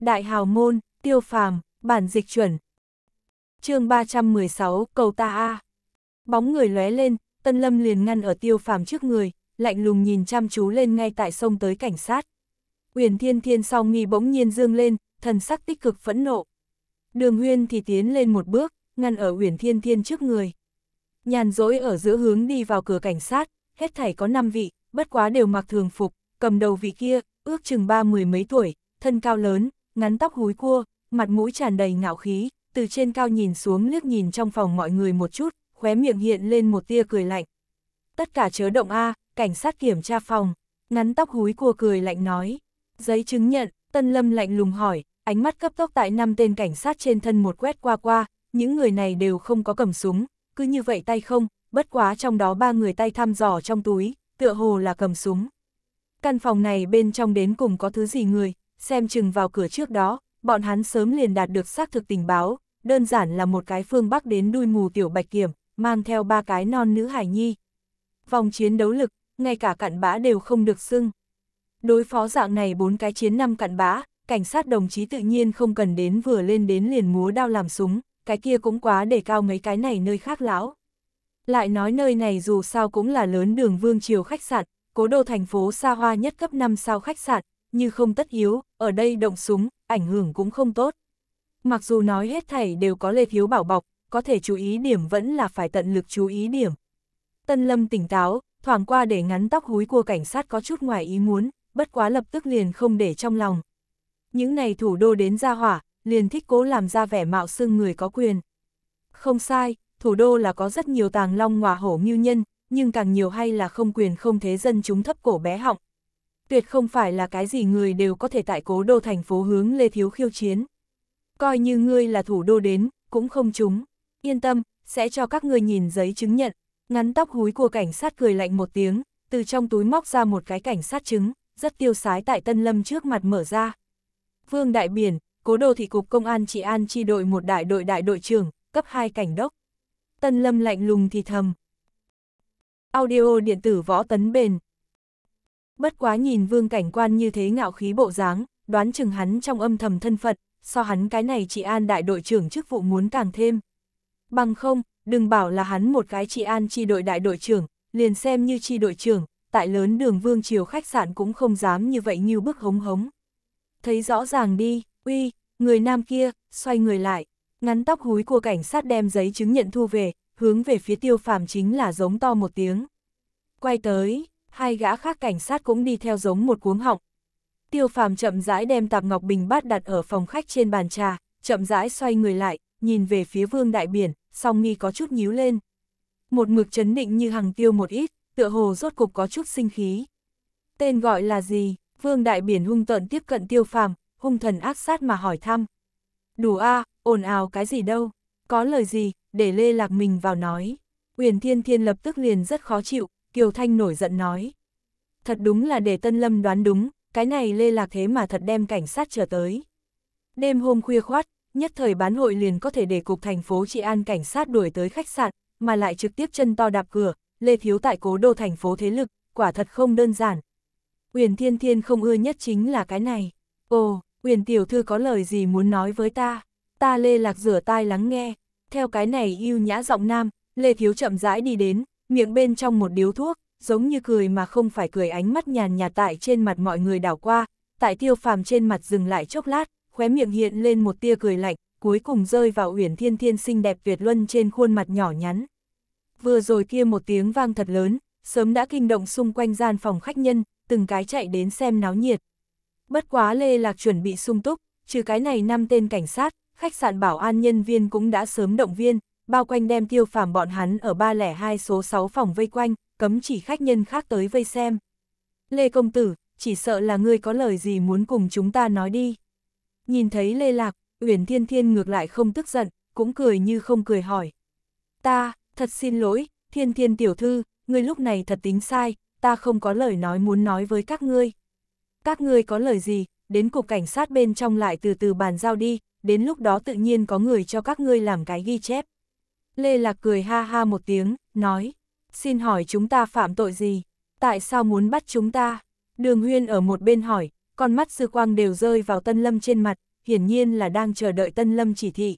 Đại hào môn, tiêu phàm, bản dịch chuẩn. chương 316, cầu ta A. Bóng người lóe lên, Tân Lâm liền ngăn ở tiêu phàm trước người, lạnh lùng nhìn chăm chú lên ngay tại sông tới cảnh sát. Uyển Thiên Thiên sau nghi bỗng nhiên dương lên, thần sắc tích cực phẫn nộ. Đường Huyên thì tiến lên một bước, ngăn ở Uyển Thiên Thiên trước người. Nhàn dỗi ở giữa hướng đi vào cửa cảnh sát, hết thảy có 5 vị, bất quá đều mặc thường phục, cầm đầu vị kia, ước chừng ba mười mấy tuổi, thân cao lớn, ngắn tóc húi cua, mặt mũi tràn đầy ngạo khí, từ trên cao nhìn xuống liếc nhìn trong phòng mọi người một chút, khóe miệng hiện lên một tia cười lạnh. Tất cả chớ động A, cảnh sát kiểm tra phòng, ngắn tóc húi cua cười lạnh nói. Giấy chứng nhận, Tân Lâm lạnh lùng hỏi, ánh mắt cấp tốc tại năm tên cảnh sát trên thân một quét qua qua, những người này đều không có cầm súng, cứ như vậy tay không, bất quá trong đó ba người tay thăm dò trong túi, tựa hồ là cầm súng. Căn phòng này bên trong đến cùng có thứ gì người, xem chừng vào cửa trước đó, bọn hắn sớm liền đạt được xác thực tình báo, đơn giản là một cái phương Bắc đến đuôi mù tiểu bạch kiểm, mang theo ba cái non nữ hải nhi. Vòng chiến đấu lực, ngay cả cặn bã đều không được xưng. Đối phó dạng này bốn cái chiến năm cặn bã, cảnh sát đồng chí tự nhiên không cần đến vừa lên đến liền múa đao làm súng, cái kia cũng quá để cao mấy cái này nơi khác lão. Lại nói nơi này dù sao cũng là lớn đường vương triều khách sạn, cố đô thành phố xa hoa nhất cấp 5 sao khách sạn, như không tất yếu, ở đây động súng, ảnh hưởng cũng không tốt. Mặc dù nói hết thảy đều có Lê Thiếu bảo bọc, có thể chú ý điểm vẫn là phải tận lực chú ý điểm. Tân Lâm tỉnh táo, thoảng qua để ngắn tóc húi của cảnh sát có chút ngoài ý muốn, bất quá lập tức liền không để trong lòng. Những này thủ đô đến ra hỏa, liền thích cố làm ra vẻ mạo xưng người có quyền. Không sai, thủ đô là có rất nhiều tàng long ngòa hổ mưu nhân, nhưng càng nhiều hay là không quyền không thế dân chúng thấp cổ bé họng, tuyệt không phải là cái gì người đều có thể tại cố đô thành phố hướng Lê Thiếu khiêu chiến. Coi như ngươi là thủ đô đến, cũng không trúng. Yên tâm, sẽ cho các ngươi nhìn giấy chứng nhận. Ngắn tóc húi của cảnh sát cười lạnh một tiếng, từ trong túi móc ra một cái cảnh sát chứng, rất tiêu sái tại Tân Lâm trước mặt mở ra. Vương Đại Biển, cố đô thị cục công an trị an chi đội một đại đội đại đội trưởng, cấp 2 cảnh đốc. Tân Lâm lạnh lùng thì thầm. Audio điện tử võ tấn bền, Bất quá nhìn vương cảnh quan như thế ngạo khí bộ dáng, đoán chừng hắn trong âm thầm thân phận, so hắn cái này chị an đại đội trưởng chức vụ muốn càng thêm. Bằng không, đừng bảo là hắn một cái chị an chi đội đại đội trưởng, liền xem như chi đội trưởng, tại lớn đường vương triều khách sạn cũng không dám như vậy như bức hống hống. Thấy rõ ràng đi, uy, người nam kia, xoay người lại, ngắn tóc húi của cảnh sát đem giấy chứng nhận thu về, hướng về phía tiêu phàm chính là giống to một tiếng. Quay tới, hai gã khác cảnh sát cũng đi theo giống một cuống họng. Tiêu phàm chậm rãi đem tạp ngọc bình bát đặt ở phòng khách trên bàn trà, chậm rãi xoay người lại, nhìn về phía vương đại biển, song nghi có chút nhíu lên. Một mực chấn định như hằng tiêu một ít, tựa hồ rốt cục có chút sinh khí. Tên gọi là gì? Vương đại biển hung tợn tiếp cận tiêu phàm, hung thần ác sát mà hỏi thăm. Đủ a, à, ồn ào cái gì đâu, có lời gì, để lê lạc mình vào nói. Uyển Thiên Thiên lập tức liền rất khó chịu, Kiều Thanh nổi giận nói. Thật đúng là để Tân Lâm đoán đúng, cái này lê lạc thế mà thật đem cảnh sát trở tới. Đêm hôm khuya khoát, nhất thời bán hội liền có thể để cục thành phố trị an cảnh sát đuổi tới khách sạn, mà lại trực tiếp chân to đạp cửa, lê thiếu tại cố đô thành phố thế lực, quả thật không đơn giản. Uyển Thiên Thiên không ưa nhất chính là cái này. Ồ, Uyển Tiểu Thư có lời gì muốn nói với ta? Ta lê lạc rửa tai lắng nghe. Theo cái này yêu nhã giọng nam, lê thiếu chậm rãi đi đến, miệng bên trong một điếu thuốc, giống như cười mà không phải cười ánh mắt nhàn nhạt tại trên mặt mọi người đảo qua, tại tiêu phàm trên mặt dừng lại chốc lát, khóe miệng hiện lên một tia cười lạnh, cuối cùng rơi vào uyển thiên thiên xinh đẹp tuyệt luân trên khuôn mặt nhỏ nhắn. Vừa rồi kia một tiếng vang thật lớn, sớm đã kinh động xung quanh gian phòng khách nhân, từng cái chạy đến xem náo nhiệt. Bất quá Lê Lạc chuẩn bị sung túc, trừ cái này năm tên cảnh sát, khách sạn bảo an nhân viên cũng đã sớm động viên, bao quanh đem tiêu phàm bọn hắn ở 302 số 6 phòng vây quanh, cấm chỉ khách nhân khác tới vây xem. Lê Công Tử, chỉ sợ là ngươi có lời gì muốn cùng chúng ta nói đi. Nhìn thấy Lê Lạc, Uyển Thiên Thiên ngược lại không tức giận, cũng cười như không cười hỏi. Ta, thật xin lỗi, Thiên Thiên tiểu thư, ngươi lúc này thật tính sai, ta không có lời nói muốn nói với các ngươi. Các ngươi có lời gì, đến cục cảnh sát bên trong lại từ từ bàn giao đi, đến lúc đó tự nhiên có người cho các ngươi làm cái ghi chép. Lê Lạc cười ha ha một tiếng, nói, xin hỏi chúng ta phạm tội gì, tại sao muốn bắt chúng ta? Đường Huyên ở một bên hỏi, con mắt sư quang đều rơi vào Tân Lâm trên mặt, hiển nhiên là đang chờ đợi Tân Lâm chỉ thị.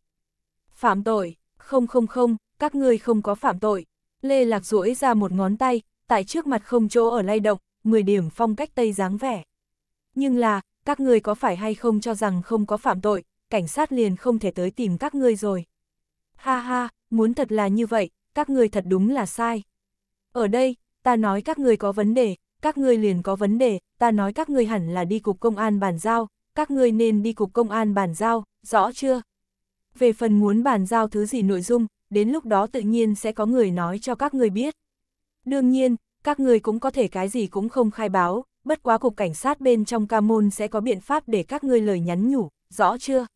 Phạm tội, không không không, các ngươi không có phạm tội. Lê Lạc duỗi ra một ngón tay, tại trước mặt không chỗ ở lay động, 10 điểm phong cách Tây dáng vẻ. Nhưng là, các ngươi có phải hay không cho rằng không có phạm tội, cảnh sát liền không thể tới tìm các ngươi rồi. Ha ha, muốn thật là như vậy, các người thật đúng là sai. Ở đây, ta nói các người có vấn đề, các người liền có vấn đề, ta nói các người hẳn là đi cục công an bàn giao, các người nên đi cục công an bàn giao, rõ chưa? Về phần muốn bàn giao thứ gì nội dung, đến lúc đó tự nhiên sẽ có người nói cho các người biết. Đương nhiên, các người cũng có thể cái gì cũng không khai báo, bất quá cục cảnh sát bên trong ca môn sẽ có biện pháp để các người lời nhắn nhủ, rõ chưa?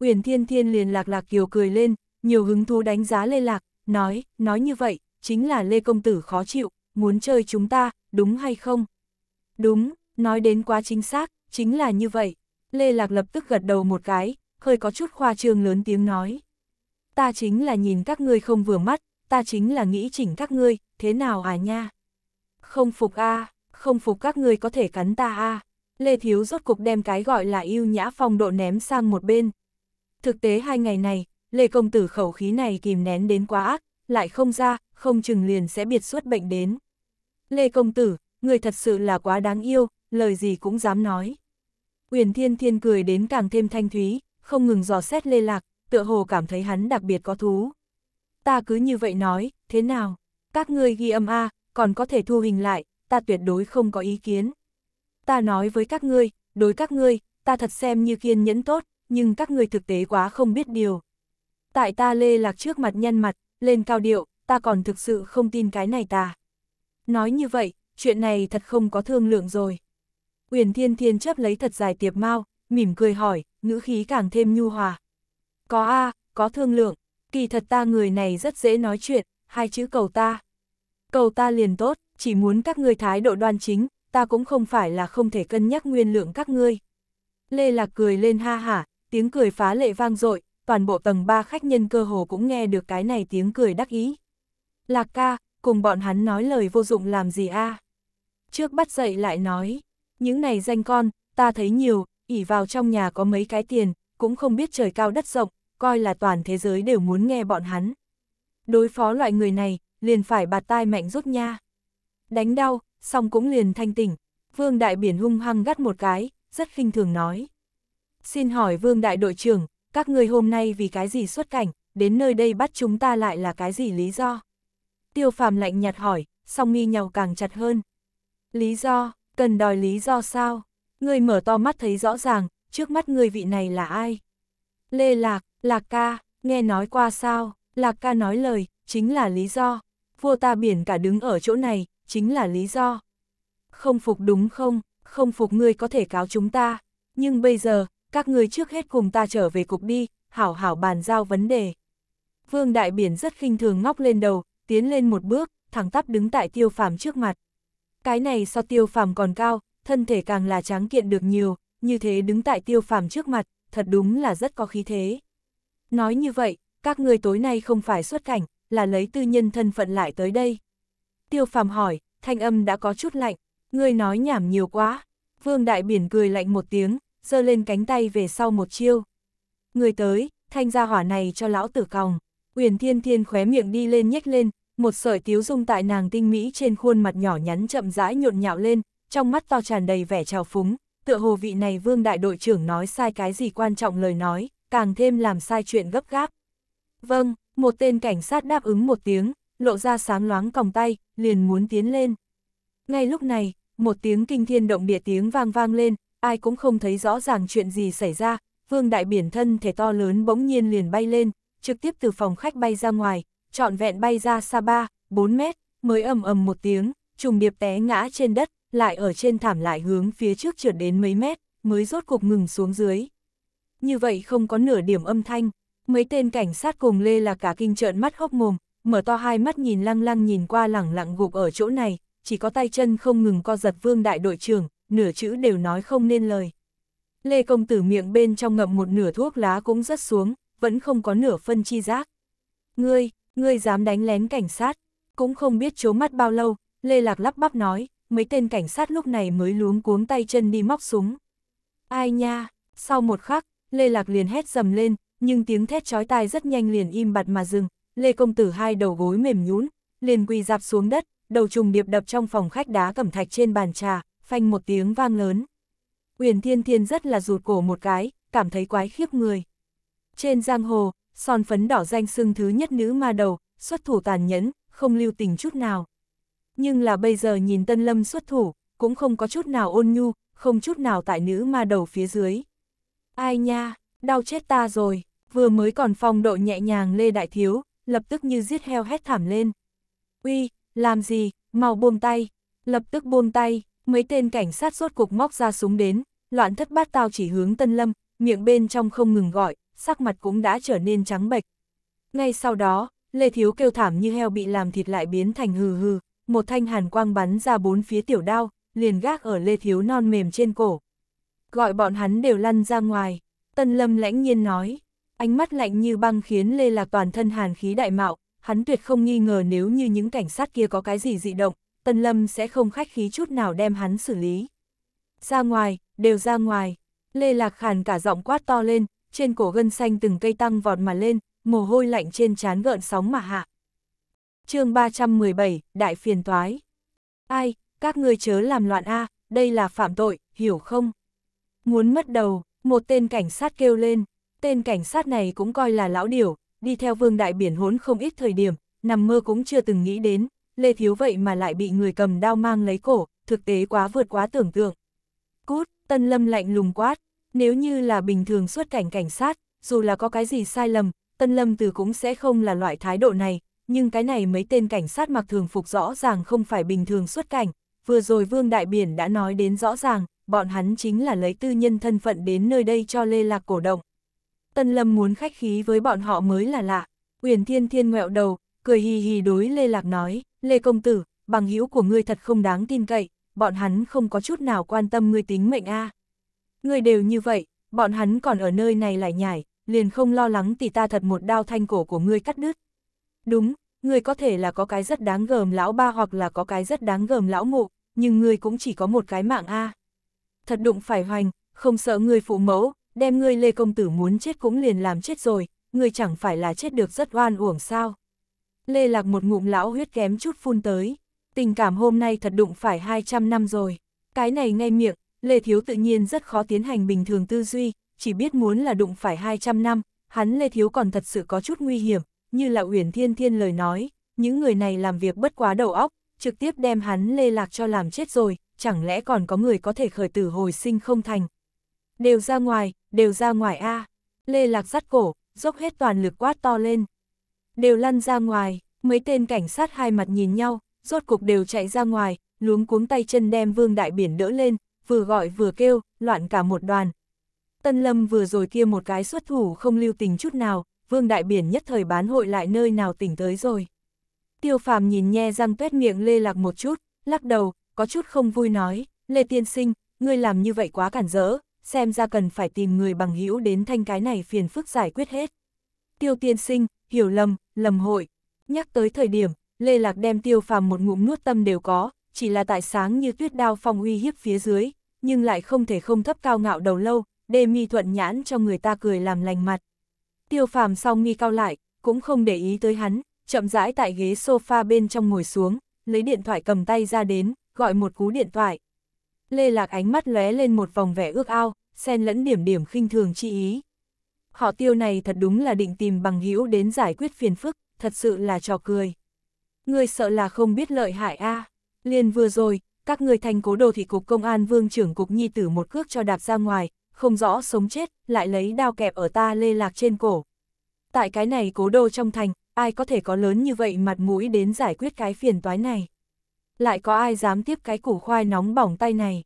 Uyển Thiên Thiên liền lạc lạc kiều cười lên, nhiều hứng thú đánh giá Lê Lạc, nói, nói như vậy, chính là Lê Công Tử khó chịu, muốn chơi chúng ta, đúng hay không? Đúng, nói đến quá chính xác, chính là như vậy. Lê Lạc lập tức gật đầu một cái, hơi có chút khoa trương lớn tiếng nói. Ta chính là nhìn các ngươi không vừa mắt, ta chính là nghĩ chỉnh các ngươi, thế nào à nha? Không phục a không phục các ngươi có thể cắn ta a Lê Thiếu rốt cục đem cái gọi là yêu nhã phong độ ném sang một bên. Thực tế hai ngày này, Lê Công Tử khẩu khí này kìm nén đến quá ác, lại không ra, không chừng liền sẽ biệt xuất bệnh đến. Lê Công Tử, người thật sự là quá đáng yêu, lời gì cũng dám nói. Uyển Thiên Thiên cười đến càng thêm thanh thúy, không ngừng dò xét Lê Lạc, tựa hồ cảm thấy hắn đặc biệt có thú. Ta cứ như vậy nói, thế nào? Các ngươi ghi âm A, còn có thể thu hình lại, ta tuyệt đối không có ý kiến. Ta nói với các ngươi, đối các ngươi, ta thật xem như kiên nhẫn tốt, nhưng các ngươi thực tế quá không biết điều, tại ta lê lạc trước mặt nhân mặt, lên cao điệu, ta còn thực sự không tin cái này ta. Nói như vậy, chuyện này thật không có thương lượng rồi. Uyển Thiên Thiên chấp lấy thật dài tiệp mau, mỉm cười hỏi, ngữ khí càng thêm nhu hòa. Có a, có thương lượng, kỳ thật ta người này rất dễ nói chuyện, hai chữ cầu ta. Cầu ta liền tốt, chỉ muốn các ngươi thái độ đoan chính, ta cũng không phải là không thể cân nhắc nguyên lượng các ngươi. Lê Lạc cười lên ha hả, tiếng cười phá lệ vang dội, toàn bộ tầng 3 khách nhân cơ hồ cũng nghe được cái này tiếng cười đắc ý. Lạc ca, cùng bọn hắn nói lời vô dụng làm gì a? Trước bắt dậy lại nói, những này danh con, ta thấy nhiều, ỉ vào trong nhà có mấy cái tiền, cũng không biết trời cao đất rộng, coi là toàn thế giới đều muốn nghe bọn hắn. Đối phó loại người này, liền phải bạt tai mạnh rút nha. Đánh đau, xong cũng liền thanh tỉnh, Vương Đại Biển hung hăng gắt một cái, rất khinh thường nói. Xin hỏi Vương Đại đội trưởng, các người hôm nay vì cái gì xuất cảnh, đến nơi đây bắt chúng ta lại là cái gì lý do? Tiêu phàm lạnh nhạt hỏi, song nghi nhau càng chặt hơn. Lý do, cần đòi lý do sao? Người mở to mắt thấy rõ ràng, trước mắt người vị này là ai? Lê Lạc, Lạc ca, nghe nói qua sao? Lạc ca nói lời, chính là lý do. Vua ta biển cả đứng ở chỗ này, chính là lý do. Không phục đúng không? Không phục người có thể cáo chúng ta. Nhưng bây giờ, các ngươi trước hết cùng ta trở về cục đi, hảo hảo bàn giao vấn đề. Vương Đại Biển rất khinh thường ngóc lên đầu, tiến lên một bước, thẳng tắp đứng tại tiêu phàm trước mặt. Cái này so tiêu phàm còn cao, thân thể càng là tráng kiện được nhiều, như thế đứng tại tiêu phàm trước mặt, thật đúng là rất có khí thế. Nói như vậy, các ngươi tối nay không phải xuất cảnh, là lấy tư nhân thân phận lại tới đây. Tiêu phàm hỏi, thanh âm đã có chút lạnh, ngươi nói nhảm nhiều quá. Vương Đại Biển cười lạnh một tiếng, giơ lên cánh tay về sau một chiêu. Người tới, thanh gia hỏa này cho lão tử còng. Uyển Thiên Thiên khóe miệng đi lên nhếch lên, một sợi tiếu dung tại nàng tinh mỹ trên khuôn mặt nhỏ nhắn chậm rãi nhộn nhạo lên, trong mắt to tràn đầy vẻ trào phúng, tựa hồ vị này vương đại đội trưởng nói sai cái gì quan trọng lời nói, càng thêm làm sai chuyện gấp gáp. Vâng, một tên cảnh sát đáp ứng một tiếng, lộ ra sáng loáng còng tay, liền muốn tiến lên. Ngay lúc này, một tiếng kinh thiên động địa tiếng vang vang lên, ai cũng không thấy rõ ràng chuyện gì xảy ra, vương đại biển thân thể to lớn bỗng nhiên liền bay lên, trực tiếp từ phòng khách bay ra ngoài, trọn vẹn bay ra xa 3, 4 mét, mới ầm ầm một tiếng, trùng điệp té ngã trên đất, lại ở trên thảm lại hướng phía trước trượt đến mấy mét, mới rốt cục ngừng xuống dưới. Như vậy không có nửa điểm âm thanh, mấy tên cảnh sát cùng lê là cả kinh trợn mắt hốc mồm, mở to hai mắt nhìn lăng lăng nhìn qua lẳng lặng gục ở chỗ này, chỉ có tay chân không ngừng co giật vương đại đội trưởng, nửa chữ đều nói không nên lời. Lê Công Tử miệng bên trong ngậm một nửa thuốc lá cũng rất xuống, vẫn không có nửa phân chi giác. Ngươi, ngươi dám đánh lén cảnh sát, cũng không biết chố mắt bao lâu, Lê Lạc lắp bắp nói, mấy tên cảnh sát lúc này mới luống cuống tay chân đi móc súng. Ai nha, sau một khắc, Lê Lạc liền hét dầm lên, nhưng tiếng thét chói tai rất nhanh liền im bặt mà dừng, Lê Công Tử hai đầu gối mềm nhún, liền quỳ dạp xuống đất, đầu trùng điệp đập trong phòng khách đá cẩm thạch trên bàn trà, phanh một tiếng vang lớn. Uyển Thiên Thiên rất là rụt cổ một cái, cảm thấy quái khiếp người. Trên giang hồ, son phấn đỏ danh xưng thứ nhất nữ ma đầu, xuất thủ tàn nhẫn, không lưu tình chút nào. Nhưng là bây giờ nhìn Tân Lâm xuất thủ, cũng không có chút nào ôn nhu, không chút nào tại nữ ma đầu phía dưới. Ai nha, đau chết ta rồi, vừa mới còn phong độ nhẹ nhàng Lê Đại Thiếu, lập tức như giết heo hét thảm lên. Uy, làm gì, mau buông tay, lập tức buông tay, mấy tên cảnh sát rốt cuộc móc ra súng đến, loạn thất bát tao chỉ hướng Tân Lâm, miệng bên trong không ngừng gọi, sắc mặt cũng đã trở nên trắng bệch. Ngay sau đó, Lê Thiếu kêu thảm như heo bị làm thịt lại biến thành hừ hừ, một thanh hàn quang bắn ra bốn phía tiểu đao, liền gác ở Lê Thiếu non mềm trên cổ. Gọi bọn hắn đều lăn ra ngoài, Tân Lâm lãnh nhiên nói, ánh mắt lạnh như băng khiến Lê Lạc toàn thân hàn khí đại mạo, hắn tuyệt không nghi ngờ nếu như những cảnh sát kia có cái gì dị động, Tân Lâm sẽ không khách khí chút nào đem hắn xử lý. Ra ngoài, đều ra ngoài. Lê Lạc Khàn cả giọng quát to lên, trên cổ gân xanh từng cây tăng vọt mà lên, mồ hôi lạnh trên trán gợn sóng mà hạ. chương 317, Đại Phiền Toái. Ai, các ngươi chớ làm loạn A, đây là phạm tội, hiểu không? Muốn mất đầu, một tên cảnh sát kêu lên, tên cảnh sát này cũng coi là lão điểu, đi theo vương đại biển hốn không ít thời điểm, nằm mơ cũng chưa từng nghĩ đến, Lê Thiếu vậy mà lại bị người cầm đao mang lấy cổ, thực tế quá vượt quá tưởng tượng. Cút, Tân Lâm lạnh lùng quát, nếu như là bình thường xuất cảnh cảnh sát, dù là có cái gì sai lầm, Tân Lâm từ cũng sẽ không là loại thái độ này, nhưng cái này mấy tên cảnh sát mặc thường phục rõ ràng không phải bình thường xuất cảnh, vừa rồi Vương Đại Biển đã nói đến rõ ràng, bọn hắn chính là lấy tư nhân thân phận đến nơi đây cho Lê Lạc cổ động. Tân Lâm muốn khách khí với bọn họ mới là lạ, Uyển Thiên Thiên ngẹo đầu, cười hì hì đối Lê Lạc nói, Lê Công Tử, bằng hữu của ngươi thật không đáng tin cậy, bọn hắn không có chút nào quan tâm ngươi tính mệnh a Ngươi đều như vậy, bọn hắn còn ở nơi này lại nhảy, liền không lo lắng thì ta thật một đao thanh cổ của ngươi cắt đứt. Đúng, ngươi có thể là có cái rất đáng gờm lão ba hoặc là có cái rất đáng gờm lão mụ, nhưng ngươi cũng chỉ có một cái mạng a. Thật đụng phải hoành, không sợ ngươi phụ mẫu, đem ngươi Lê Công Tử muốn chết cũng liền làm chết rồi, ngươi chẳng phải là chết được rất oan uổng sao. Lê Lạc một ngụm lão huyết kém chút phun tới. Tình cảm hôm nay thật đụng phải 200 năm rồi. Cái này ngay miệng, Lê Thiếu tự nhiên rất khó tiến hành bình thường tư duy, chỉ biết muốn là đụng phải 200 năm, hắn Lê Thiếu còn thật sự có chút nguy hiểm, như là Uyển Thiên Thiên lời nói, những người này làm việc bất quá đầu óc, trực tiếp đem hắn Lê Lạc cho làm chết rồi, chẳng lẽ còn có người có thể khởi tử hồi sinh không thành. Đều ra ngoài, đều ra ngoài a. Lê Lạc dắt cổ, dốc hết toàn lực quát to lên đều lăn ra ngoài, mấy tên cảnh sát hai mặt nhìn nhau, rốt cục đều chạy ra ngoài, luống cuống tay chân đem Vương Đại Biển đỡ lên, vừa gọi vừa kêu, loạn cả một đoàn. Tân Lâm vừa rồi kia một cái xuất thủ không lưu tình chút nào, Vương Đại Biển nhất thời bán hội lại nơi nào tỉnh tới rồi. Tiêu phàm nhìn nhe răng tuét miệng lê lạc một chút, lắc đầu, có chút không vui nói, Lê Tiên Sinh, ngươi làm như vậy quá cản rỡ, xem ra cần phải tìm người bằng hữu đến thanh cái này phiền phức giải quyết hết. Tiêu Tiên Sinh, hiểu lầm, lầm hội. Nhắc tới thời điểm, Lê Lạc đem tiêu phàm một ngụm nuốt tâm đều có, chỉ là tại sáng như tuyết đao phong uy hiếp phía dưới, nhưng lại không thể không thấp cao ngạo đầu lâu, đê mi thuận nhãn cho người ta cười làm lành mặt. Tiêu phàm sau nghi cao lại, cũng không để ý tới hắn, chậm rãi tại ghế sofa bên trong ngồi xuống, lấy điện thoại cầm tay ra đến, gọi một cú điện thoại. Lê Lạc ánh mắt lóe lên một vòng vẻ ước ao, xen lẫn điểm điểm khinh thường chi ý. Họ tiêu này thật đúng là định tìm bằng hữu đến giải quyết phiền phức, thật sự là trò cười. Người sợ là không biết lợi hại a à. Liền vừa rồi, các người thành cố đồ thị cục công an vương trưởng cục nhi tử một cước cho đạp ra ngoài, không rõ sống chết, lại lấy đao kẹp ở ta lê lạc trên cổ. Tại cái này cố đô trong thành, ai có thể có lớn như vậy mặt mũi đến giải quyết cái phiền toái này. Lại có ai dám tiếp cái củ khoai nóng bỏng tay này.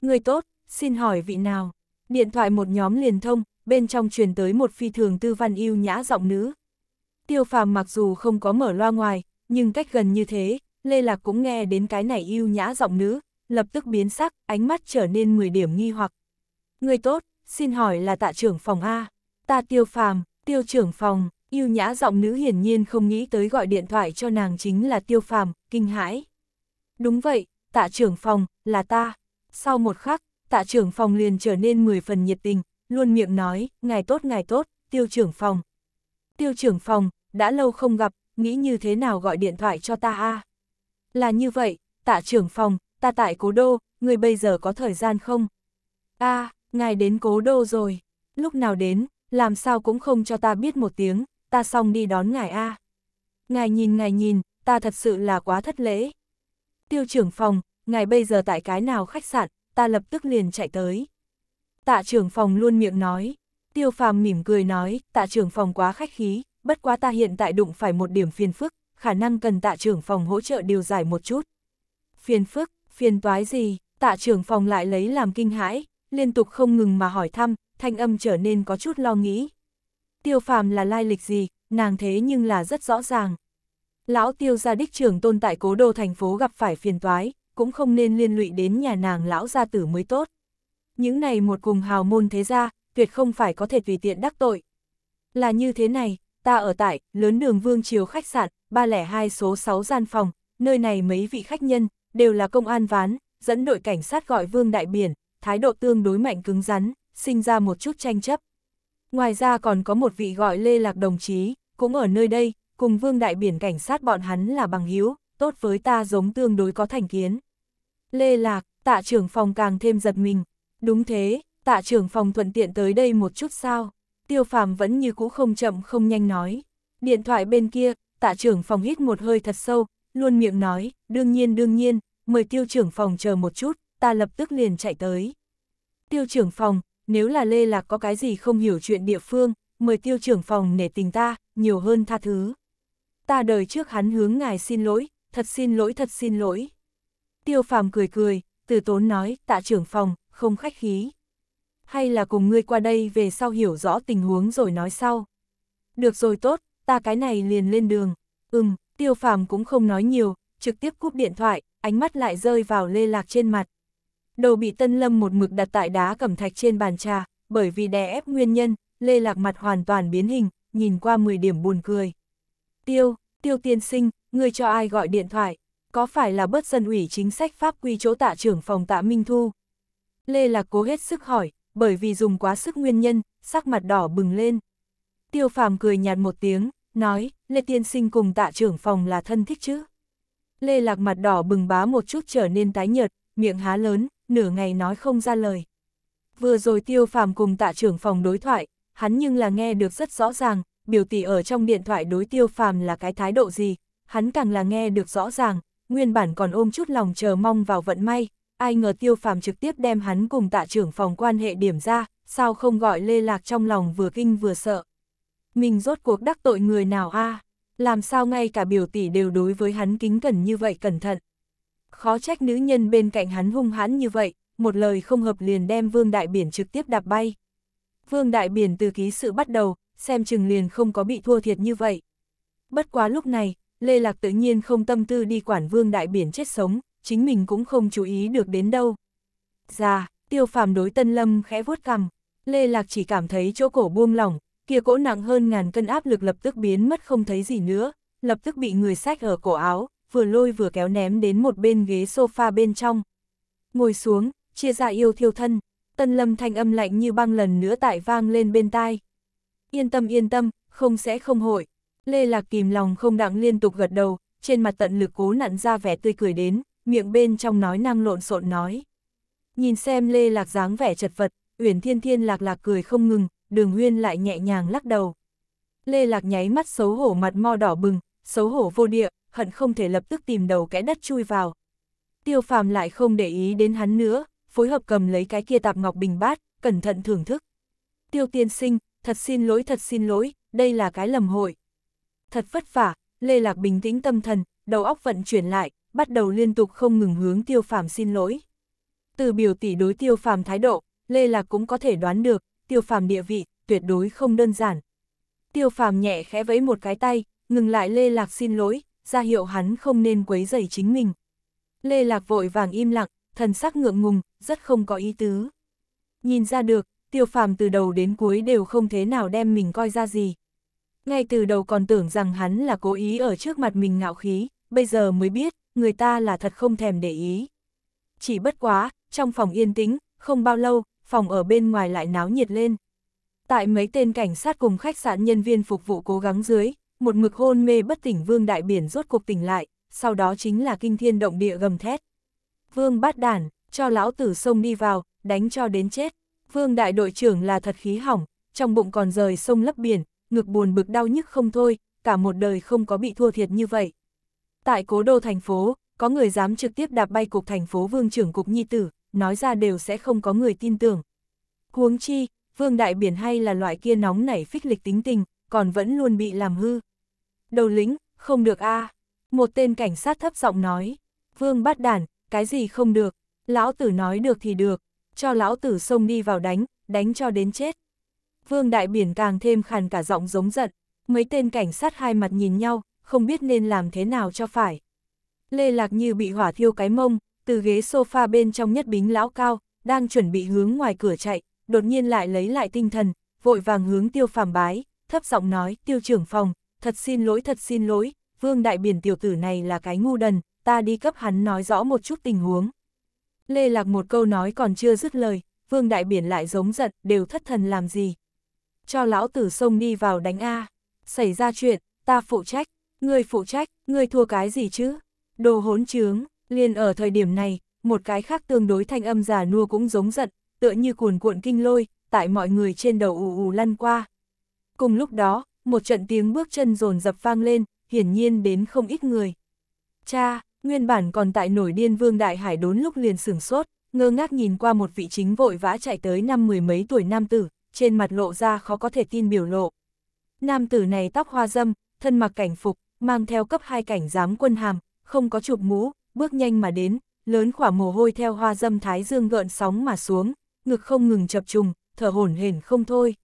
Người tốt, xin hỏi vị nào. Điện thoại một nhóm liền thông, bên trong truyền tới một phi thường tư văn yêu nhã giọng nữ. Tiêu phàm mặc dù không có mở loa ngoài, nhưng cách gần như thế, Lê Lạc cũng nghe đến cái này yêu nhã giọng nữ, lập tức biến sắc, ánh mắt trở nên 10 điểm nghi hoặc. Người tốt, xin hỏi là tạ trưởng phòng A, ta tiêu phàm, tiêu trưởng phòng, yêu nhã giọng nữ hiển nhiên không nghĩ tới gọi điện thoại cho nàng chính là tiêu phàm, kinh hãi. Đúng vậy, tạ trưởng phòng, là ta. Sau một khắc, tạ trưởng phòng liền trở nên 10 phần nhiệt tình, luôn miệng nói, ngài tốt ngài tốt, tiêu trưởng phòng. Tiêu trưởng phòng, đã lâu không gặp, nghĩ như thế nào gọi điện thoại cho ta a Là như vậy, tạ trưởng phòng, ta tại cố đô, người bây giờ có thời gian không? a ngài đến cố đô rồi, lúc nào đến, làm sao cũng không cho ta biết một tiếng, ta xong đi đón ngài a Ngài nhìn ngài nhìn, ta thật sự là quá thất lễ. Tiêu trưởng phòng, ngài bây giờ tại cái nào khách sạn, ta lập tức liền chạy tới. Tạ trưởng phòng luôn miệng nói, tiêu phàm mỉm cười nói, tạ trưởng phòng quá khách khí, bất quá ta hiện tại đụng phải một điểm phiền phức, khả năng cần tạ trưởng phòng hỗ trợ điều giải một chút. Phiền phức, phiền toái gì, tạ trưởng phòng lại lấy làm kinh hãi, liên tục không ngừng mà hỏi thăm, thanh âm trở nên có chút lo nghĩ. Tiêu phàm là lai lịch gì, nàng thế nhưng là rất rõ ràng. Lão tiêu gia đích trưởng tôn tại cố đô thành phố gặp phải phiền toái, cũng không nên liên lụy đến nhà nàng lão gia tử mới tốt những này một cùng hào môn thế gia, tuyệt không phải có thể tùy tiện đắc tội. Là như thế này, ta ở tại, lớn đường Vương Triều khách sạn, 302 số 6 gian phòng, nơi này mấy vị khách nhân, đều là công an ván, dẫn đội cảnh sát gọi Vương Đại Biển, thái độ tương đối mạnh cứng rắn, sinh ra một chút tranh chấp. Ngoài ra còn có một vị gọi Lê Lạc đồng chí, cũng ở nơi đây, cùng Vương Đại Biển cảnh sát bọn hắn là bằng hiếu, tốt với ta giống tương đối có thành kiến. Lê Lạc, tạ trưởng phòng càng thêm giật mình, Đúng thế, tạ trưởng phòng thuận tiện tới đây một chút sao? Tiêu phàm vẫn như cũ không chậm không nhanh nói. Điện thoại bên kia, tạ trưởng phòng hít một hơi thật sâu, luôn miệng nói, đương nhiên đương nhiên, mời tiêu trưởng phòng chờ một chút, ta lập tức liền chạy tới. Tiêu trưởng phòng, nếu là Lê Lạc có cái gì không hiểu chuyện địa phương, mời tiêu trưởng phòng nể tình ta, nhiều hơn tha thứ. Ta đời trước hắn hướng ngài xin lỗi, thật xin lỗi thật xin lỗi. Tiêu phàm cười cười, từ tốn nói, tạ trưởng phòng, không khách khí. Hay là cùng ngươi qua đây về sau hiểu rõ tình huống rồi nói sau. Được rồi tốt, ta cái này liền lên đường. Ừm, tiêu phàm cũng không nói nhiều, trực tiếp cúp điện thoại, ánh mắt lại rơi vào lê lạc trên mặt. Đầu bị tân lâm một mực đặt tại đá cẩm thạch trên bàn trà, bởi vì đè ép nguyên nhân, lê lạc mặt hoàn toàn biến hình, nhìn qua 10 điểm buồn cười. Tiêu, tiêu tiên sinh, ngươi cho ai gọi điện thoại, có phải là bớt dân ủy chính sách pháp quy chỗ tạ trưởng phòng tạ Minh Thu? Lê Lạc cố hết sức hỏi, bởi vì dùng quá sức nguyên nhân, sắc mặt đỏ bừng lên. Tiêu phàm cười nhạt một tiếng, nói, Lê Tiên Sinh cùng tạ trưởng phòng là thân thích chứ. Lê Lạc mặt đỏ bừng bá một chút trở nên tái nhợt, miệng há lớn, nửa ngày nói không ra lời. Vừa rồi tiêu phàm cùng tạ trưởng phòng đối thoại, hắn nhưng là nghe được rất rõ ràng, biểu tỷ ở trong điện thoại đối tiêu phàm là cái thái độ gì, hắn càng là nghe được rõ ràng, nguyên bản còn ôm chút lòng chờ mong vào vận may, ai ngờ tiêu phàm trực tiếp đem hắn cùng tạ trưởng phòng quan hệ điểm ra, sao không gọi lê lạc trong lòng vừa kinh vừa sợ. Mình rốt cuộc đắc tội người nào a làm sao ngay cả biểu tỷ đều đối với hắn kính cẩn như vậy cẩn thận. Khó trách nữ nhân bên cạnh hắn hung hãn như vậy, một lời không hợp liền đem Vương Đại Biển trực tiếp đạp bay. Vương Đại Biển từ ký sự bắt đầu, xem chừng liền không có bị thua thiệt như vậy. Bất quá lúc này, Lê Lạc tự nhiên không tâm tư đi quản Vương Đại Biển chết sống, chính mình cũng không chú ý được đến đâu. Già, dạ, tiêu phàm đối tân lâm khẽ vuốt cằm, Lê Lạc chỉ cảm thấy chỗ cổ buông lỏng, kia cỗ nặng hơn ngàn cân áp lực lập tức biến mất không thấy gì nữa, lập tức bị người sách ở cổ áo, vừa lôi vừa kéo ném đến một bên ghế sofa bên trong. Ngồi xuống, chia ra yêu thiêu thân, tân lâm thanh âm lạnh như băng lần nữa tại vang lên bên tai. Yên tâm yên tâm, không sẽ không hội. Lê Lạc kìm lòng không đặng liên tục gật đầu, trên mặt tận lực cố nặn ra vẻ tươi cười đến, miệng bên trong nói năng lộn xộn nói. Nhìn xem Lê Lạc dáng vẻ chật vật, Uyển Thiên Thiên lạc lạc cười không ngừng, Đường nguyên lại nhẹ nhàng lắc đầu. Lê Lạc nháy mắt xấu hổ mặt mo đỏ bừng, xấu hổ vô địa, hận không thể lập tức tìm đầu kẽ đất chui vào. Tiêu Phàm lại không để ý đến hắn nữa, phối hợp cầm lấy cái kia tạp ngọc bình bát, cẩn thận thưởng thức. Tiêu tiên sinh, thật xin lỗi thật xin lỗi, đây là cái lầm hội. Thật vất vả, Lê Lạc bình tĩnh tâm thần, đầu óc vận chuyển lại, bắt đầu liên tục không ngừng hướng tiêu phàm xin lỗi. Từ biểu tỷ đối tiêu phàm thái độ, Lê Lạc cũng có thể đoán được, tiêu phàm địa vị, tuyệt đối không đơn giản. Tiêu phàm nhẹ khẽ vẫy một cái tay, ngừng lại Lê Lạc xin lỗi, ra hiệu hắn không nên quấy rầy chính mình. Lê Lạc vội vàng im lặng, thần sắc ngượng ngùng, rất không có ý tứ. Nhìn ra được, tiêu phàm từ đầu đến cuối đều không thế nào đem mình coi ra gì. Ngay từ đầu còn tưởng rằng hắn là cố ý ở trước mặt mình ngạo khí, bây giờ mới biết, người ta là thật không thèm để ý. Chỉ bất quá, trong phòng yên tĩnh, không bao lâu, phòng ở bên ngoài lại náo nhiệt lên. Tại mấy tên cảnh sát cùng khách sạn nhân viên phục vụ cố gắng dưới, một mực hôn mê bất tỉnh Vương Đại Biển rốt cuộc tỉnh lại, sau đó chính là kinh thiên động địa gầm thét. Vương bát đản, cho lão tử sông đi vào, đánh cho đến chết. Vương đại đội trưởng là thật khí hỏng, trong bụng còn rời sông lấp biển, ngực buồn bực đau nhức không thôi, cả một đời không có bị thua thiệt như vậy. Tại cố đô thành phố, có người dám trực tiếp đạp bay cục thành phố vương trưởng cục nhi tử, nói ra đều sẽ không có người tin tưởng. Huống chi, vương đại biển hay là loại kia nóng nảy phích lịch tính tình, còn vẫn luôn bị làm hư. Đầu lính, không được a Một tên cảnh sát thấp giọng nói. Vương bắt đàn cái gì không được. Lão tử nói được thì được. Cho lão tử xông đi vào đánh, đánh cho đến chết. Vương đại biển càng thêm khàn cả giọng giống giận. Mấy tên cảnh sát hai mặt nhìn nhau, không biết nên làm thế nào cho phải. Lê Lạc như bị hỏa thiêu cái mông, từ ghế sofa bên trong nhất bính lão cao, đang chuẩn bị hướng ngoài cửa chạy, đột nhiên lại lấy lại tinh thần, vội vàng hướng tiêu phàm bái, thấp giọng nói, tiêu trưởng phòng, thật xin lỗi thật xin lỗi, vương đại biển tiểu tử này là cái ngu đần, ta đi cấp hắn nói rõ một chút tình huống. Lê Lạc một câu nói còn chưa dứt lời, vương đại biển lại giống giận, đều thất thần làm gì. Cho lão tử xông đi vào đánh A, xảy ra chuyện, ta phụ trách, người phụ trách, người thua cái gì chứ? Đồ hỗn trướng, liền ở thời điểm này, một cái khác tương đối thanh âm giả nua cũng giống giận, tựa như cuồn cuộn kinh lôi, tại mọi người trên đầu ù ù lăn qua. Cùng lúc đó, một trận tiếng bước chân rồn dập vang lên, hiển nhiên đến không ít người. Cha, nguyên bản còn tại nổi điên vương đại hải đốn lúc liền sửng sốt, ngơ ngác nhìn qua một vị chính vội vã chạy tới năm mười mấy tuổi nam tử, trên mặt lộ ra khó có thể tin biểu lộ. Nam tử này tóc hoa dâm, thân mặc cảnh phục, mang theo cấp hai cảnh giám quân hàm, không có chụp mũ, bước nhanh mà đến, lớn khỏa mồ hôi theo hoa dâm thái dương gợn sóng mà xuống, ngực không ngừng chập trùng, thở hổn hển không thôi.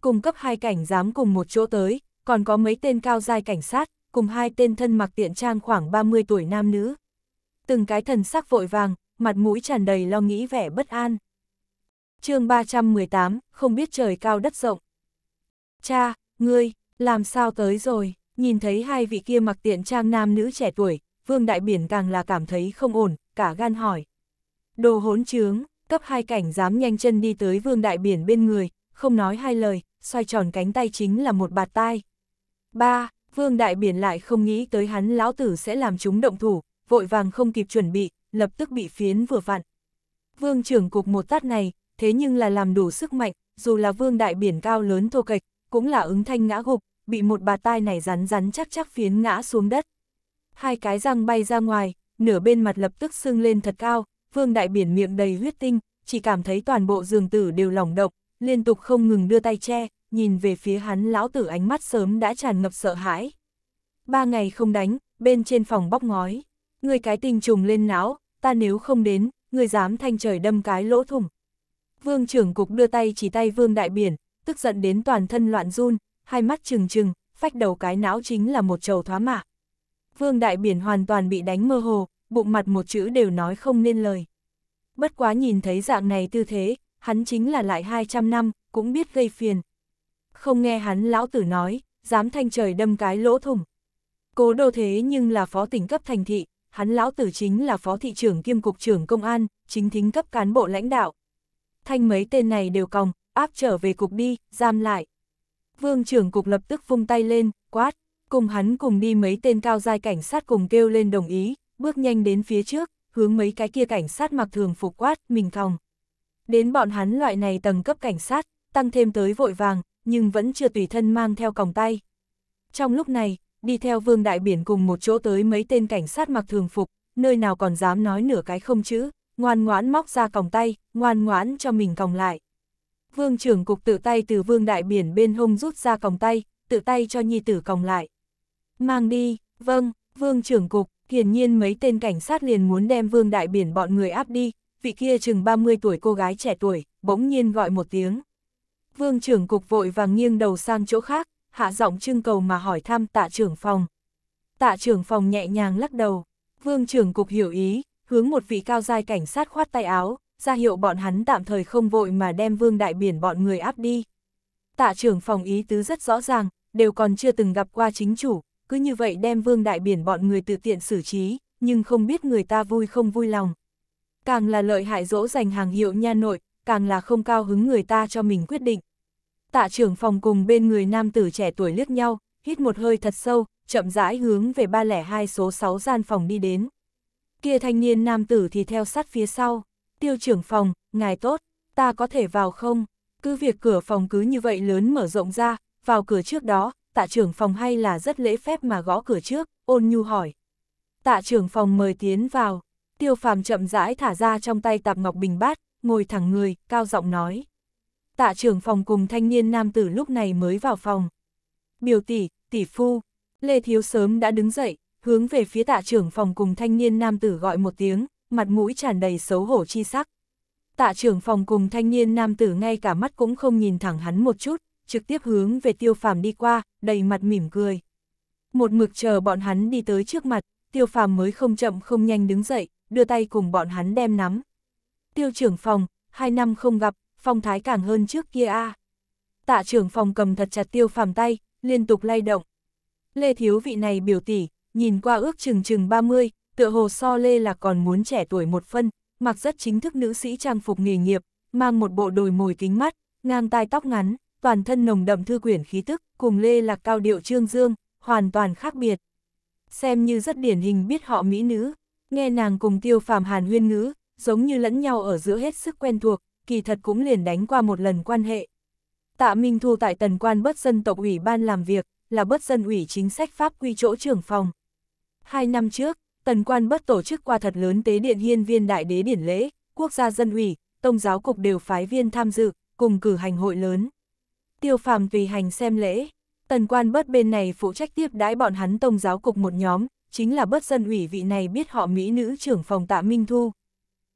Cùng cấp hai cảnh giám cùng một chỗ tới, còn có mấy tên cao giai cảnh sát, cùng hai tên thân mặc tiện trang khoảng 30 tuổi nam nữ. Từng cái thần sắc vội vàng, mặt mũi tràn đầy lo nghĩ vẻ bất an. chương 318, không biết trời cao đất rộng. Cha, ngươi, làm sao tới rồi? Nhìn thấy hai vị kia mặc tiện trang nam nữ trẻ tuổi, Vương Đại Biển càng là cảm thấy không ổn, cả gan hỏi. Đồ hỗn trướng, cấp hai cảnh dám nhanh chân đi tới Vương Đại Biển bên người, không nói hai lời, xoay tròn cánh tay chính là một bạt tai. Ba, Vương Đại Biển lại không nghĩ tới hắn lão tử sẽ làm chúng động thủ, vội vàng không kịp chuẩn bị, lập tức bị phiến vừa vặn. Vương trưởng cục một tát này, thế nhưng là làm đủ sức mạnh, dù là Vương Đại Biển cao lớn thô kịch, cũng là ứng thanh ngã gục, bị một bà tai này rắn rắn chắc chắc phiến ngã xuống đất. Hai cái răng bay ra ngoài, nửa bên mặt lập tức sưng lên thật cao, vương đại biển miệng đầy huyết tinh, chỉ cảm thấy toàn bộ giường tử đều lỏng độc, liên tục không ngừng đưa tay che, nhìn về phía hắn lão tử ánh mắt sớm đã tràn ngập sợ hãi. Ba ngày không đánh, bên trên phòng bóc ngói, người cái tình trùng lên não, ta nếu không đến, người dám thanh trời đâm cái lỗ thủng. Vương trưởng cục đưa tay chỉ tay vương đại biển, tức giận đến toàn thân loạn run, hai mắt trừng trừng, phách đầu cái não chính là một trầu thoá mạ. Vương Đại Biển hoàn toàn bị đánh mơ hồ, bụng mặt một chữ đều nói không nên lời. Bất quá nhìn thấy dạng này tư thế, hắn chính là lại 200 năm, cũng biết gây phiền. Không nghe hắn lão tử nói, dám thanh trời đâm cái lỗ thủng. Cố đô thế nhưng là phó tỉnh cấp thành thị, hắn lão tử chính là phó thị trưởng kiêm cục trưởng công an, chính thính cấp cán bộ lãnh đạo. Thanh mấy tên này đều còng, áp trở về cục đi, giam lại. Vương trưởng cục lập tức vung tay lên, quát, cùng hắn cùng đi mấy tên cao giai cảnh sát cùng kêu lên đồng ý, bước nhanh đến phía trước, hướng mấy cái kia cảnh sát mặc thường phục quát, mình còng. Đến bọn hắn loại này tầng cấp cảnh sát, tăng thêm tới vội vàng, nhưng vẫn chưa tùy thân mang theo còng tay. Trong lúc này, đi theo vương đại biển cùng một chỗ tới mấy tên cảnh sát mặc thường phục, nơi nào còn dám nói nửa cái không chữ, ngoan ngoãn móc ra còng tay, ngoan ngoãn cho mình còng lại. Vương trưởng cục tự tay từ vương đại biển bên hông rút ra còng tay, tự tay cho nhi tử còng lại. Mang đi, vâng, vương trưởng cục, hiển nhiên mấy tên cảnh sát liền muốn đem vương đại biển bọn người áp đi, vị kia chừng 30 tuổi cô gái trẻ tuổi, bỗng nhiên gọi một tiếng. Vương trưởng cục vội vàng nghiêng đầu sang chỗ khác, hạ giọng trưng cầu mà hỏi thăm tạ trưởng phòng. Tạ trưởng phòng nhẹ nhàng lắc đầu, vương trưởng cục hiểu ý, hướng một vị cao giai cảnh sát khoát tay áo, ra hiệu bọn hắn tạm thời không vội mà đem vương đại biển bọn người áp đi. Tạ trưởng phòng ý tứ rất rõ ràng, đều còn chưa từng gặp qua chính chủ, cứ như vậy đem vương đại biển bọn người tự tiện xử trí, nhưng không biết người ta vui không vui lòng. Càng là lợi hại dỗ dành hàng hiệu nha nội, càng là không cao hứng người ta cho mình quyết định. Tạ trưởng phòng cùng bên người nam tử trẻ tuổi liếc nhau, hít một hơi thật sâu, chậm rãi hướng về 302 số 6 gian phòng đi đến. Kia thanh niên nam tử thì theo sát phía sau tiêu trưởng phòng, ngài tốt, ta có thể vào không? Cứ việc cửa phòng cứ như vậy lớn mở rộng ra, vào cửa trước đó, tạ trưởng phòng hay là rất lễ phép mà gõ cửa trước, ôn nhu hỏi. Tạ trưởng phòng mời tiến vào, tiêu phàm chậm rãi thả ra trong tay tạp ngọc bình bát, ngồi thẳng người, cao giọng nói. Tạ trưởng phòng cùng thanh niên nam tử lúc này mới vào phòng. Biểu tỷ, tỷ phu, Lê Thiếu sớm đã đứng dậy, hướng về phía tạ trưởng phòng cùng thanh niên nam tử gọi một tiếng, mặt mũi tràn đầy xấu hổ chi sắc. Tạ trưởng phòng cùng thanh niên nam tử ngay cả mắt cũng không nhìn thẳng hắn một chút, trực tiếp hướng về tiêu phàm đi qua, đầy mặt mỉm cười. Một mực chờ bọn hắn đi tới trước mặt, tiêu phàm mới không chậm không nhanh đứng dậy, đưa tay cùng bọn hắn đem nắm. Tiêu trưởng phòng, hai năm không gặp, phong thái càng hơn trước kia a. Tạ trưởng phòng cầm thật chặt tiêu phàm tay, liên tục lay động. Lê thiếu vị này biểu tỷ, nhìn qua ước chừng chừng 30, tựa hồ so lê là còn muốn trẻ tuổi một phân, mặc rất chính thức nữ sĩ trang phục nghề nghiệp, mang một bộ đồi mồi kính mắt, ngang tai tóc ngắn, toàn thân nồng đậm thư quyển khí tức, cùng lê là cao điệu trương dương, hoàn toàn khác biệt. Xem như rất điển hình biết họ mỹ nữ, nghe nàng cùng tiêu phàm hàn huyên ngữ, giống như lẫn nhau ở giữa hết sức quen thuộc, kỳ thật cũng liền đánh qua một lần quan hệ. Tạ Minh Thu tại tần quan bất dân tộc ủy ban làm việc, là bất dân ủy chính sách pháp quy chỗ trưởng phòng. Hai năm trước, tần quan bất tổ chức qua thật lớn tế điện hiên viên đại đế điển lễ, quốc gia dân ủy, tông giáo cục đều phái viên tham dự, cùng cử hành hội lớn. Tiêu phàm tùy hành xem lễ, tần quan bất bên này phụ trách tiếp đãi bọn hắn tông giáo cục một nhóm, chính là bất dân ủy vị này biết họ Mỹ nữ trưởng phòng tạ Minh Thu.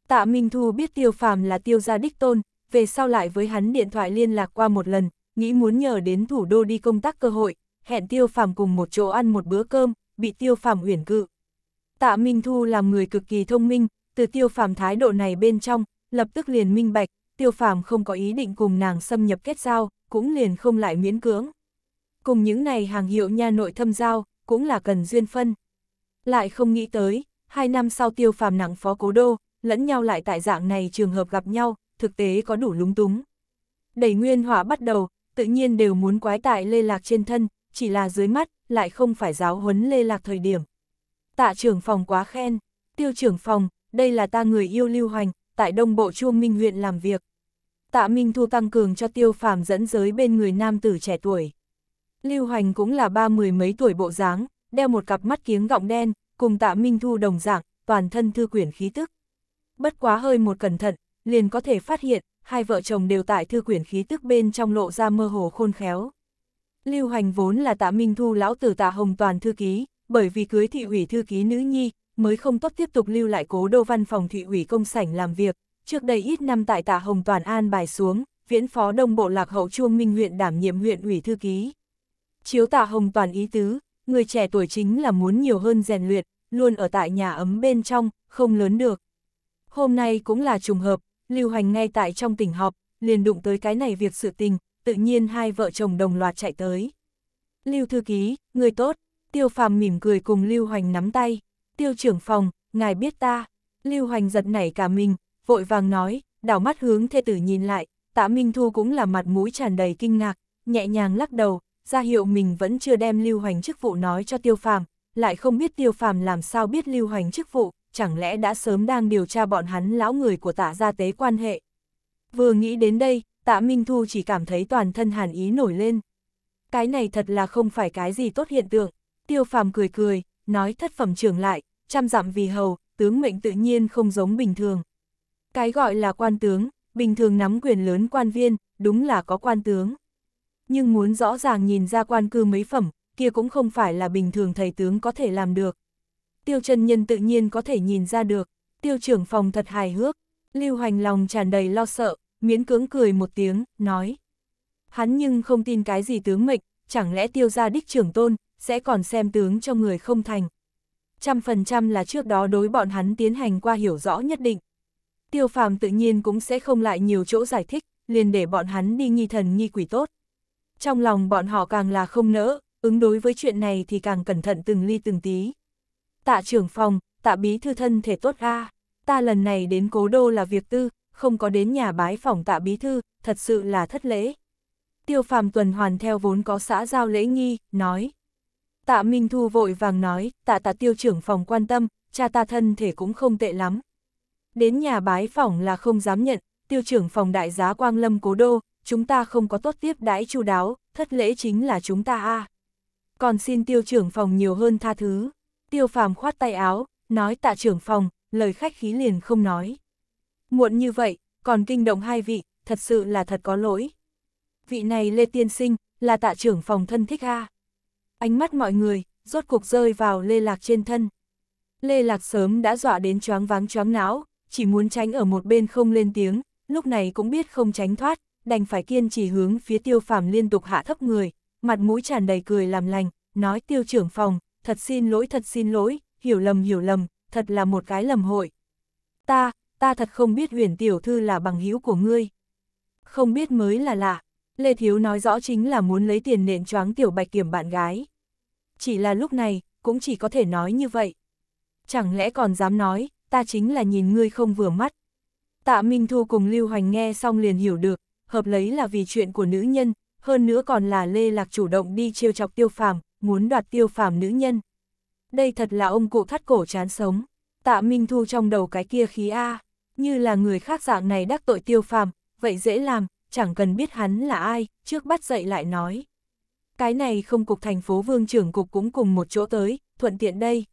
Tạ Minh Thu biết tiêu phàm là tiêu gia đích tôn, về sau lại với hắn điện thoại liên lạc qua một lần, nghĩ muốn nhờ đến thủ đô đi công tác cơ hội, hẹn tiêu phàm cùng một chỗ ăn một bữa cơm, bị tiêu phàm uyển cự. Tạ Minh Thu làm người cực kỳ thông minh, từ tiêu phàm thái độ này bên trong, lập tức liền minh bạch, tiêu phàm không có ý định cùng nàng xâm nhập kết giao, cũng liền không lại miễn cưỡng. Cùng những này hàng hiệu nha nội thâm giao, cũng là cần duyên phân. Lại không nghĩ tới, hai năm sau tiêu phàm nặng phó cố đô, lẫn nhau lại tại dạng này trường hợp gặp nhau, thực tế có đủ lúng túng. Đẩy nguyên hỏa bắt đầu, tự nhiên đều muốn quái tại lê lạc trên thân, chỉ là dưới mắt, lại không phải giáo huấn lê lạc thời điểm. Tạ trưởng phòng quá khen, tiêu trưởng phòng, đây là ta người yêu lưu hoành, tại đông bộ chuông minh huyện làm việc. Tạ Minh Thu tăng cường cho tiêu phàm dẫn giới bên người nam tử trẻ tuổi. Lưu Hoành cũng là ba mười mấy tuổi bộ dáng, đeo một cặp mắt kiếng gọng đen, cùng tạ Minh Thu đồng dạng, toàn thân thư quyển khí tức. Bất quá hơi một cẩn thận, liền có thể phát hiện, hai vợ chồng đều tại thư quyển khí tức bên trong lộ ra mơ hồ khôn khéo. Lưu Hoành vốn là tạ Minh Thu lão tử tạ Hồng Toàn thư ký, bởi vì cưới thị ủy thư ký nữ nhi, mới không tốt tiếp tục lưu lại cố đô văn phòng thị ủy công sảnh làm việc. Trước đây ít năm tại tả Hồng Toàn An bài xuống, viễn phó đông bộ lạc hậu chuông minh huyện đảm nhiệm huyện ủy thư ký. Chiếu tả Hồng Toàn ý tứ, người trẻ tuổi chính là muốn nhiều hơn rèn luyện, luôn ở tại nhà ấm bên trong, không lớn được. Hôm nay cũng là trùng hợp, lưu hành ngay tại trong tỉnh họp, liền đụng tới cái này việc sự tình, tự nhiên hai vợ chồng đồng loạt chạy tới. Lưu thư ký, người tốt, Tiêu phàm mỉm cười cùng Lưu Hoành nắm tay. Tiêu trưởng phòng, ngài biết ta. Lưu Hoành giật nảy cả mình, vội vàng nói, đảo mắt hướng thê tử nhìn lại. Tạ Minh Thu cũng là mặt mũi tràn đầy kinh ngạc, nhẹ nhàng lắc đầu, ra hiệu mình vẫn chưa đem Lưu Hoành chức vụ nói cho Tiêu phàm. Lại không biết Tiêu phàm làm sao biết Lưu Hoành chức vụ, chẳng lẽ đã sớm đang điều tra bọn hắn lão người của tạ gia tế quan hệ. Vừa nghĩ đến đây, tạ Minh Thu chỉ cảm thấy toàn thân hàn ý nổi lên. Cái này thật là không phải cái gì tốt hiện tượng. Tiêu phàm cười cười, nói thất phẩm trưởng lại, trăm dặm vì hầu, tướng mệnh tự nhiên không giống bình thường. Cái gọi là quan tướng, bình thường nắm quyền lớn quan viên, đúng là có quan tướng. Nhưng muốn rõ ràng nhìn ra quan cư mấy phẩm, kia cũng không phải là bình thường thầy tướng có thể làm được. Tiêu chân nhân tự nhiên có thể nhìn ra được, tiêu trưởng phòng thật hài hước, lưu hoành lòng tràn đầy lo sợ, miễn cưỡng cười một tiếng, nói. Hắn nhưng không tin cái gì tướng mệnh, chẳng lẽ tiêu ra đích trưởng tôn, sẽ còn xem tướng cho người không thành. Trăm phần trăm là trước đó đối bọn hắn tiến hành qua hiểu rõ nhất định. Tiêu phàm tự nhiên cũng sẽ không lại nhiều chỗ giải thích, liền để bọn hắn đi nghi thần nghi quỷ tốt. Trong lòng bọn họ càng là không nỡ, ứng đối với chuyện này thì càng cẩn thận từng ly từng tí. Tạ trưởng phòng, tạ bí thư thân thể tốt a ta lần này đến cố đô là việc tư, không có đến nhà bái phòng tạ bí thư, thật sự là thất lễ. Tiêu phàm tuần hoàn theo vốn có xã giao lễ nghi, nói. Tạ Minh Thu vội vàng nói, tạ tạ tiêu trưởng phòng quan tâm, cha ta thân thể cũng không tệ lắm. Đến nhà bái phỏng là không dám nhận, tiêu trưởng phòng đại giá Quang Lâm Cố Đô, chúng ta không có tốt tiếp đãi chu đáo, thất lễ chính là chúng ta a. Còn xin tiêu trưởng phòng nhiều hơn tha thứ. Tiêu phàm khoát tay áo, nói tạ trưởng phòng, lời khách khí liền không nói. Muộn như vậy, còn kinh động hai vị, thật sự là thật có lỗi. Vị này Lê Tiên Sinh, là tạ trưởng phòng thân thích a ánh mắt mọi người, rốt cuộc rơi vào lê lạc trên thân. Lê lạc sớm đã dọa đến choáng váng choáng não, chỉ muốn tránh ở một bên không lên tiếng, lúc này cũng biết không tránh thoát, đành phải kiên trì hướng phía tiêu phàm liên tục hạ thấp người, mặt mũi tràn đầy cười làm lành, nói tiêu trưởng phòng, thật xin lỗi thật xin lỗi, hiểu lầm hiểu lầm, thật là một cái lầm hội. Ta, ta thật không biết huyền tiểu thư là bằng hữu của ngươi. Không biết mới là lạ, Lê Thiếu nói rõ chính là muốn lấy tiền nện choáng tiểu bạch kiểm bạn gái chỉ là lúc này, cũng chỉ có thể nói như vậy. Chẳng lẽ còn dám nói, ta chính là nhìn ngươi không vừa mắt. Tạ Minh Thu cùng Lưu Hoành nghe xong liền hiểu được, hợp lấy là vì chuyện của nữ nhân, hơn nữa còn là Lê Lạc chủ động đi trêu chọc tiêu phàm, muốn đoạt tiêu phàm nữ nhân. Đây thật là ông cụ thắt cổ chán sống, tạ Minh Thu trong đầu cái kia khí A, như là người khác dạng này đắc tội tiêu phàm, vậy dễ làm, chẳng cần biết hắn là ai, trước bắt dậy lại nói cái này không cục thành phố vương trưởng cục cũng cùng một chỗ tới, thuận tiện đây.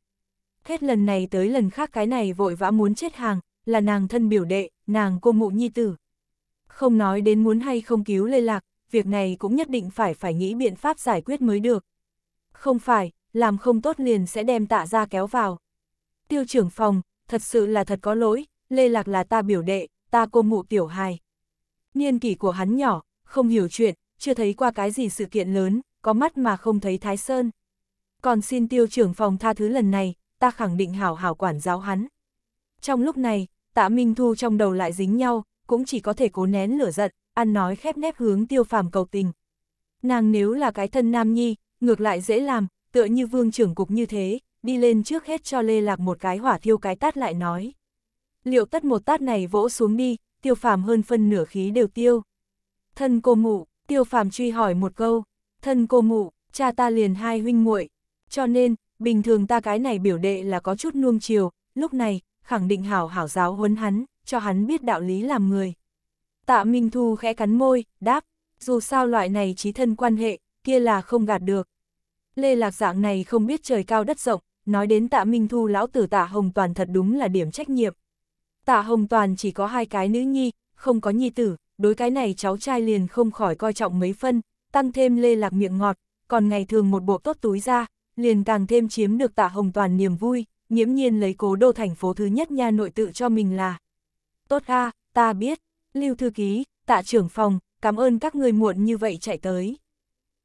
Hết lần này tới lần khác cái này vội vã muốn chết hàng, là nàng thân biểu đệ, nàng cô mụ nhi tử. Không nói đến muốn hay không cứu lê lạc, việc này cũng nhất định phải phải nghĩ biện pháp giải quyết mới được. Không phải, làm không tốt liền sẽ đem tạ ra kéo vào. Tiêu trưởng phòng, thật sự là thật có lỗi, lê lạc là ta biểu đệ, ta cô mụ tiểu hài. Niên kỷ của hắn nhỏ, không hiểu chuyện, chưa thấy qua cái gì sự kiện lớn, có mắt mà không thấy Thái Sơn. Còn xin tiêu trưởng phòng tha thứ lần này, ta khẳng định hảo hảo quản giáo hắn. Trong lúc này, tạ Minh Thu trong đầu lại dính nhau, cũng chỉ có thể cố nén lửa giận, ăn nói khép nép hướng tiêu phàm cầu tình. Nàng nếu là cái thân nam nhi, ngược lại dễ làm, tựa như vương trưởng cục như thế, đi lên trước hết cho Lê Lạc một cái hỏa thiêu cái tát lại nói. Liệu tất một tát này vỗ xuống đi, tiêu phàm hơn phân nửa khí đều tiêu. Thân cô mụ, tiêu phàm truy hỏi một câu, thân cô mụ, cha ta liền hai huynh muội Cho nên, bình thường ta cái này biểu đệ là có chút nuông chiều, lúc này, khẳng định hảo hảo giáo huấn hắn, cho hắn biết đạo lý làm người. Tạ Minh Thu khẽ cắn môi, đáp, dù sao loại này trí thân quan hệ, kia là không gạt được. Lê Lạc dạng này không biết trời cao đất rộng, nói đến tạ Minh Thu lão tử tạ Hồng Toàn thật đúng là điểm trách nhiệm. Tạ Hồng Toàn chỉ có hai cái nữ nhi, không có nhi tử, đối cái này cháu trai liền không khỏi coi trọng mấy phân, tăng thêm lê lạc miệng ngọt, còn ngày thường một bộ tốt túi ra, liền càng thêm chiếm được tạ hồng toàn niềm vui, nhiễm nhiên lấy cố đô thành phố thứ nhất nha nội tự cho mình là. Tốt ha ta biết, lưu thư ký, tạ trưởng phòng, cảm ơn các người muộn như vậy chạy tới.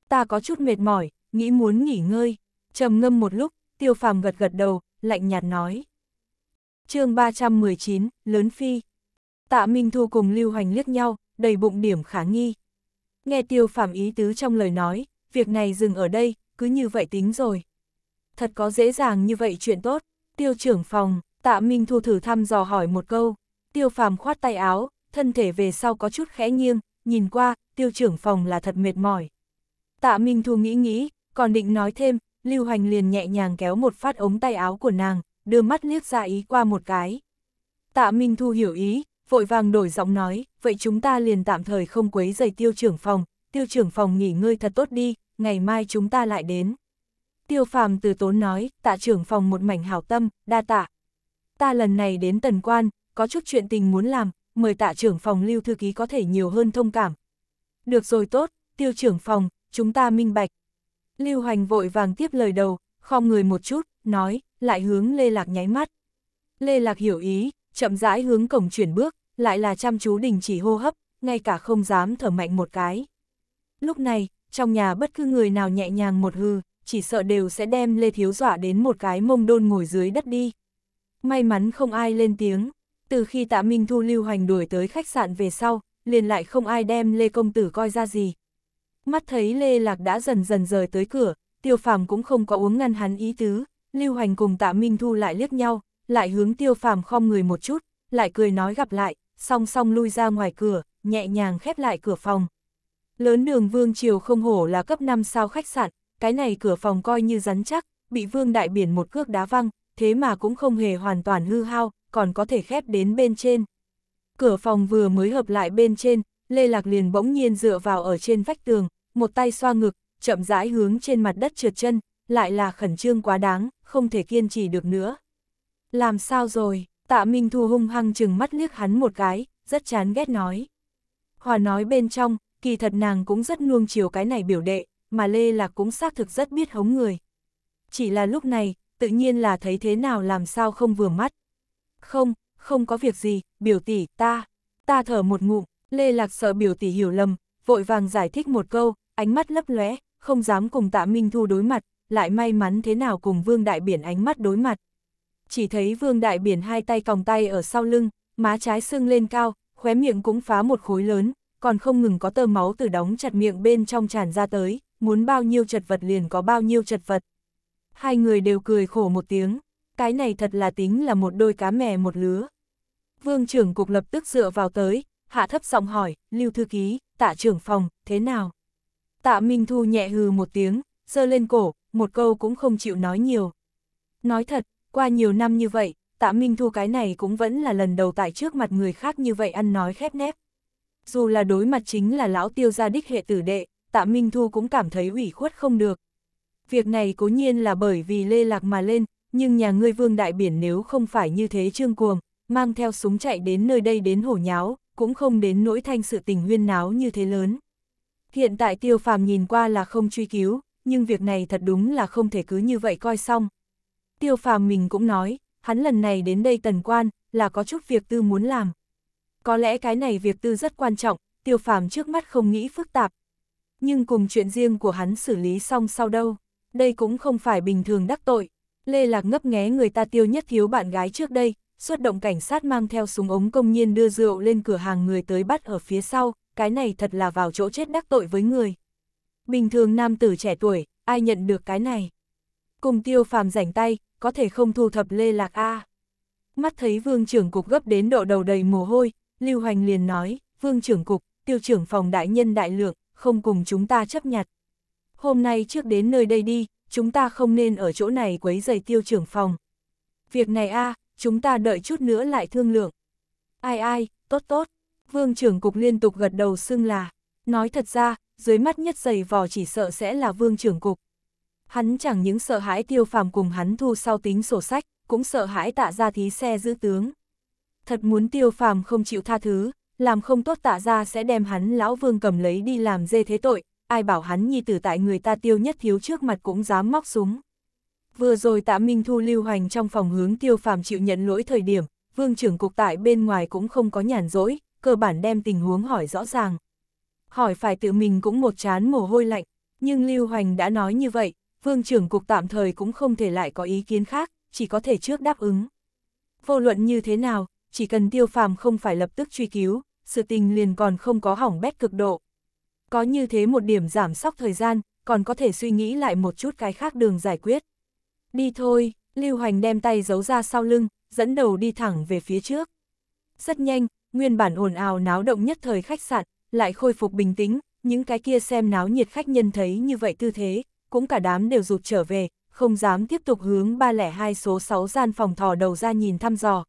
Ta có chút mệt mỏi, nghĩ muốn nghỉ ngơi, trầm ngâm một lúc, tiêu phàm gật gật đầu, lạnh nhạt nói. chương 319, Lớn Phi Tạ Minh Thu cùng Lưu Hoành liếc nhau, đầy bụng điểm khả nghi, Nghe tiêu phàm ý tứ trong lời nói, việc này dừng ở đây, cứ như vậy tính rồi. Thật có dễ dàng như vậy chuyện tốt, tiêu trưởng phòng, tạ Minh Thu thử thăm dò hỏi một câu, tiêu phàm khoát tay áo, thân thể về sau có chút khẽ nghiêng, nhìn qua, tiêu trưởng phòng là thật mệt mỏi. Tạ Minh Thu nghĩ nghĩ, còn định nói thêm, Lưu Hoành liền nhẹ nhàng kéo một phát ống tay áo của nàng, đưa mắt liếc ra ý qua một cái. Tạ Minh Thu hiểu ý, vội vàng đổi giọng nói, vậy chúng ta liền tạm thời không quấy giày tiêu trưởng phòng, tiêu trưởng phòng nghỉ ngơi thật tốt đi, ngày mai chúng ta lại đến. Tiêu phàm từ tốn nói, tạ trưởng phòng một mảnh hảo tâm, đa tạ. Ta lần này đến tần quan, có chút chuyện tình muốn làm, mời tạ trưởng phòng lưu thư ký có thể nhiều hơn thông cảm. Được rồi tốt, tiêu trưởng phòng, chúng ta minh bạch. Lưu hoành vội vàng tiếp lời đầu, khom người một chút, nói, lại hướng Lê Lạc nháy mắt. Lê Lạc hiểu ý, chậm rãi hướng cổng chuyển bước, lại là chăm chú đình chỉ hô hấp, ngay cả không dám thở mạnh một cái. Lúc này, trong nhà bất cứ người nào nhẹ nhàng một hư, chỉ sợ đều sẽ đem Lê Thiếu Dọa đến một cái mông đôn ngồi dưới đất đi. May mắn không ai lên tiếng, từ khi tạ Minh Thu lưu hành đuổi tới khách sạn về sau, liền lại không ai đem Lê Công Tử coi ra gì. Mắt thấy Lê Lạc đã dần dần rời tới cửa, tiêu phàm cũng không có uống ngăn hắn ý tứ, lưu hành cùng tạ Minh Thu lại liếc nhau, lại hướng tiêu phàm khom người một chút, lại cười nói gặp lại, song song lui ra ngoài cửa, nhẹ nhàng khép lại cửa phòng. Lớn đường Vương Triều không hổ là cấp 5 sao khách sạn, cái này cửa phòng coi như rắn chắc, bị Vương Đại Biển một cước đá văng, thế mà cũng không hề hoàn toàn hư hao, còn có thể khép đến bên trên. Cửa phòng vừa mới hợp lại bên trên, Lê Lạc liền bỗng nhiên dựa vào ở trên vách tường, một tay xoa ngực, chậm rãi hướng trên mặt đất trượt chân, lại là khẩn trương quá đáng, không thể kiên trì được nữa. Làm sao rồi? Tạ Minh Thu hung hăng chừng mắt liếc hắn một cái, rất chán ghét nói. Hòa nói bên trong, kỳ thật nàng cũng rất nuông chiều cái này biểu đệ, mà Lê Lạc cũng xác thực rất biết hống người. Chỉ là lúc này, tự nhiên là thấy thế nào làm sao không vừa mắt. Không, không có việc gì, biểu tỷ, ta, ta thở một ngụm, Lê Lạc sợ biểu tỷ hiểu lầm, vội vàng giải thích một câu, ánh mắt lấp lóe, không dám cùng tạ Minh Thu đối mặt, lại may mắn thế nào cùng Vương Đại Biển ánh mắt đối mặt chỉ thấy vương đại biển hai tay còng tay ở sau lưng, má trái sưng lên cao, khóe miệng cũng phá một khối lớn, còn không ngừng có tơ máu từ đóng chặt miệng bên trong tràn ra tới, muốn bao nhiêu chật vật liền có bao nhiêu chật vật. Hai người đều cười khổ một tiếng, cái này thật là tính là một đôi cá mè một lứa. Vương trưởng cục lập tức dựa vào tới, hạ thấp giọng hỏi, lưu thư ký, tạ trưởng phòng, thế nào? Tạ Minh Thu nhẹ hừ một tiếng, giơ lên cổ, một câu cũng không chịu nói nhiều. Nói thật, qua nhiều năm như vậy, tạ Minh Thu cái này cũng vẫn là lần đầu tại trước mặt người khác như vậy ăn nói khép nép. Dù là đối mặt chính là lão tiêu gia đích hệ tử đệ, tạ Minh Thu cũng cảm thấy ủy khuất không được. Việc này cố nhiên là bởi vì lê lạc mà lên, nhưng nhà ngươi vương đại biển nếu không phải như thế trương cuồng, mang theo súng chạy đến nơi đây đến hổ nháo, cũng không đến nỗi thanh sự tình huyên náo như thế lớn. Hiện tại tiêu phàm nhìn qua là không truy cứu, nhưng việc này thật đúng là không thể cứ như vậy coi xong, tiêu phàm mình cũng nói, hắn lần này đến đây tần quan, là có chút việc tư muốn làm. Có lẽ cái này việc tư rất quan trọng, tiêu phàm trước mắt không nghĩ phức tạp. Nhưng cùng chuyện riêng của hắn xử lý xong sau đâu, đây cũng không phải bình thường đắc tội. Lê Lạc ngấp nghé người ta tiêu nhất thiếu bạn gái trước đây, xuất động cảnh sát mang theo súng ống công nhiên đưa rượu lên cửa hàng người tới bắt ở phía sau, cái này thật là vào chỗ chết đắc tội với người. Bình thường nam tử trẻ tuổi, ai nhận được cái này? Cùng tiêu phàm rảnh tay, có thể không thu thập lê lạc a Mắt thấy vương trưởng cục gấp đến độ đầu đầy mồ hôi, Lưu Hoành liền nói, vương trưởng cục, tiêu trưởng phòng đại nhân đại lượng, không cùng chúng ta chấp nhặt. Hôm nay trước đến nơi đây đi, chúng ta không nên ở chỗ này quấy giày tiêu trưởng phòng. Việc này a chúng ta đợi chút nữa lại thương lượng. Ai ai, tốt tốt, vương trưởng cục liên tục gật đầu xưng là, nói thật ra, dưới mắt nhất giày vò chỉ sợ sẽ là vương trưởng cục. Hắn chẳng những sợ hãi tiêu phàm cùng hắn thu sau tính sổ sách, cũng sợ hãi tạ ra thí xe giữ tướng. Thật muốn tiêu phàm không chịu tha thứ, làm không tốt tạ ra sẽ đem hắn lão vương cầm lấy đi làm dê thế tội, ai bảo hắn nhi tử tại người ta tiêu nhất thiếu trước mặt cũng dám móc súng. Vừa rồi tạ Minh Thu lưu hành trong phòng hướng tiêu phàm chịu nhận lỗi thời điểm, vương trưởng cục tại bên ngoài cũng không có nhàn rỗi, cơ bản đem tình huống hỏi rõ ràng. Hỏi phải tự mình cũng một chán mồ hôi lạnh, nhưng lưu hành đã nói như vậy, Vương trưởng cục tạm thời cũng không thể lại có ý kiến khác, chỉ có thể trước đáp ứng. Vô luận như thế nào, chỉ cần tiêu phàm không phải lập tức truy cứu, sự tình liền còn không có hỏng bét cực độ. Có như thế một điểm giảm sóc thời gian, còn có thể suy nghĩ lại một chút cái khác đường giải quyết. Đi thôi, Lưu Hoành đem tay giấu ra sau lưng, dẫn đầu đi thẳng về phía trước. Rất nhanh, nguyên bản ồn ào náo động nhất thời khách sạn, lại khôi phục bình tĩnh, những cái kia xem náo nhiệt khách nhân thấy như vậy tư thế, cũng cả đám đều rụt trở về, không dám tiếp tục hướng 302 số 6 gian phòng thò đầu ra nhìn thăm dò.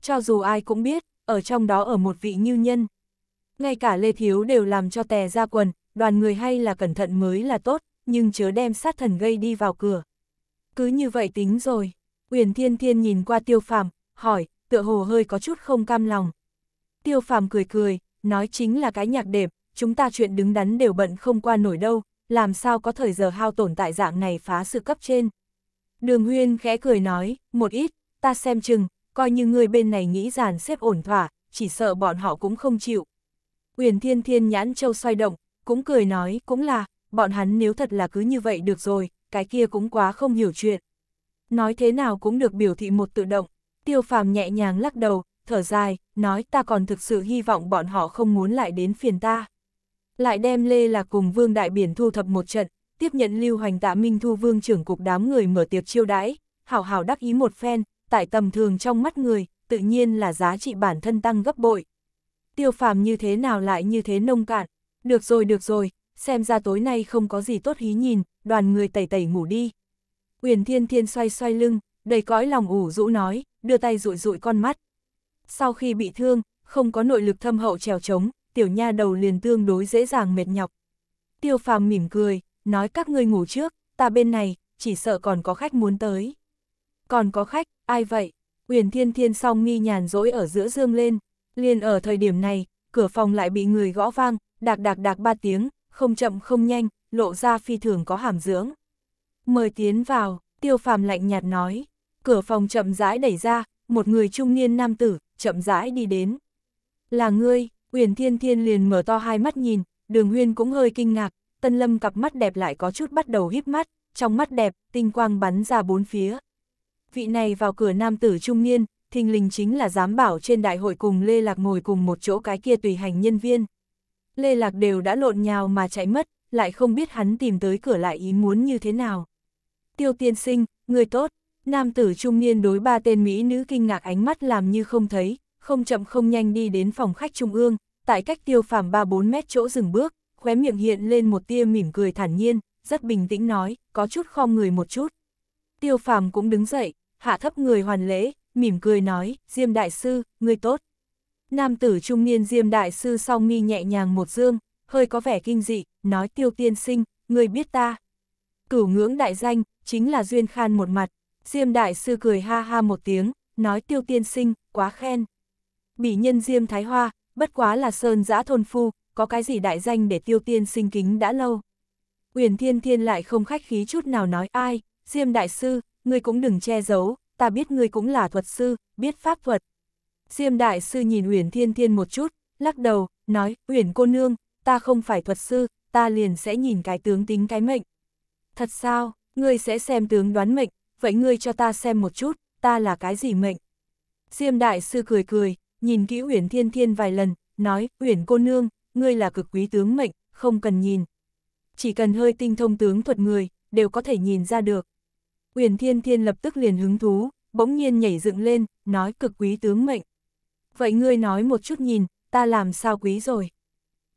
Cho dù ai cũng biết, ở trong đó ở một vị như nhân. Ngay cả Lê Thiếu đều làm cho tè ra quần, đoàn người hay là cẩn thận mới là tốt, nhưng chớ đem sát thần gây đi vào cửa. Cứ như vậy tính rồi, Uyển Thiên Thiên nhìn qua Tiêu Phàm, hỏi, tựa hồ hơi có chút không cam lòng. Tiêu Phàm cười cười, nói chính là cái nhạc đẹp, chúng ta chuyện đứng đắn đều bận không qua nổi đâu, làm sao có thời giờ hao tổn tại dạng này phá sự cấp trên. Đường Huyên khẽ cười nói, một ít, ta xem chừng, coi như người bên này nghĩ giàn xếp ổn thỏa, chỉ sợ bọn họ cũng không chịu. Quyền Thiên Thiên nhãn châu xoay động, cũng cười nói, cũng là, bọn hắn nếu thật là cứ như vậy được rồi, cái kia cũng quá không hiểu chuyện. Nói thế nào cũng được biểu thị một tự động, tiêu phàm nhẹ nhàng lắc đầu, thở dài, nói ta còn thực sự hy vọng bọn họ không muốn lại đến phiền ta lại đem Lê Lạc cùng Vương Đại Biển thu thập một trận, tiếp nhận lưu hoành tạ Minh Thu Vương trưởng cục đám người mở tiệc chiêu đãi, hảo hảo đắc ý một phen, tại tầm thường trong mắt người, tự nhiên là giá trị bản thân tăng gấp bội. Tiêu phàm như thế nào lại như thế nông cạn, được rồi được rồi, xem ra tối nay không có gì tốt hí nhìn, đoàn người tẩy tẩy ngủ đi. Uyển Thiên Thiên xoay xoay lưng, đầy cõi lòng ủ rũ nói, đưa tay rụi rụi con mắt. Sau khi bị thương, không có nội lực thâm hậu trèo trống, tiểu nha đầu liền tương đối dễ dàng mệt nhọc. Tiêu phàm mỉm cười, nói các ngươi ngủ trước, ta bên này, chỉ sợ còn có khách muốn tới. Còn có khách, ai vậy? Uyển Thiên Thiên song nghi nhàn rỗi ở giữa dương lên, liền ở thời điểm này, cửa phòng lại bị người gõ vang, đạc đạc đạc ba tiếng, không chậm không nhanh, lộ ra phi thường có hàm dưỡng. Mời tiến vào, tiêu phàm lạnh nhạt nói, cửa phòng chậm rãi đẩy ra, một người trung niên nam tử, chậm rãi đi đến. Là ngươi, Uyển Thiên Thiên liền mở to hai mắt nhìn, Đường Huyên cũng hơi kinh ngạc, Tân Lâm cặp mắt đẹp lại có chút bắt đầu híp mắt, trong mắt đẹp, tinh quang bắn ra bốn phía. Vị này vào cửa nam tử trung niên, thình lình chính là giám bảo trên đại hội cùng Lê Lạc ngồi cùng một chỗ cái kia tùy hành nhân viên. Lê Lạc đều đã lộn nhào mà chạy mất, lại không biết hắn tìm tới cửa lại ý muốn như thế nào. Tiêu tiên sinh, người tốt, nam tử trung niên đối ba tên Mỹ nữ kinh ngạc ánh mắt làm như không thấy, không chậm không nhanh đi đến phòng khách trung ương, tại cách tiêu phàm 3-4 mét chỗ dừng bước, khóe miệng hiện lên một tia mỉm cười thản nhiên, rất bình tĩnh nói, có chút khom người một chút. Tiêu phàm cũng đứng dậy, hạ thấp người hoàn lễ, mỉm cười nói, Diêm Đại Sư, người tốt. Nam tử trung niên Diêm Đại Sư song mi nhẹ nhàng một dương, hơi có vẻ kinh dị, nói tiêu tiên sinh, người biết ta. Cửu ngưỡng đại danh, chính là duyên khan một mặt, Diêm Đại Sư cười ha ha một tiếng, nói tiêu tiên sinh, quá khen bị nhân Diêm Thái Hoa, bất quá là sơn giã thôn phu, có cái gì đại danh để tiêu tiên sinh kính đã lâu. Uyển Thiên Thiên lại không khách khí chút nào nói ai, Diêm Đại Sư, ngươi cũng đừng che giấu, ta biết ngươi cũng là thuật sư, biết pháp thuật. Diêm Đại Sư nhìn Uyển Thiên Thiên một chút, lắc đầu, nói, Uyển cô nương, ta không phải thuật sư, ta liền sẽ nhìn cái tướng tính cái mệnh. Thật sao, ngươi sẽ xem tướng đoán mệnh, vậy ngươi cho ta xem một chút, ta là cái gì mệnh? Diêm Đại Sư cười cười, nhìn kỹ Uyển Thiên Thiên vài lần, nói, Uyển cô nương, ngươi là cực quý tướng mệnh, không cần nhìn. Chỉ cần hơi tinh thông tướng thuật người, đều có thể nhìn ra được. Uyển Thiên Thiên lập tức liền hứng thú, bỗng nhiên nhảy dựng lên, nói cực quý tướng mệnh. Vậy ngươi nói một chút nhìn, ta làm sao quý rồi.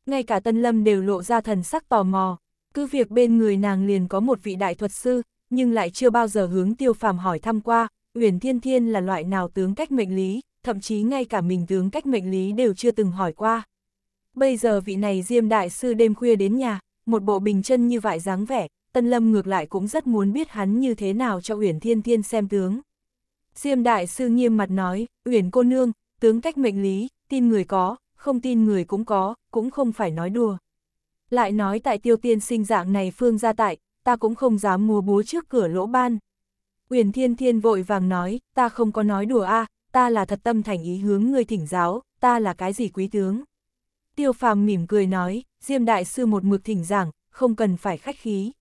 Ngay cả Tân Lâm đều lộ ra thần sắc tò mò, cứ việc bên người nàng liền có một vị đại thuật sư, nhưng lại chưa bao giờ hướng tiêu phàm hỏi thăm qua, Uyển Thiên Thiên là loại nào tướng cách mệnh lý thậm chí ngay cả mình tướng cách mệnh lý đều chưa từng hỏi qua. Bây giờ vị này Diêm Đại Sư đêm khuya đến nhà, một bộ bình chân như vại dáng vẻ, Tân Lâm ngược lại cũng rất muốn biết hắn như thế nào cho Uyển Thiên Thiên xem tướng. Diêm Đại Sư nghiêm mặt nói, Uyển cô nương, tướng cách mệnh lý, tin người có, không tin người cũng có, cũng không phải nói đùa. Lại nói tại tiêu tiên sinh dạng này phương gia tại, ta cũng không dám mua búa trước cửa lỗ ban. Uyển Thiên Thiên vội vàng nói, ta không có nói đùa a, à, ta là thật tâm thành ý hướng ngươi thỉnh giáo, ta là cái gì quý tướng. Tiêu phàm mỉm cười nói, Diêm Đại Sư một mực thỉnh giảng, không cần phải khách khí.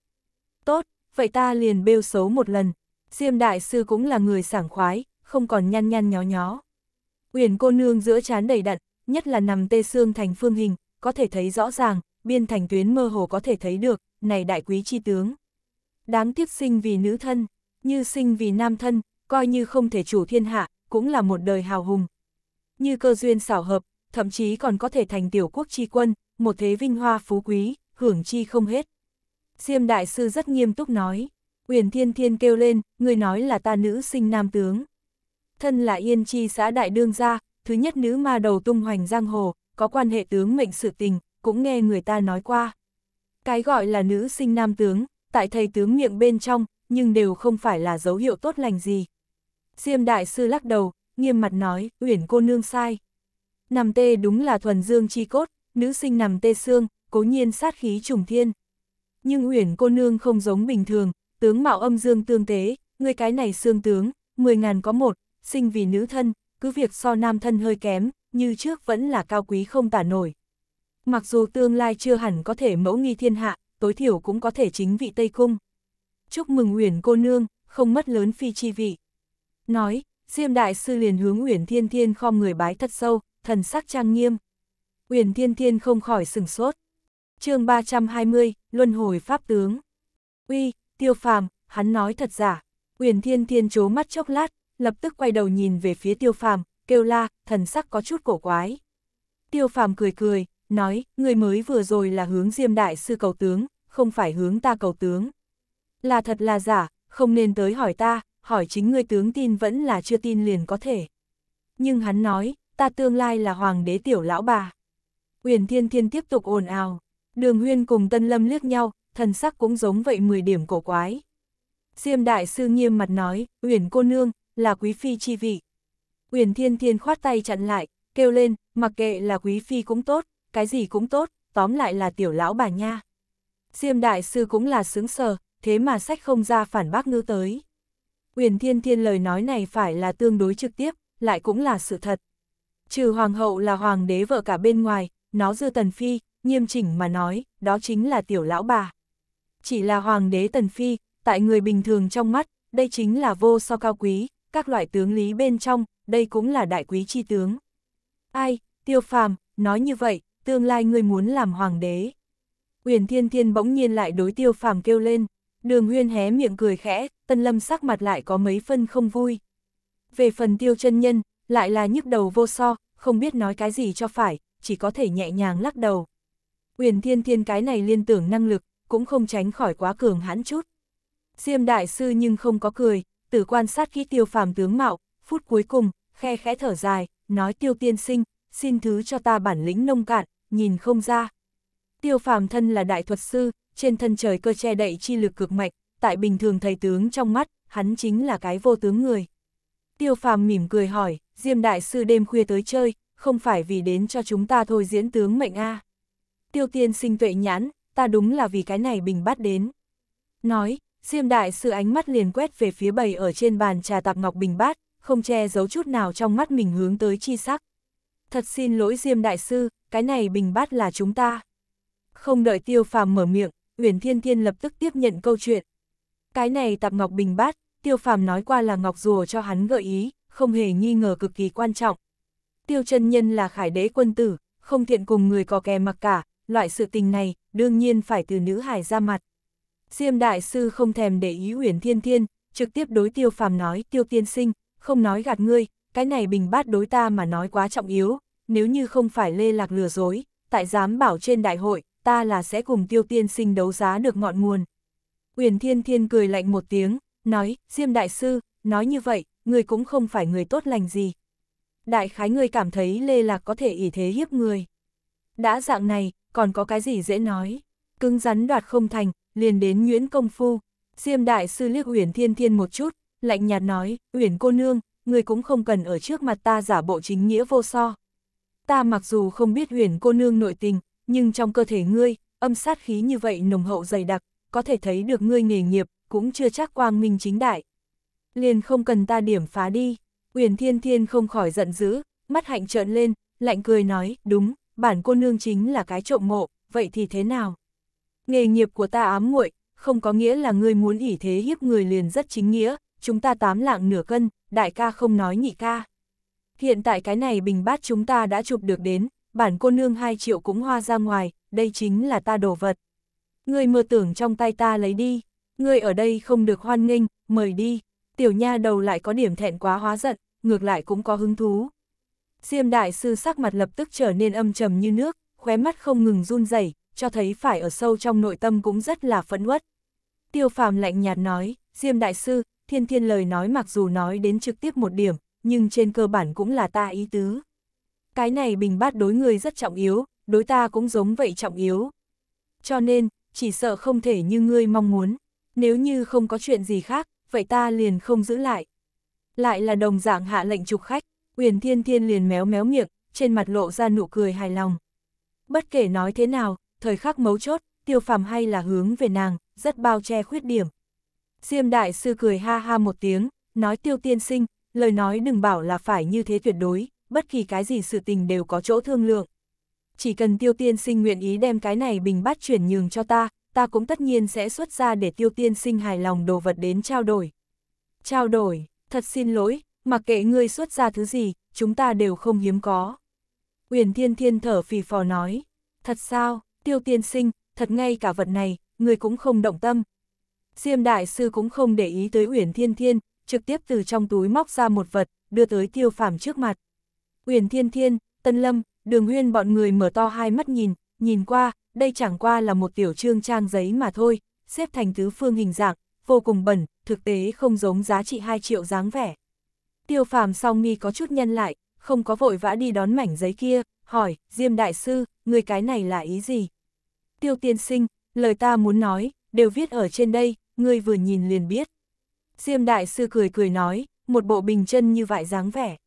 Tốt, vậy ta liền bêu xấu một lần. Diêm Đại Sư cũng là người sảng khoái, không còn nhăn nhăn nhó nhó. Uyển cô nương giữa chán đầy đặn, nhất là nằm tê xương thành phương hình, có thể thấy rõ ràng, biên thành tuyến mơ hồ có thể thấy được, này đại quý chi tướng. Đáng tiếc sinh vì nữ thân, như sinh vì nam thân, coi như không thể chủ thiên hạ, cũng là một đời hào hùng. Như cơ duyên xảo hợp, thậm chí còn có thể thành tiểu quốc tri quân, một thế vinh hoa phú quý, hưởng chi không hết. Diêm đại sư rất nghiêm túc nói, Uyển Thiên Thiên kêu lên, người nói là ta nữ sinh nam tướng. Thân là Yên Chi xã đại đương gia, thứ nhất nữ ma đầu tung hoành giang hồ, có quan hệ tướng mệnh sự tình, cũng nghe người ta nói qua. Cái gọi là nữ sinh nam tướng, tại thầy tướng miệng bên trong, nhưng đều không phải là dấu hiệu tốt lành gì, Diêm đại sư lắc đầu, nghiêm mặt nói, Uyển cô nương sai. Nằm tê đúng là thuần dương chi cốt, nữ sinh nằm tê xương, cố nhiên sát khí trùng thiên. Nhưng Uyển cô nương không giống bình thường, tướng mạo âm dương tương tế, người cái này xương tướng, mười ngàn có một, sinh vì nữ thân, cứ việc so nam thân hơi kém, như trước vẫn là cao quý không tả nổi. Mặc dù tương lai chưa hẳn có thể mẫu nghi thiên hạ, tối thiểu cũng có thể chính vị Tây Cung. Chúc mừng Uyển cô nương, không mất lớn phi chi vị. Nói, Diêm Đại Sư liền hướng Uyển Thiên Thiên khom người bái thật sâu, thần sắc trang nghiêm. Uyển Thiên Thiên không khỏi sừng sốt. chương 320, Luân Hồi Pháp Tướng. Uy, tiêu phàm, hắn nói thật giả. Uyển Thiên Thiên chố mắt chốc lát, lập tức quay đầu nhìn về phía tiêu phàm, kêu la, thần sắc có chút cổ quái. Tiêu phàm cười cười, nói, người mới vừa rồi là hướng Diêm Đại Sư cầu tướng, không phải hướng ta cầu tướng. Là thật là giả, không nên tới hỏi ta, hỏi chính ngươi tướng tin vẫn là chưa tin liền có thể. Nhưng hắn nói, ta tương lai là hoàng đế tiểu lão bà. Uyển Thiên Thiên tiếp tục ồn ào, đường huyên cùng Tân Lâm liếc nhau, thần sắc cũng giống vậy 10 điểm cổ quái. Diêm Đại Sư nghiêm mặt nói, Uyển cô nương, là quý phi chi vị. Uyển Thiên Thiên khoát tay chặn lại, kêu lên, mặc kệ là quý phi cũng tốt, cái gì cũng tốt, tóm lại là tiểu lão bà nha. Diêm Đại Sư cũng là sướng sờ, thế mà sách không ra phản bác ngư tới. Uyển Thiên Thiên lời nói này phải là tương đối trực tiếp, lại cũng là sự thật. Trừ hoàng hậu là hoàng đế vợ cả bên ngoài, nó dư Tần Phi, nghiêm chỉnh mà nói, đó chính là tiểu lão bà. Chỉ là hoàng đế Tần Phi, tại người bình thường trong mắt, đây chính là vô so cao quý, các loại tướng lý bên trong, đây cũng là đại quý chi tướng. Ai, tiêu phàm, nói như vậy, tương lai ngươi muốn làm hoàng đế. Uyển Thiên Thiên bỗng nhiên lại đối tiêu phàm kêu lên, đường huyên hé miệng cười khẽ, Tân Lâm sắc mặt lại có mấy phân không vui. Về phần tiêu chân nhân, lại là nhức đầu vô so, không biết nói cái gì cho phải, chỉ có thể nhẹ nhàng lắc đầu. Uyển Thiên Thiên cái này liên tưởng năng lực, cũng không tránh khỏi quá cường hãn chút. Diêm đại sư nhưng không có cười, từ quan sát khi tiêu phàm tướng mạo, phút cuối cùng, khe khẽ thở dài, nói tiêu tiên sinh, xin thứ cho ta bản lĩnh nông cạn, nhìn không ra. Tiêu phàm thân là đại thuật sư, trên thân trời cơ che đậy chi lực cực mạnh, tại bình thường thầy tướng trong mắt, hắn chính là cái vô tướng người. Tiêu phàm mỉm cười hỏi, Diêm Đại Sư đêm khuya tới chơi, không phải vì đến cho chúng ta thôi diễn tướng mệnh a Tiêu tiên sinh tuệ nhãn, ta đúng là vì cái này bình bắt đến. Nói, Diêm Đại Sư ánh mắt liền quét về phía bầy ở trên bàn trà tạp ngọc bình bát, không che giấu chút nào trong mắt mình hướng tới chi sắc. Thật xin lỗi Diêm Đại Sư, cái này bình bát là chúng ta. Không đợi tiêu phàm mở miệng, Uyển Thiên Thiên lập tức tiếp nhận câu chuyện, cái này tạp ngọc bình bát, tiêu phàm nói qua là ngọc rùa cho hắn gợi ý, không hề nghi ngờ cực kỳ quan trọng. Tiêu chân nhân là khải đế quân tử, không thiện cùng người có kè mặc cả, loại sự tình này đương nhiên phải từ nữ hải ra mặt. Diêm đại sư không thèm để ý huyền Thiên Thiên, trực tiếp đối Tiêu Phàm nói, "Tiêu tiên sinh, không nói gạt ngươi, cái này bình bát đối ta mà nói quá trọng yếu, nếu như không phải lê lạc lừa dối, tại dám bảo trên đại hội, ta là sẽ cùng Tiêu tiên sinh đấu giá được ngọn nguồn." Uyển Thiên Thiên cười lạnh một tiếng, nói, Diêm Đại Sư, nói như vậy, người cũng không phải người tốt lành gì. Đại khái người cảm thấy Lê Lạc có thể ỷ thế hiếp người. Đã dạng này, còn có cái gì dễ nói. Cứng rắn đoạt không thành, liền đến Nguyễn Công Phu. Diêm Đại Sư liếc Uyển Thiên Thiên một chút, lạnh nhạt nói, Uyển cô nương, người cũng không cần ở trước mặt ta giả bộ chính nghĩa vô so. Ta mặc dù không biết Uyển cô nương nội tình, nhưng trong cơ thể ngươi, âm sát khí như vậy nồng hậu dày đặc, có thể thấy được ngươi nghề nghiệp, cũng chưa chắc quang minh chính đại. Liền không cần ta điểm phá đi, Uyển Thiên Thiên không khỏi giận dữ, mắt hạnh trợn lên, lạnh cười nói, đúng, bản cô nương chính là cái trộm mộ, vậy thì thế nào? Nghề nghiệp của ta ám muội, không có nghĩa là ngươi muốn ỷ thế hiếp người liền rất chính nghĩa, chúng ta tám lạng nửa cân, đại ca không nói nhị ca. Hiện tại cái này bình bát chúng ta đã chụp được đến, bản cô nương 2 triệu cũng hoa ra ngoài, đây chính là ta đồ vật ngươi mơ tưởng trong tay ta lấy đi, ngươi ở đây không được hoan nghênh, mời đi. Tiểu nha đầu lại có điểm thẹn quá hóa giận, ngược lại cũng có hứng thú. Diêm đại sư sắc mặt lập tức trở nên âm trầm như nước, khóe mắt không ngừng run rẩy, cho thấy phải ở sâu trong nội tâm cũng rất là phẫn uất. Tiêu phàm lạnh nhạt nói, Diêm đại sư, thiên thiên lời nói mặc dù nói đến trực tiếp một điểm, nhưng trên cơ bản cũng là ta ý tứ. Cái này bình bát đối người rất trọng yếu, đối ta cũng giống vậy trọng yếu. Cho nên, chỉ sợ không thể như ngươi mong muốn. Nếu như không có chuyện gì khác, vậy ta liền không giữ lại. Lại là đồng dạng hạ lệnh trục khách, Uyển Thiên Thiên liền méo méo miệng, trên mặt lộ ra nụ cười hài lòng. Bất kể nói thế nào, thời khắc mấu chốt, tiêu phàm hay là hướng về nàng, rất bao che khuyết điểm. Diêm đại sư cười ha ha một tiếng, nói tiêu tiên sinh, lời nói đừng bảo là phải như thế tuyệt đối, bất kỳ cái gì sự tình đều có chỗ thương lượng chỉ cần tiêu tiên sinh nguyện ý đem cái này bình bát chuyển nhường cho ta, ta cũng tất nhiên sẽ xuất ra để tiêu tiên sinh hài lòng đồ vật đến trao đổi. Trao đổi, thật xin lỗi, mặc kệ ngươi xuất ra thứ gì, chúng ta đều không hiếm có. Uyển Thiên Thiên thở phì phò nói, thật sao, tiêu tiên sinh, thật ngay cả vật này, ngươi cũng không động tâm. Diêm Đại Sư cũng không để ý tới Uyển Thiên Thiên, trực tiếp từ trong túi móc ra một vật, đưa tới tiêu phàm trước mặt. Uyển Thiên Thiên, Tân Lâm, đường huyên bọn người mở to hai mắt nhìn, nhìn qua, đây chẳng qua là một tiểu trương trang giấy mà thôi, xếp thành tứ phương hình dạng, vô cùng bẩn, thực tế không giống giá trị 2 triệu dáng vẻ. Tiêu phàm song mi có chút nhân lại, không có vội vã đi đón mảnh giấy kia, hỏi, Diêm Đại Sư, người cái này là ý gì? Tiêu tiên sinh, lời ta muốn nói, đều viết ở trên đây, ngươi vừa nhìn liền biết. Diêm Đại Sư cười cười nói, một bộ bình chân như vậy dáng vẻ.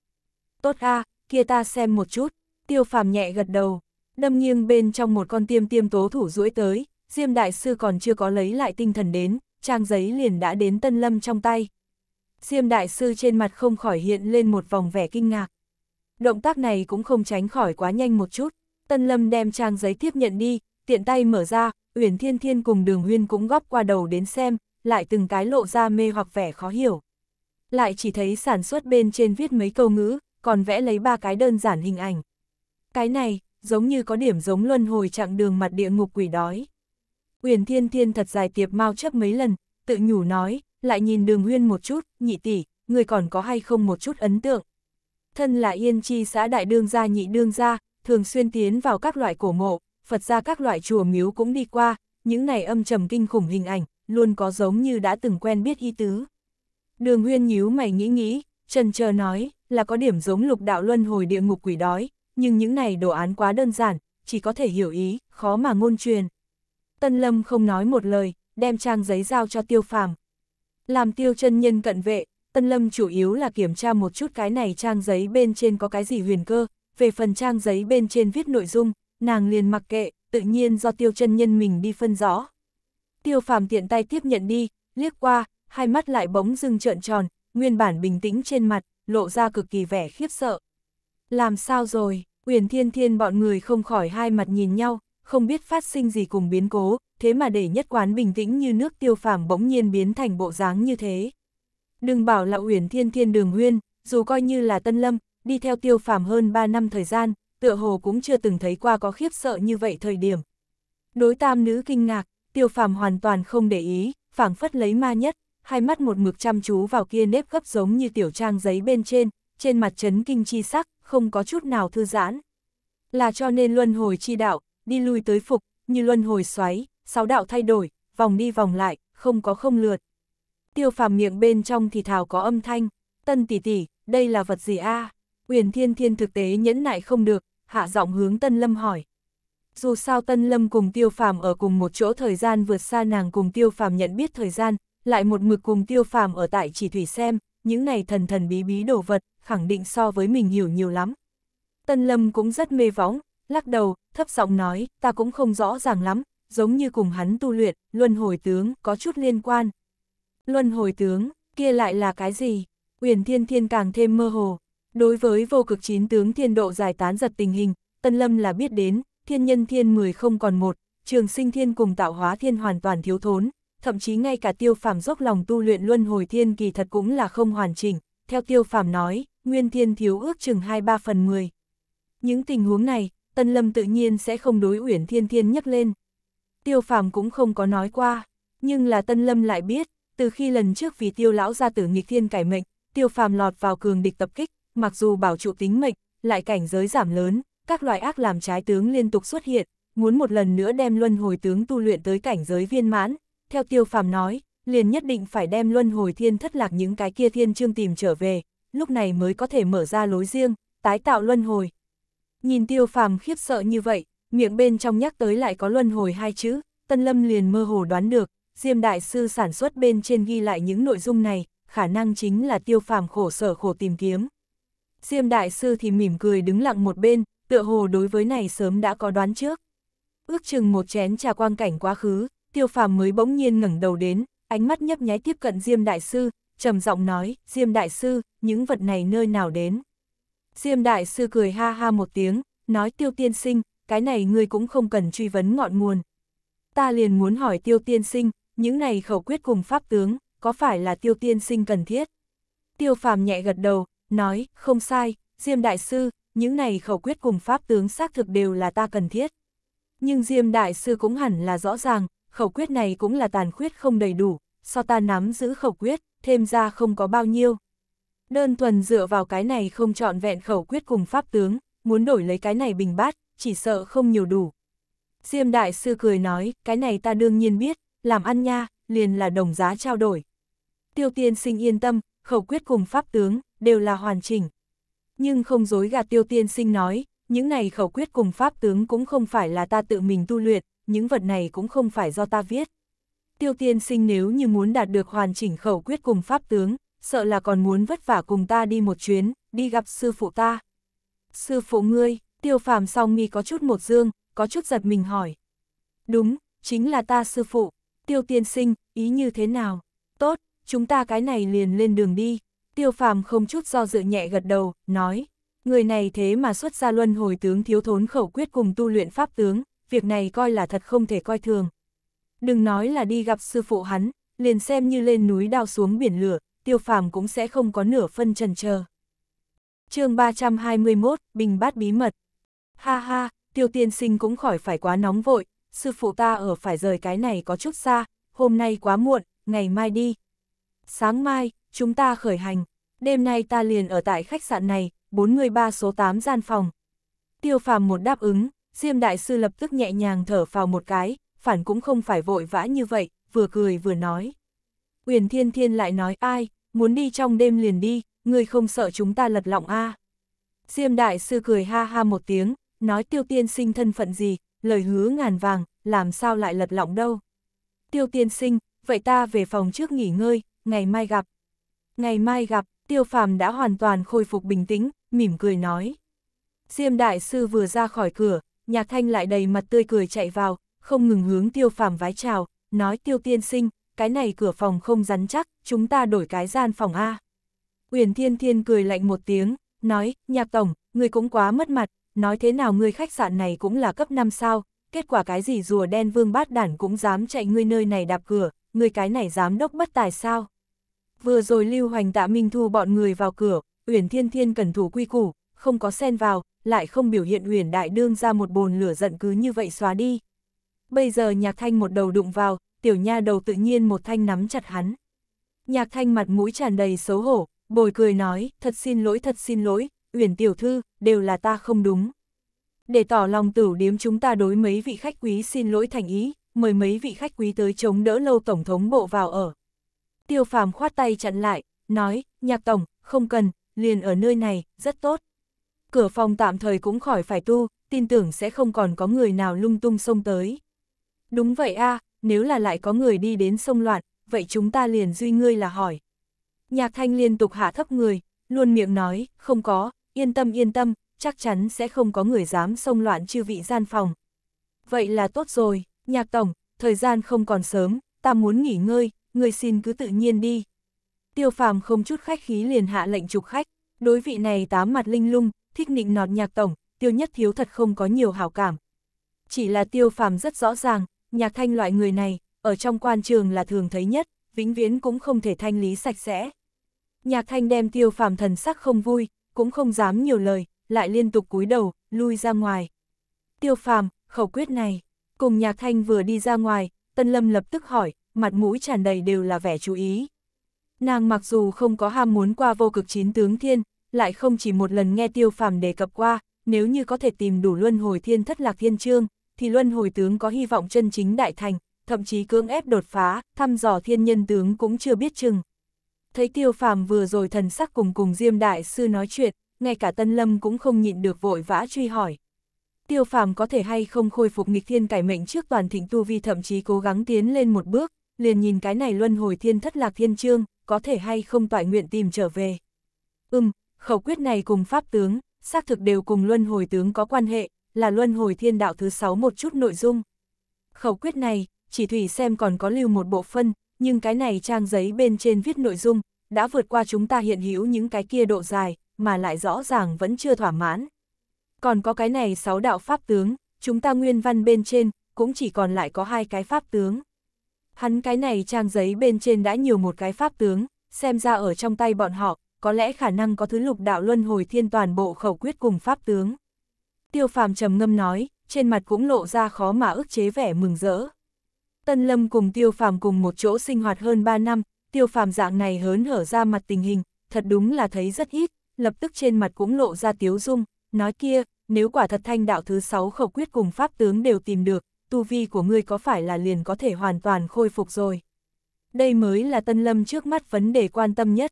Tốt a kia ta xem một chút, tiêu phàm nhẹ gật đầu, đâm nghiêng bên trong một con tiêm tiêm tố thủ duỗi tới, Diêm Đại Sư còn chưa có lấy lại tinh thần đến, trang giấy liền đã đến Tân Lâm trong tay. Diêm Đại Sư trên mặt không khỏi hiện lên một vòng vẻ kinh ngạc. Động tác này cũng không tránh khỏi quá nhanh một chút, Tân Lâm đem trang giấy tiếp nhận đi, tiện tay mở ra, Uyển Thiên Thiên cùng Đường Huyên cũng góp qua đầu đến xem, lại từng cái lộ ra mê hoặc vẻ khó hiểu. Lại chỉ thấy sản xuất bên trên viết mấy câu ngữ, còn vẽ lấy ba cái đơn giản hình ảnh. Cái này, giống như có điểm giống luân hồi chặng đường mặt địa ngục quỷ đói. Uyển Thiên Thiên thật dài tiệp mau chấp mấy lần, tự nhủ nói, lại nhìn đường huyên một chút, nhị tỷ, người còn có hay không một chút ấn tượng. Thân là yên chi xã đại đương gia nhị đương gia, thường xuyên tiến vào các loại cổ mộ, Phật ra các loại chùa miếu cũng đi qua, những này âm trầm kinh khủng hình ảnh, luôn có giống như đã từng quen biết y tứ. Đường huyên nhíu mày nghĩ nghĩ, trần chờ nói, là có điểm giống lục đạo luân hồi địa ngục quỷ đói, nhưng những này đồ án quá đơn giản, chỉ có thể hiểu ý, khó mà ngôn truyền. Tân Lâm không nói một lời, đem trang giấy giao cho tiêu phàm. Làm tiêu chân nhân cận vệ, Tân Lâm chủ yếu là kiểm tra một chút cái này trang giấy bên trên có cái gì huyền cơ, về phần trang giấy bên trên viết nội dung, nàng liền mặc kệ, tự nhiên do tiêu chân nhân mình đi phân rõ. Tiêu phàm tiện tay tiếp nhận đi, liếc qua, hai mắt lại bóng dưng trợn tròn, nguyên bản bình tĩnh trên mặt, lộ ra cực kỳ vẻ khiếp sợ. Làm sao rồi? Uyển Thiên Thiên bọn người không khỏi hai mặt nhìn nhau, không biết phát sinh gì cùng biến cố, thế mà để nhất quán bình tĩnh như nước tiêu phàm bỗng nhiên biến thành bộ dáng như thế. Đừng bảo là Uyển Thiên Thiên đường Nguyên, dù coi như là Tân Lâm, đi theo tiêu phàm hơn 3 năm thời gian, tựa hồ cũng chưa từng thấy qua có khiếp sợ như vậy thời điểm. Đối tam nữ kinh ngạc, tiêu phàm hoàn toàn không để ý, phảng phất lấy ma nhất, hai mắt một mực chăm chú vào kia nếp gấp giống như tiểu trang giấy bên trên, trên mặt trấn kinh chi sắc, không có chút nào thư giãn. Là cho nên luân hồi chi đạo, đi lui tới phục, như luân hồi xoáy, sáu đạo thay đổi, vòng đi vòng lại, không có không lượt. Tiêu phàm miệng bên trong thì thào có âm thanh, tân tỷ tỷ, đây là vật gì a? À? Uyển thiên thiên thực tế nhẫn nại không được, hạ giọng hướng tân lâm hỏi. Dù sao tân lâm cùng tiêu phàm ở cùng một chỗ thời gian vượt xa nàng cùng tiêu phàm nhận biết thời gian, lại một mực cùng tiêu phàm ở tại chỉ thủy xem, những này thần thần bí bí đồ vật, khẳng định so với mình hiểu nhiều lắm. Tân Lâm cũng rất mê võng, lắc đầu, thấp giọng nói, ta cũng không rõ ràng lắm, giống như cùng hắn tu luyện, luân hồi tướng có chút liên quan. Luân hồi tướng, kia lại là cái gì? Uyển Thiên Thiên càng thêm mơ hồ. Đối với vô cực chín tướng thiên độ giải tán giật tình hình, Tân Lâm là biết đến, thiên nhân thiên mười không còn một, trường sinh thiên cùng tạo hóa thiên hoàn toàn thiếu thốn, thậm chí ngay cả tiêu phàm dốc lòng tu luyện luân hồi thiên kỳ thật cũng là không hoàn chỉnh, theo tiêu phàm nói, nguyên thiên thiếu ước chừng 2-3 phần 10. Những tình huống này, Tân Lâm tự nhiên sẽ không đối Uyển Thiên Thiên nhắc lên. Tiêu Phàm cũng không có nói qua, nhưng là Tân Lâm lại biết, từ khi lần trước vì Tiêu lão ra tử nghịch thiên cải mệnh, Tiêu Phàm lọt vào cường địch tập kích, mặc dù bảo trụ tính mệnh, lại cảnh giới giảm lớn, các loại ác làm trái tướng liên tục xuất hiện, muốn một lần nữa đem luân hồi tướng tu luyện tới cảnh giới viên mãn, theo tiêu phàm nói, liền nhất định phải đem luân hồi thiên thất lạc những cái kia thiên chương tìm trở về, lúc này mới có thể mở ra lối riêng, tái tạo luân hồi. Nhìn tiêu phàm khiếp sợ như vậy, miệng bên trong nhắc tới lại có luân hồi hai chữ, Tân Lâm liền mơ hồ đoán được, Diêm Đại Sư sản xuất bên trên ghi lại những nội dung này, khả năng chính là tiêu phàm khổ sở khổ tìm kiếm. Diêm Đại Sư thì mỉm cười đứng lặng một bên, tựa hồ đối với này sớm đã có đoán trước. Ước chừng một chén trà quang cảnh quá khứ, tiêu phàm mới bỗng nhiên ngẩng đầu đến, ánh mắt nhấp nháy tiếp cận Diêm Đại Sư, trầm giọng nói, Diêm Đại Sư, những vật này nơi nào đến? Diêm Đại Sư cười ha ha một tiếng, nói tiêu tiên sinh, cái này ngươi cũng không cần truy vấn ngọn nguồn. Ta liền muốn hỏi tiêu tiên sinh, những này khẩu quyết cùng pháp tướng, có phải là tiêu tiên sinh cần thiết? Tiêu phàm nhẹ gật đầu, nói, không sai, Diêm Đại Sư, những này khẩu quyết cùng pháp tướng xác thực đều là ta cần thiết. Nhưng Diêm Đại Sư cũng hẳn là rõ ràng, khẩu quyết này cũng là tàn khuyết không đầy đủ, so ta nắm giữ khẩu quyết, thêm ra không có bao nhiêu. Đơn thuần dựa vào cái này không chọn vẹn khẩu quyết cùng pháp tướng, muốn đổi lấy cái này bình bát, chỉ sợ không nhiều đủ. Diêm đại sư cười nói, cái này ta đương nhiên biết, làm ăn nha, liền là đồng giá trao đổi. Tiêu tiên sinh yên tâm, khẩu quyết cùng pháp tướng, đều là hoàn chỉnh. Nhưng không dối gạt tiêu tiên sinh nói, những này khẩu quyết cùng pháp tướng cũng không phải là ta tự mình tu luyện, những vật này cũng không phải do ta viết. Tiêu tiên sinh nếu như muốn đạt được hoàn chỉnh khẩu quyết cùng pháp tướng, sợ là còn muốn vất vả cùng ta đi một chuyến, đi gặp sư phụ ta. Sư phụ ngươi, tiêu phàm song mi có chút một dương, có chút giật mình hỏi. Đúng, chính là ta sư phụ, tiêu tiên sinh, ý như thế nào? Tốt, chúng ta cái này liền lên đường đi. Tiêu phàm không chút do dự nhẹ gật đầu, nói. Người này thế mà xuất ra luân hồi tướng thiếu thốn khẩu quyết cùng tu luyện pháp tướng, việc này coi là thật không thể coi thường. Đừng nói là đi gặp sư phụ hắn, liền xem như lên núi đao xuống biển lửa, tiêu phàm cũng sẽ không có nửa phân trần chờ. chương 321, Bình Bát Bí Mật Ha ha, tiêu tiên sinh cũng khỏi phải quá nóng vội, sư phụ ta ở phải rời cái này có chút xa, hôm nay quá muộn, ngày mai đi. Sáng mai, chúng ta khởi hành, đêm nay ta liền ở tại khách sạn này, 43 số 8 gian phòng. Tiêu phàm một đáp ứng, Diêm Đại Sư lập tức nhẹ nhàng thở vào một cái, phản cũng không phải vội vã như vậy, vừa cười vừa nói. Uyển Thiên Thiên lại nói ai, muốn đi trong đêm liền đi, người không sợ chúng ta lật lọng a Diêm Đại Sư cười ha ha một tiếng, nói tiêu tiên sinh thân phận gì, lời hứa ngàn vàng, làm sao lại lật lọng đâu. Tiêu tiên sinh, vậy ta về phòng trước nghỉ ngơi, ngày mai gặp. Ngày mai gặp, tiêu phàm đã hoàn toàn khôi phục bình tĩnh, mỉm cười nói. Diêm đại sư vừa ra khỏi cửa, Nhạc Thanh lại đầy mặt tươi cười chạy vào, không ngừng hướng Tiêu Phàm vái chào, nói Tiêu tiên sinh, cái này cửa phòng không rắn chắc, chúng ta đổi cái gian phòng A. Uyển Thiên Thiên cười lạnh một tiếng, nói, nhạc tổng, người cũng quá mất mặt, nói thế nào người khách sạn này cũng là cấp 5 sao, kết quả cái gì rùa đen vương bát đản cũng dám chạy ngươi nơi này đạp cửa, người cái này dám đốc bất tài sao. Vừa rồi Lưu Hoành Tạ Minh Thu bọn người vào cửa, Uyển Thiên Thiên cẩn thủ quy củ, không có xen vào, lại không biểu hiện huyền đại đương ra một bồn lửa giận cứ như vậy xóa đi. Bây giờ nhạc thanh một đầu đụng vào, tiểu nha đầu tự nhiên một thanh nắm chặt hắn. Nhạc thanh mặt mũi tràn đầy xấu hổ, bồi cười nói, thật xin lỗi thật xin lỗi, uyển tiểu thư, đều là ta không đúng. Để tỏ lòng tử điếm chúng ta đối mấy vị khách quý xin lỗi thành ý, mời mấy vị khách quý tới chống đỡ lâu tổng thống bộ vào ở. Tiêu phàm khoát tay chặn lại, nói, nhạc tổng, không cần, liền ở nơi này, rất tốt cửa phòng tạm thời cũng khỏi phải tu, tin tưởng sẽ không còn có người nào lung tung xông tới. Đúng vậy a, nếu là lại có người đi đến sông loạn, vậy chúng ta liền duy ngươi là hỏi. Nhạc thanh liên tục hạ thấp người, luôn miệng nói, không có, yên tâm yên tâm, chắc chắn sẽ không có người dám xông loạn chư vị gian phòng. Vậy là tốt rồi, nhạc tổng, thời gian không còn sớm, ta muốn nghỉ ngơi, người xin cứ tự nhiên đi. Tiêu phàm không chút khách khí liền hạ lệnh trục khách, đối vị này tám mặt linh lung, thích nịnh nọt nhạc tổng, tiêu nhất thiếu thật không có nhiều hảo cảm. Chỉ là tiêu phàm rất rõ ràng, nhạc thanh loại người này, ở trong quan trường là thường thấy nhất, vĩnh viễn cũng không thể thanh lý sạch sẽ. Nhạc thanh đem tiêu phàm thần sắc không vui, cũng không dám nhiều lời, lại liên tục cúi đầu, lui ra ngoài. Tiêu phàm, khẩu quyết này, cùng nhạc thanh vừa đi ra ngoài, Tân Lâm lập tức hỏi, mặt mũi tràn đầy đều là vẻ chú ý. Nàng mặc dù không có ham muốn qua vô cực chín tướng thiên, lại không chỉ một lần nghe tiêu phàm đề cập qua, nếu như có thể tìm đủ luân hồi thiên thất lạc thiên trương, thì luân hồi tướng có hy vọng chân chính đại thành, thậm chí cưỡng ép đột phá, thăm dò thiên nhân tướng cũng chưa biết chừng. Thấy tiêu phàm vừa rồi thần sắc cùng cùng Diêm Đại Sư nói chuyện, ngay cả Tân Lâm cũng không nhịn được vội vã truy hỏi. Tiêu phàm có thể hay không khôi phục nghịch thiên cải mệnh trước toàn thịnh tu vi thậm chí cố gắng tiến lên một bước, liền nhìn cái này luân hồi thiên thất lạc thiên trương, có thể hay không tọa nguyện tìm trở về. Ừm, Khẩu quyết này cùng pháp tướng, xác thực đều cùng luân hồi tướng có quan hệ, là luân hồi thiên đạo thứ sáu một chút nội dung. Khẩu quyết này, chỉ thủy xem còn có lưu một bộ phân, nhưng cái này trang giấy bên trên viết nội dung, đã vượt qua chúng ta hiện hữu những cái kia độ dài, mà lại rõ ràng vẫn chưa thỏa mãn. Còn có cái này sáu đạo pháp tướng, chúng ta nguyên văn bên trên, cũng chỉ còn lại có hai cái pháp tướng. Hắn cái này trang giấy bên trên đã nhiều một cái pháp tướng, xem ra ở trong tay bọn họ, có lẽ khả năng có thứ lục đạo luân hồi thiên toàn bộ khẩu quyết cùng pháp tướng. Tiêu phàm trầm ngâm nói, trên mặt cũng lộ ra khó mà ức chế vẻ mừng rỡ. Tân Lâm cùng Tiêu phàm cùng một chỗ sinh hoạt hơn 3 năm, Tiêu phàm dạng này hớn hở ra mặt tình hình, thật đúng là thấy rất ít, lập tức trên mặt cũng lộ ra tiếu dung, nói kia, nếu quả thật thanh đạo thứ 6 khẩu quyết cùng pháp tướng đều tìm được, tu vi của ngươi có phải là liền có thể hoàn toàn khôi phục rồi. Đây mới là Tân Lâm trước mắt vấn đề quan tâm nhất.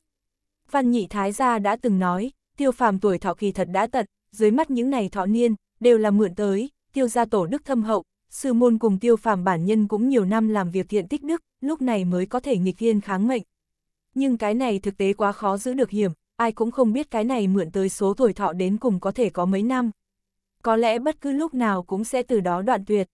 Văn nhị thái gia đã từng nói, tiêu phàm tuổi thọ kỳ thật đã tận, dưới mắt những này thọ niên, đều là mượn tới, tiêu gia tổ đức thâm hậu, sư môn cùng tiêu phàm bản nhân cũng nhiều năm làm việc thiện tích đức, lúc này mới có thể nghịch thiên kháng mệnh. Nhưng cái này thực tế quá khó giữ được hiểm, ai cũng không biết cái này mượn tới số tuổi thọ đến cùng có thể có mấy năm. Có lẽ bất cứ lúc nào cũng sẽ từ đó đoạn tuyệt.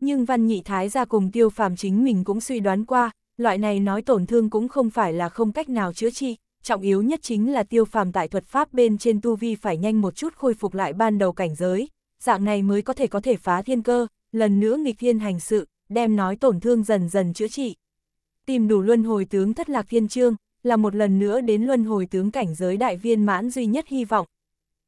Nhưng văn nhị thái gia cùng tiêu phàm chính mình cũng suy đoán qua, loại này nói tổn thương cũng không phải là không cách nào chữa trị, trọng yếu nhất chính là tiêu phàm tại thuật pháp bên trên tu vi phải nhanh một chút khôi phục lại ban đầu cảnh giới, dạng này mới có thể có thể phá thiên cơ, lần nữa nghịch thiên hành sự, đem nói tổn thương dần dần chữa trị. Tìm đủ luân hồi tướng thất lạc thiên trương, là một lần nữa đến luân hồi tướng cảnh giới đại viên mãn duy nhất hy vọng.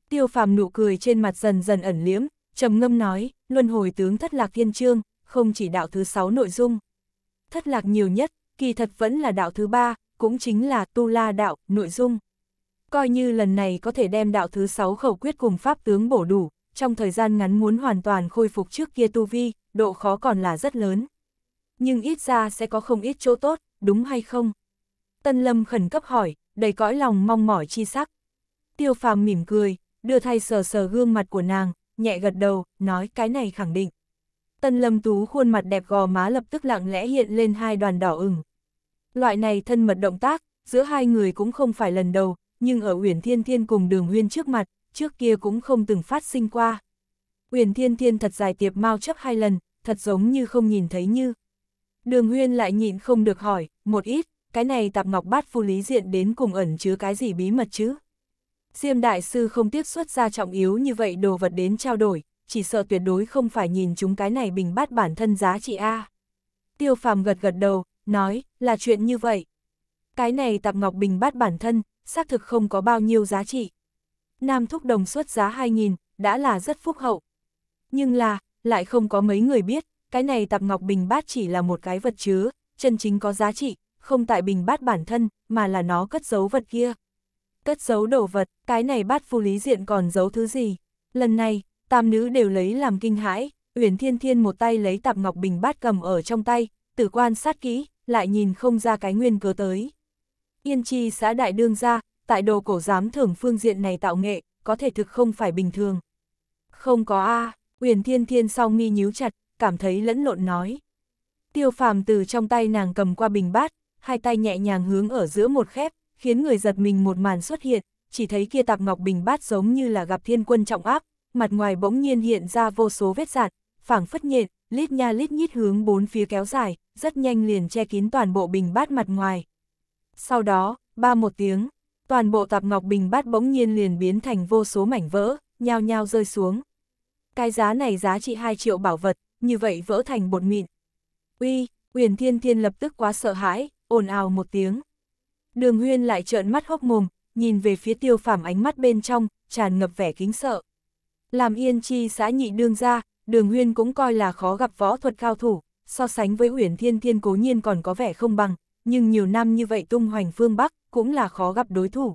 Tiêu phàm nụ cười trên mặt dần dần ẩn liếm, trầm ngâm nói, luân hồi tướng thất lạc thiên trương, không chỉ đạo thứ 6 nội dung. Thất lạc nhiều nhất, kỳ thật vẫn là đạo thứ 3, cũng chính là tu la đạo, nội dung. Coi như lần này có thể đem đạo thứ sáu khẩu quyết cùng pháp tướng bổ đủ, trong thời gian ngắn muốn hoàn toàn khôi phục trước kia tu vi, độ khó còn là rất lớn. Nhưng ít ra sẽ có không ít chỗ tốt, đúng hay không? Tân Lâm khẩn cấp hỏi, đầy cõi lòng mong mỏi chi sắc. Tiêu phàm mỉm cười, đưa thay sờ sờ gương mặt của nàng, nhẹ gật đầu, nói cái này khẳng định. Tân Lâm Tú khuôn mặt đẹp gò má lập tức lặng lẽ hiện lên hai đoàn đỏ ửng. Loại này thân mật động tác, giữa hai người cũng không phải lần đầu, nhưng ở Uyển Thiên Thiên cùng đường huyên trước mặt, trước kia cũng không từng phát sinh qua. Uyển Thiên Thiên thật dài tiệp mau chấp hai lần, thật giống như không nhìn thấy như. Đường huyên lại nhịn không được hỏi, một ít, cái này tạp ngọc bát phu lý diện đến cùng ẩn chứa cái gì bí mật chứ? Diêm đại sư không tiếc xuất ra trọng yếu như vậy đồ vật đến trao đổi, chỉ sợ tuyệt đối không phải nhìn chúng cái này bình bát bản thân giá trị A. Tiêu phàm gật gật đầu, nói, là chuyện như vậy. Cái này Tạp Ngọc Bình bắt bản thân, xác thực không có bao nhiêu giá trị. Nam Thúc Đồng xuất giá 2.000, đã là rất phúc hậu. Nhưng là, lại không có mấy người biết, cái này Tạp Ngọc Bình bát chỉ là một cái vật chứa, chân chính có giá trị, không tại bình bát bản thân, mà là nó cất giấu vật kia. Cất giấu đồ vật, cái này bát phu lý diện còn giấu thứ gì? Lần này, tam nữ đều lấy làm kinh hãi, Uyển Thiên Thiên một tay lấy Tạp Ngọc Bình bát cầm ở trong tay, tử quan sát kỹ, lại nhìn không ra cái nguyên cớ tới. Yên chi xã đại đương ra, tại đồ cổ giám thưởng phương diện này tạo nghệ, có thể thực không phải bình thường. Không có A, uyển thiên thiên sau mi nhíu chặt, cảm thấy lẫn lộn nói. Tiêu phàm từ trong tay nàng cầm qua bình bát, hai tay nhẹ nhàng hướng ở giữa một khép, khiến người giật mình một màn xuất hiện, chỉ thấy kia tạp ngọc bình bát giống như là gặp thiên quân trọng áp, mặt ngoài bỗng nhiên hiện ra vô số vết dạn, phảng phất nhện, lít nha lít nhít hướng bốn phía kéo dài, rất nhanh liền che kín toàn bộ bình bát mặt ngoài. Sau đó, ba một tiếng, toàn bộ tạp ngọc bình bát bỗng nhiên liền biến thành vô số mảnh vỡ, nhao nhao rơi xuống. Cái giá này giá trị 2 triệu bảo vật, như vậy vỡ thành bột mịn. Uy, Uyển Thiên Thiên lập tức quá sợ hãi, ồn ào một tiếng. Đường Huyên lại trợn mắt hốc mồm, nhìn về phía tiêu phàm ánh mắt bên trong, tràn ngập vẻ kính sợ. Làm yên chi xã nhị đương ra, đường huyên cũng coi là khó gặp võ thuật cao thủ, so sánh với Huyền Thiên Thiên cố nhiên còn có vẻ không bằng, nhưng nhiều năm như vậy tung hoành phương Bắc cũng là khó gặp đối thủ.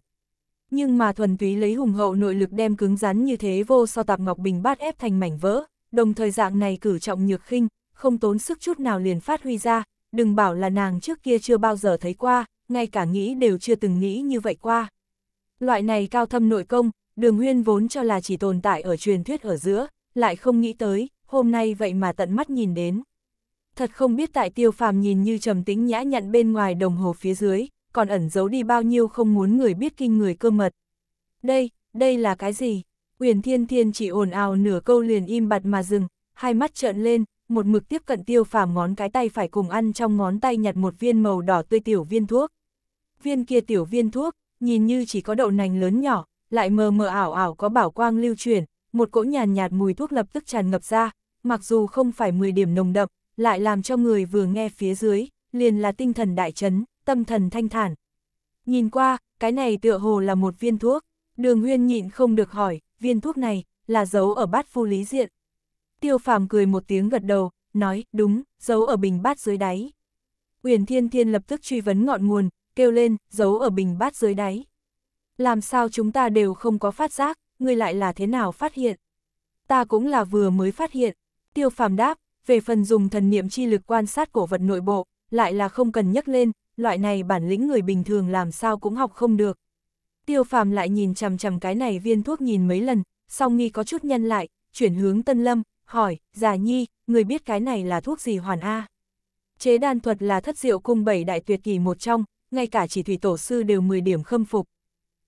Nhưng mà thuần túy lấy hùng hậu nội lực đem cứng rắn như thế vô so tạp Ngọc Bình bát ép thành mảnh vỡ, đồng thời dạng này cử trọng nhược khinh, không tốn sức chút nào liền phát huy ra, đừng bảo là nàng trước kia chưa bao giờ thấy qua, ngay cả nghĩ đều chưa từng nghĩ như vậy qua. Loại này cao thâm nội công, đường huyên vốn cho là chỉ tồn tại ở truyền thuyết ở giữa, lại không nghĩ tới, hôm nay vậy mà tận mắt nhìn đến. Thật không biết tại tiêu phàm nhìn như trầm tĩnh nhã nhặn bên ngoài đồng hồ phía dưới, còn ẩn giấu đi bao nhiêu không muốn người biết kinh người cơ mật. Đây, đây là cái gì? Uyển Thiên Thiên chỉ ồn ào nửa câu liền im bặt mà dừng, hai mắt trợn lên, một mực tiếp cận tiêu phàm ngón cái tay phải cùng ăn trong ngón tay nhặt một viên màu đỏ tươi tiểu viên thuốc. Viên kia tiểu viên thuốc, nhìn như chỉ có đậu nành lớn nhỏ, lại mờ mờ ảo ảo có bảo quang lưu truyền, một cỗ nhàn nhạt, mùi thuốc lập tức tràn ngập ra, mặc dù không phải 10 điểm nồng đậm, lại làm cho người vừa nghe phía dưới, liền là tinh thần đại chấn, tâm thần thanh thản. Nhìn qua, cái này tựa hồ là một viên thuốc, đường huyên nhịn không được hỏi, viên thuốc này, là giấu ở bát phu lý diện. Tiêu phàm cười một tiếng gật đầu, nói, đúng, giấu ở bình bát dưới đáy. Uyển Thiên Thiên lập tức truy vấn ngọn nguồn, kêu lên, giấu ở bình bát dưới đáy. Làm sao chúng ta đều không có phát giác, ngươi lại là thế nào phát hiện? Ta cũng là vừa mới phát hiện. Tiêu phàm đáp, về phần dùng thần niệm chi lực quan sát cổ vật nội bộ, lại là không cần nhắc lên, loại này bản lĩnh người bình thường làm sao cũng học không được. Tiêu phàm lại nhìn chằm chằm cái này viên thuốc nhìn mấy lần, song nghi có chút nhân lại, chuyển hướng Tân Lâm, hỏi, già nhi, người biết cái này là thuốc gì hoàn A? Chế đan thuật là thất diệu cung bảy đại tuyệt kỳ một trong, ngay cả chỉ thủy tổ sư đều 10 điểm khâm phục.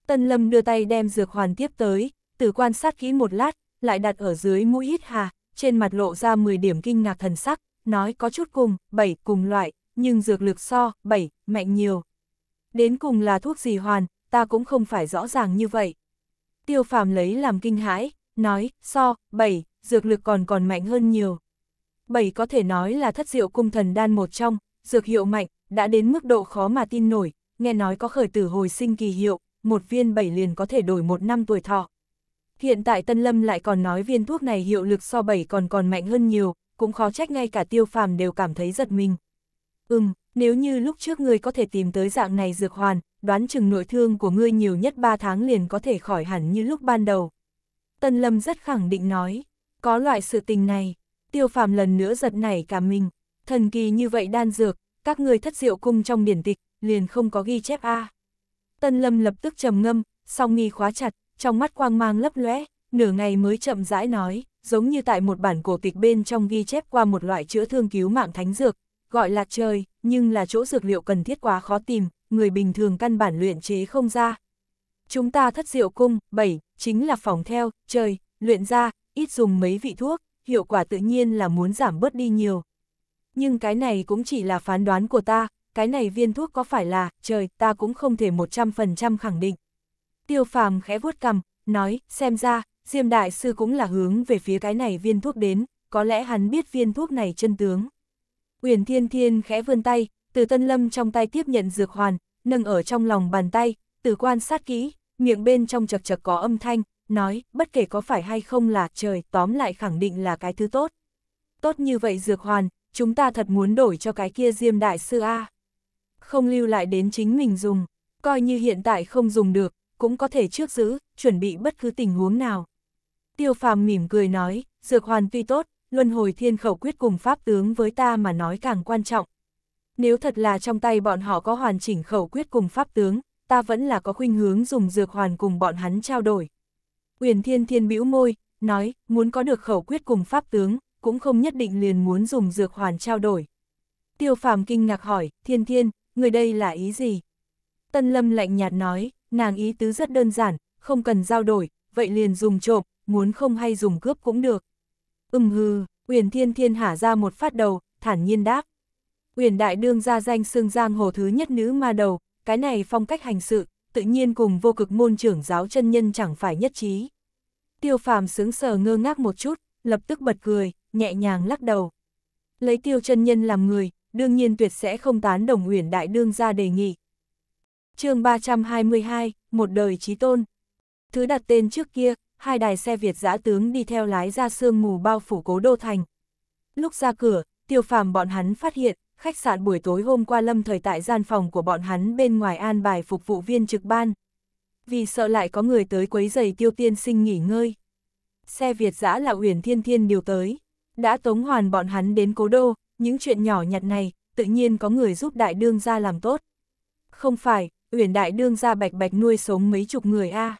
Tân Lâm đưa tay đem dược hoàn tiếp tới, từ quan sát kỹ một lát, lại đặt ở dưới mũi hít hà, trên mặt lộ ra 10 điểm kinh ngạc thần sắc, nói có chút cùng, 7 cùng loại, nhưng dược lực so, 7, mạnh nhiều. Đến cùng là thuốc gì hoàn, ta cũng không phải rõ ràng như vậy. Tiêu phàm lấy làm kinh hãi, nói, so, 7, dược lực còn còn mạnh hơn nhiều. 7 có thể nói là thất diệu cung thần đan một trong, dược hiệu mạnh, đã đến mức độ khó mà tin nổi, nghe nói có khởi tử hồi sinh kỳ hiệu, một viên 7 liền có thể đổi một năm tuổi thọ. Hiện tại Tân Lâm lại còn nói viên thuốc này hiệu lực so bảy còn còn mạnh hơn nhiều, cũng khó trách ngay cả tiêu phàm đều cảm thấy giật mình. Ừm, nếu như lúc trước ngươi có thể tìm tới dạng này dược hoàn, đoán chừng nội thương của ngươi nhiều nhất 3 tháng liền có thể khỏi hẳn như lúc ban đầu. Tân Lâm rất khẳng định nói, có loại sự tình này, tiêu phàm lần nữa giật nảy cả mình, thần kỳ như vậy đan dược, các ngươi thất diệu cung trong điển tịch, liền không có ghi chép A. Tân Lâm lập tức trầm ngâm, song nghi khóa chặt, trong mắt quang mang lấp lóe, nửa ngày mới chậm rãi nói, giống như tại một bản cổ tịch bên trong ghi chép qua một loại chữa thương cứu mạng thánh dược, gọi là trời, nhưng là chỗ dược liệu cần thiết quá khó tìm, người bình thường căn bản luyện chế không ra. Chúng ta thất diệu cung, 7, chính là phòng theo, trời, luyện ra, ít dùng mấy vị thuốc, hiệu quả tự nhiên là muốn giảm bớt đi nhiều. Nhưng cái này cũng chỉ là phán đoán của ta, cái này viên thuốc có phải là, trời, ta cũng không thể 100% khẳng định tiêu phàm khẽ vuốt cầm, nói, xem ra, Diêm Đại Sư cũng là hướng về phía cái này viên thuốc đến, có lẽ hắn biết viên thuốc này chân tướng. Uyển Thiên Thiên khẽ vươn tay, từ Tân Lâm trong tay tiếp nhận dược hoàn, nâng ở trong lòng bàn tay, từ quan sát kỹ, miệng bên trong chật chật có âm thanh, nói, bất kể có phải hay không là trời, tóm lại khẳng định là cái thứ tốt. Tốt như vậy dược hoàn, chúng ta thật muốn đổi cho cái kia Diêm Đại Sư A. Không lưu lại đến chính mình dùng, coi như hiện tại không dùng được, cũng có thể trước giữ, chuẩn bị bất cứ tình huống nào. Tiêu phàm mỉm cười nói, dược hoàn tuy tốt, luân hồi thiên khẩu quyết cùng pháp tướng với ta mà nói càng quan trọng. Nếu thật là trong tay bọn họ có hoàn chỉnh khẩu quyết cùng pháp tướng, ta vẫn là có khuynh hướng dùng dược hoàn cùng bọn hắn trao đổi. Uyển thiên thiên bĩu môi, nói, muốn có được khẩu quyết cùng pháp tướng, cũng không nhất định liền muốn dùng dược hoàn trao đổi. Tiêu phàm kinh ngạc hỏi, thiên thiên, người đây là ý gì? Tân lâm lạnh nhạt nói, nàng ý tứ rất đơn giản, không cần giao đổi, vậy liền dùng trộm, muốn không hay dùng cướp cũng được. Ừm hừ, Uyển Thiên Thiên hả ra một phát đầu, thản nhiên đáp. Uyển Đại Đương ra danh xương giang hồ thứ nhất nữ ma đầu, cái này phong cách hành sự, tự nhiên cùng vô cực môn trưởng giáo chân nhân chẳng phải nhất trí. Tiêu phàm sướng sờ ngơ ngác một chút, lập tức bật cười, nhẹ nhàng lắc đầu. Lấy tiêu chân nhân làm người, đương nhiên tuyệt sẽ không tán đồng Uyển Đại Đương ra đề nghị, chương 322, một đời trí tôn. Thứ đặt tên trước kia, hai đài xe Việt giã tướng đi theo lái ra sương mù bao phủ cố đô thành. Lúc ra cửa, tiêu phàm bọn hắn phát hiện, khách sạn buổi tối hôm qua lâm thời tại gian phòng của bọn hắn bên ngoài an bài phục vụ viên trực ban. Vì sợ lại có người tới quấy giày tiêu tiên sinh nghỉ ngơi. Xe Việt giã là uyển thiên thiên điều tới. Đã tống hoàn bọn hắn đến cố đô, những chuyện nhỏ nhặt này, tự nhiên có người giúp đại đương ra làm tốt. Không phải, Uyển Đại Đương ra bạch bạch nuôi sống mấy chục người a.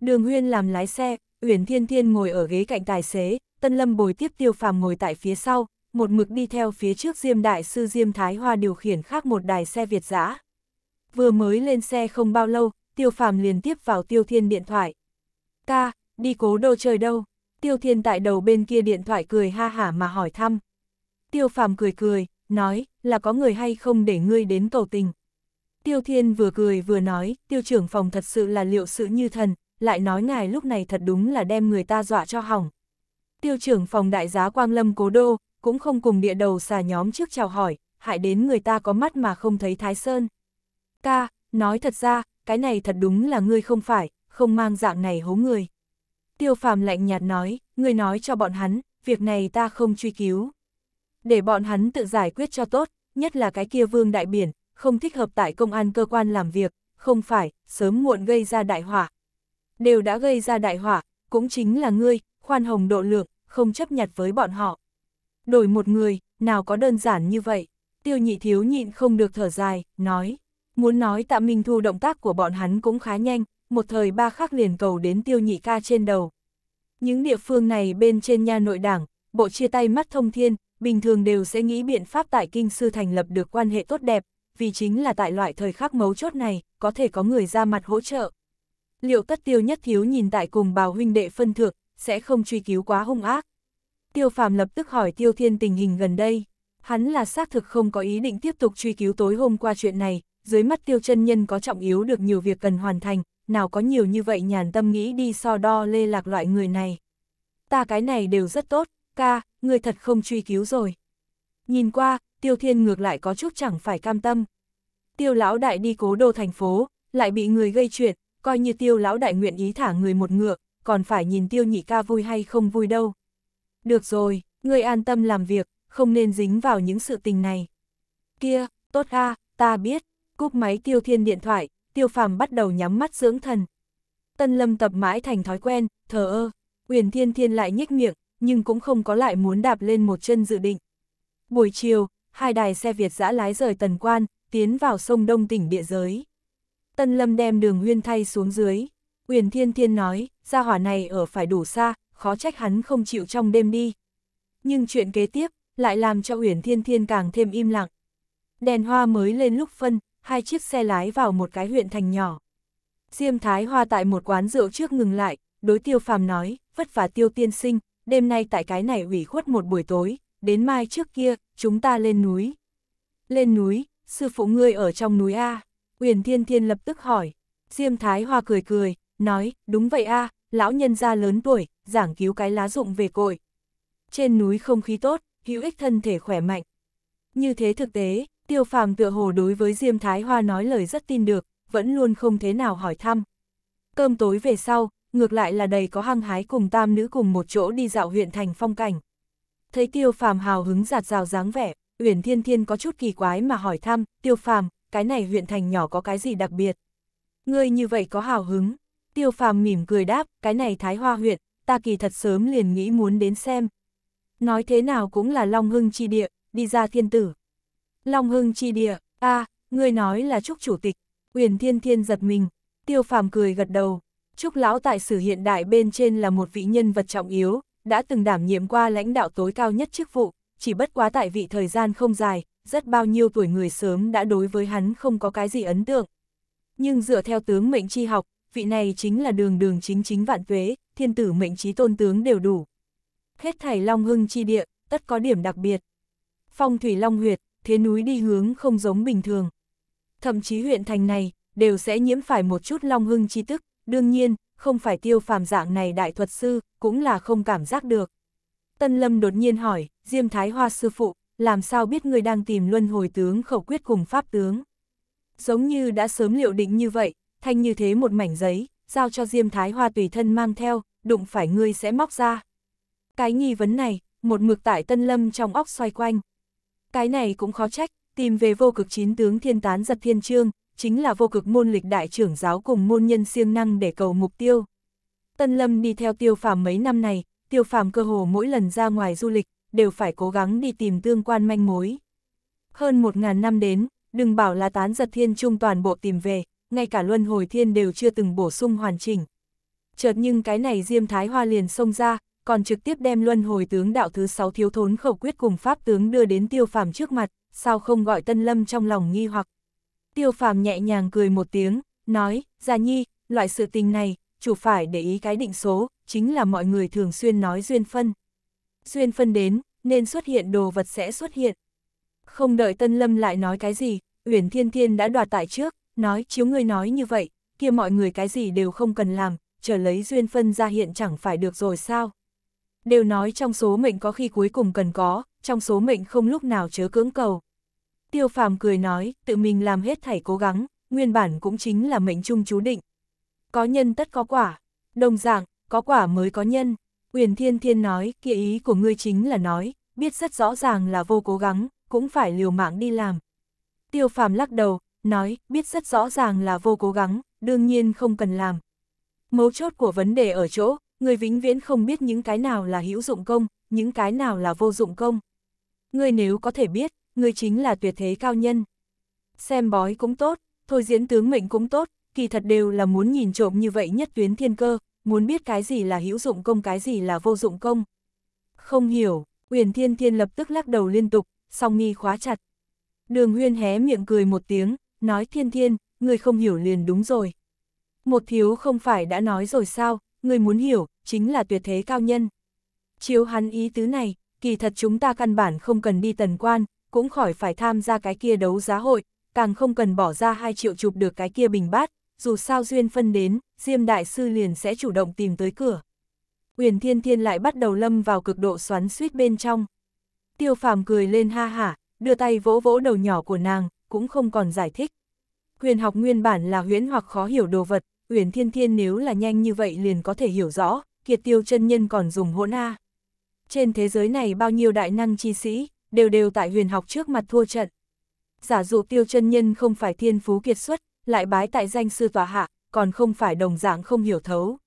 Đường Huyên làm lái xe, Uyển Thiên Thiên ngồi ở ghế cạnh tài xế, Tân Lâm bồi tiếp Tiêu Phàm ngồi tại phía sau, một mực đi theo phía trước Diêm Đại Sư Diêm Thái Hoa điều khiển khác một đài xe Việt giã. Vừa mới lên xe không bao lâu, Tiêu Phàm liền tiếp vào Tiêu Thiên điện thoại. Ca, đi cố đô chơi đâu? Tiêu Thiên tại đầu bên kia điện thoại cười ha hả mà hỏi thăm. Tiêu Phàm cười cười, nói, là có người hay không để ngươi đến cầu tình. Tiêu Thiên vừa cười vừa nói, tiêu trưởng phòng thật sự là liệu sự như thần, lại nói ngài lúc này thật đúng là đem người ta dọa cho hỏng. Tiêu trưởng phòng đại giá Quang Lâm Cố Đô, cũng không cùng địa đầu xà nhóm trước chào hỏi, hại đến người ta có mắt mà không thấy Thái Sơn. Ca, nói thật ra, cái này thật đúng là ngươi không phải, không mang dạng này hố người. Tiêu phàm lạnh nhạt nói, ngươi nói cho bọn hắn, việc này ta không truy cứu. Để bọn hắn tự giải quyết cho tốt, nhất là cái kia vương đại biển, không thích hợp tại công an cơ quan làm việc, không phải, sớm muộn gây ra đại hỏa. Đều đã gây ra đại hỏa, cũng chính là ngươi, khoan hồng độ lượng, không chấp nhặt với bọn họ. Đổi một người, nào có đơn giản như vậy. Tiêu nhị thiếu nhịn không được thở dài, nói. Muốn nói tạ Minh Thu động tác của bọn hắn cũng khá nhanh, một thời ba khắc liền cầu đến tiêu nhị ca trên đầu. Những địa phương này bên trên nha nội đảng, bộ chia tay mắt thông thiên, bình thường đều sẽ nghĩ biện pháp tại Kinh Sư thành lập được quan hệ tốt đẹp, vì chính là tại loại thời khắc mấu chốt này, có thể có người ra mặt hỗ trợ. Liệu tất tiêu nhất thiếu nhìn tại cùng bào huynh đệ phân thượng, sẽ không truy cứu quá hung ác. Tiêu phàm lập tức hỏi tiêu thiên tình hình gần đây. Hắn là xác thực không có ý định tiếp tục truy cứu tối hôm qua chuyện này, dưới mắt tiêu chân nhân có trọng yếu được nhiều việc cần hoàn thành, nào có nhiều như vậy nhàn tâm nghĩ đi so đo lê lạc loại người này. Ta cái này đều rất tốt, ca, người thật không truy cứu rồi. Nhìn qua, tiêu thiên ngược lại có chút chẳng phải cam tâm. Tiêu lão đại đi cố đô thành phố, lại bị người gây chuyện, coi như tiêu lão đại nguyện ý thả người một ngựa, còn phải nhìn tiêu nhị ca vui hay không vui đâu. Được rồi, ngươi an tâm làm việc, không nên dính vào những sự tình này. Kia, tốt a, ta biết, cúp máy tiêu thiên điện thoại, tiêu phàm bắt đầu nhắm mắt dưỡng thần. Tân lâm tập mãi thành thói quen, thờ ơ, uyển thiên thiên lại nhếch miệng, nhưng cũng không có lại muốn đạp lên một chân dự định. Buổi chiều, hai đài xe Việt giã lái rời Tần Quan, tiến vào sông Đông tỉnh địa giới. Tân Lâm đem đường huyên thay xuống dưới. Uyển Thiên Thiên nói, Ra hỏa này ở phải đủ xa, khó trách hắn không chịu trong đêm đi. Nhưng chuyện kế tiếp, lại làm cho Uyển Thiên Thiên càng thêm im lặng. Đèn hoa mới lên lúc phân, hai chiếc xe lái vào một cái huyện thành nhỏ. Diêm Thái Hoa tại một quán rượu trước ngừng lại, đối tiêu phàm nói, vất vả tiêu tiên sinh, đêm nay tại cái này ủy khuất một buổi tối, đến mai trước kia, chúng ta lên núi. Lên núi, sư phụ ngươi ở trong núi A, Uyển Thiên Thiên lập tức hỏi. Diêm Thái Hoa cười cười, nói, đúng vậy A, lão nhân gia lớn tuổi, giảng cứu cái lá rụng về cội. Trên núi không khí tốt, hữu ích thân thể khỏe mạnh. Như thế thực tế, tiêu phàm tựa hồ đối với Diêm Thái Hoa nói lời rất tin được, vẫn luôn không thế nào hỏi thăm. Cơm tối về sau, ngược lại là đầy có hăng hái cùng tam nữ cùng một chỗ đi dạo huyện thành phong cảnh thấy tiêu phàm hào hứng giạt rào dáng vẻ, Uyển Thiên Thiên có chút kỳ quái mà hỏi thăm, tiêu phàm, cái này huyện thành nhỏ có cái gì đặc biệt? Ngươi như vậy có hào hứng? Tiêu phàm mỉm cười đáp, cái này Thái Hoa huyện, ta kỳ thật sớm liền nghĩ muốn đến xem. Nói thế nào cũng là Long Hưng chi địa, đi ra thiên tử. Long Hưng chi địa, a à, ngươi nói là Trúc Chủ tịch, Uyển Thiên Thiên giật mình, tiêu phàm cười gật đầu. Trúc Lão tại sử hiện đại bên trên là một vị nhân vật trọng yếu, đã từng đảm nhiệm qua lãnh đạo tối cao nhất chức vụ, chỉ bất quá tại vị thời gian không dài, rất bao nhiêu tuổi người sớm đã đối với hắn không có cái gì ấn tượng. Nhưng dựa theo tướng mệnh chi học, vị này chính là đường đường chính chính vạn tuế, thiên tử mệnh trí tôn tướng đều đủ. Hết thảy Long Hưng chi địa, tất có điểm đặc biệt. Phong thủy Long huyệt, thế núi đi hướng không giống bình thường. Thậm chí huyện thành này, đều sẽ nhiễm phải một chút Long Hưng chi tức, đương nhiên, không phải tiêu phàm dạng này đại thuật sư, cũng là không cảm giác được. Tân Lâm đột nhiên hỏi, Diêm Thái Hoa sư phụ, làm sao biết người đang tìm luân hồi tướng khẩu quyết cùng pháp tướng? Giống như đã sớm liệu định như vậy, thanh như thế một mảnh giấy, giao cho Diêm Thái Hoa tùy thân mang theo, đụng phải ngươi sẽ móc ra. Cái nghi vấn này, một mực tại Tân Lâm trong óc xoay quanh. Cái này cũng khó trách, tìm về vô cực chín tướng thiên tán giật thiên trương, chính là vô cực môn lịch đại trưởng giáo cùng môn nhân siêng năng để cầu mục tiêu. Tân Lâm đi theo tiêu phàm mấy năm này, tiêu phàm cơ hồ mỗi lần ra ngoài du lịch, đều phải cố gắng đi tìm tương quan manh mối. Hơn một ngàn năm đến, đừng bảo là tán giật thiên trung toàn bộ tìm về, ngay cả luân hồi thiên đều chưa từng bổ sung hoàn chỉnh. Chợt nhưng cái này Diêm Thái Hoa liền xông ra, còn trực tiếp đem luân hồi tướng đạo thứ sáu thiếu thốn khẩu quyết cùng pháp tướng đưa đến tiêu phàm trước mặt, sao không gọi Tân Lâm trong lòng nghi hoặc. Tiêu phàm nhẹ nhàng cười một tiếng, nói, Gia Nhi, loại sự tình này, chủ phải để ý cái định số, chính là mọi người thường xuyên nói duyên phân. Duyên phân đến, nên xuất hiện đồ vật sẽ xuất hiện. Không đợi Tân Lâm lại nói cái gì, Uyển Thiên Thiên đã đoạt tại trước, nói chiếu người nói như vậy, kia mọi người cái gì đều không cần làm, chờ lấy duyên phân ra hiện chẳng phải được rồi sao. Đều nói trong số mệnh có khi cuối cùng cần có, trong số mệnh không lúc nào chớ cưỡng cầu. Tiêu phàm cười nói, tự mình làm hết thảy cố gắng, nguyên bản cũng chính là mệnh trung chú định. Có nhân tất có quả, đồng dạng, có quả mới có nhân. Uyển Thiên Thiên nói, kia ý của ngươi chính là nói, biết rất rõ ràng là vô cố gắng, cũng phải liều mạng đi làm. Tiêu phàm lắc đầu, nói, biết rất rõ ràng là vô cố gắng, đương nhiên không cần làm. Mấu chốt của vấn đề ở chỗ, người vĩnh viễn không biết những cái nào là hữu dụng công, những cái nào là vô dụng công. Ngươi nếu có thể biết, ngươi chính là tuyệt thế cao nhân. Xem bói cũng tốt, thôi diễn tướng mệnh cũng tốt, kỳ thật đều là muốn nhìn trộm như vậy nhất tuyến thiên cơ, muốn biết cái gì là hữu dụng công cái gì là vô dụng công. Không hiểu, Uyển Thiên Thiên lập tức lắc đầu liên tục, song nghi khóa chặt. Đường Huyên hé miệng cười một tiếng, nói Thiên Thiên, ngươi không hiểu liền đúng rồi. Một thiếu không phải đã nói rồi sao, Ngươi muốn hiểu, chính là tuyệt thế cao nhân. Chiếu hắn ý tứ này, kỳ thật chúng ta căn bản không cần đi tần quan, cũng khỏi phải tham gia cái kia đấu giá hội, càng không cần bỏ ra 2 triệu chụp được cái kia bình bát, dù sao duyên phân đến, Diêm Đại Sư liền sẽ chủ động tìm tới cửa. Uyển Thiên Thiên lại bắt đầu lâm vào cực độ xoắn suýt bên trong. Tiêu Phàm cười lên ha hả, đưa tay vỗ vỗ đầu nhỏ của nàng, cũng không còn giải thích. Huyền học nguyên bản là huyễn hoặc khó hiểu đồ vật, Uyển Thiên Thiên nếu là nhanh như vậy liền có thể hiểu rõ, Kiệt Tiêu chân nhân còn dùng hỗn a. Trên thế giới này bao nhiêu đại năng chi sĩ, đều đều tại huyền học trước mặt thua trận. Giả dụ tiêu chân nhân không phải thiên phú kiệt xuất, lại bái tại danh sư tòa hạ, còn không phải đồng dạng không hiểu thấu.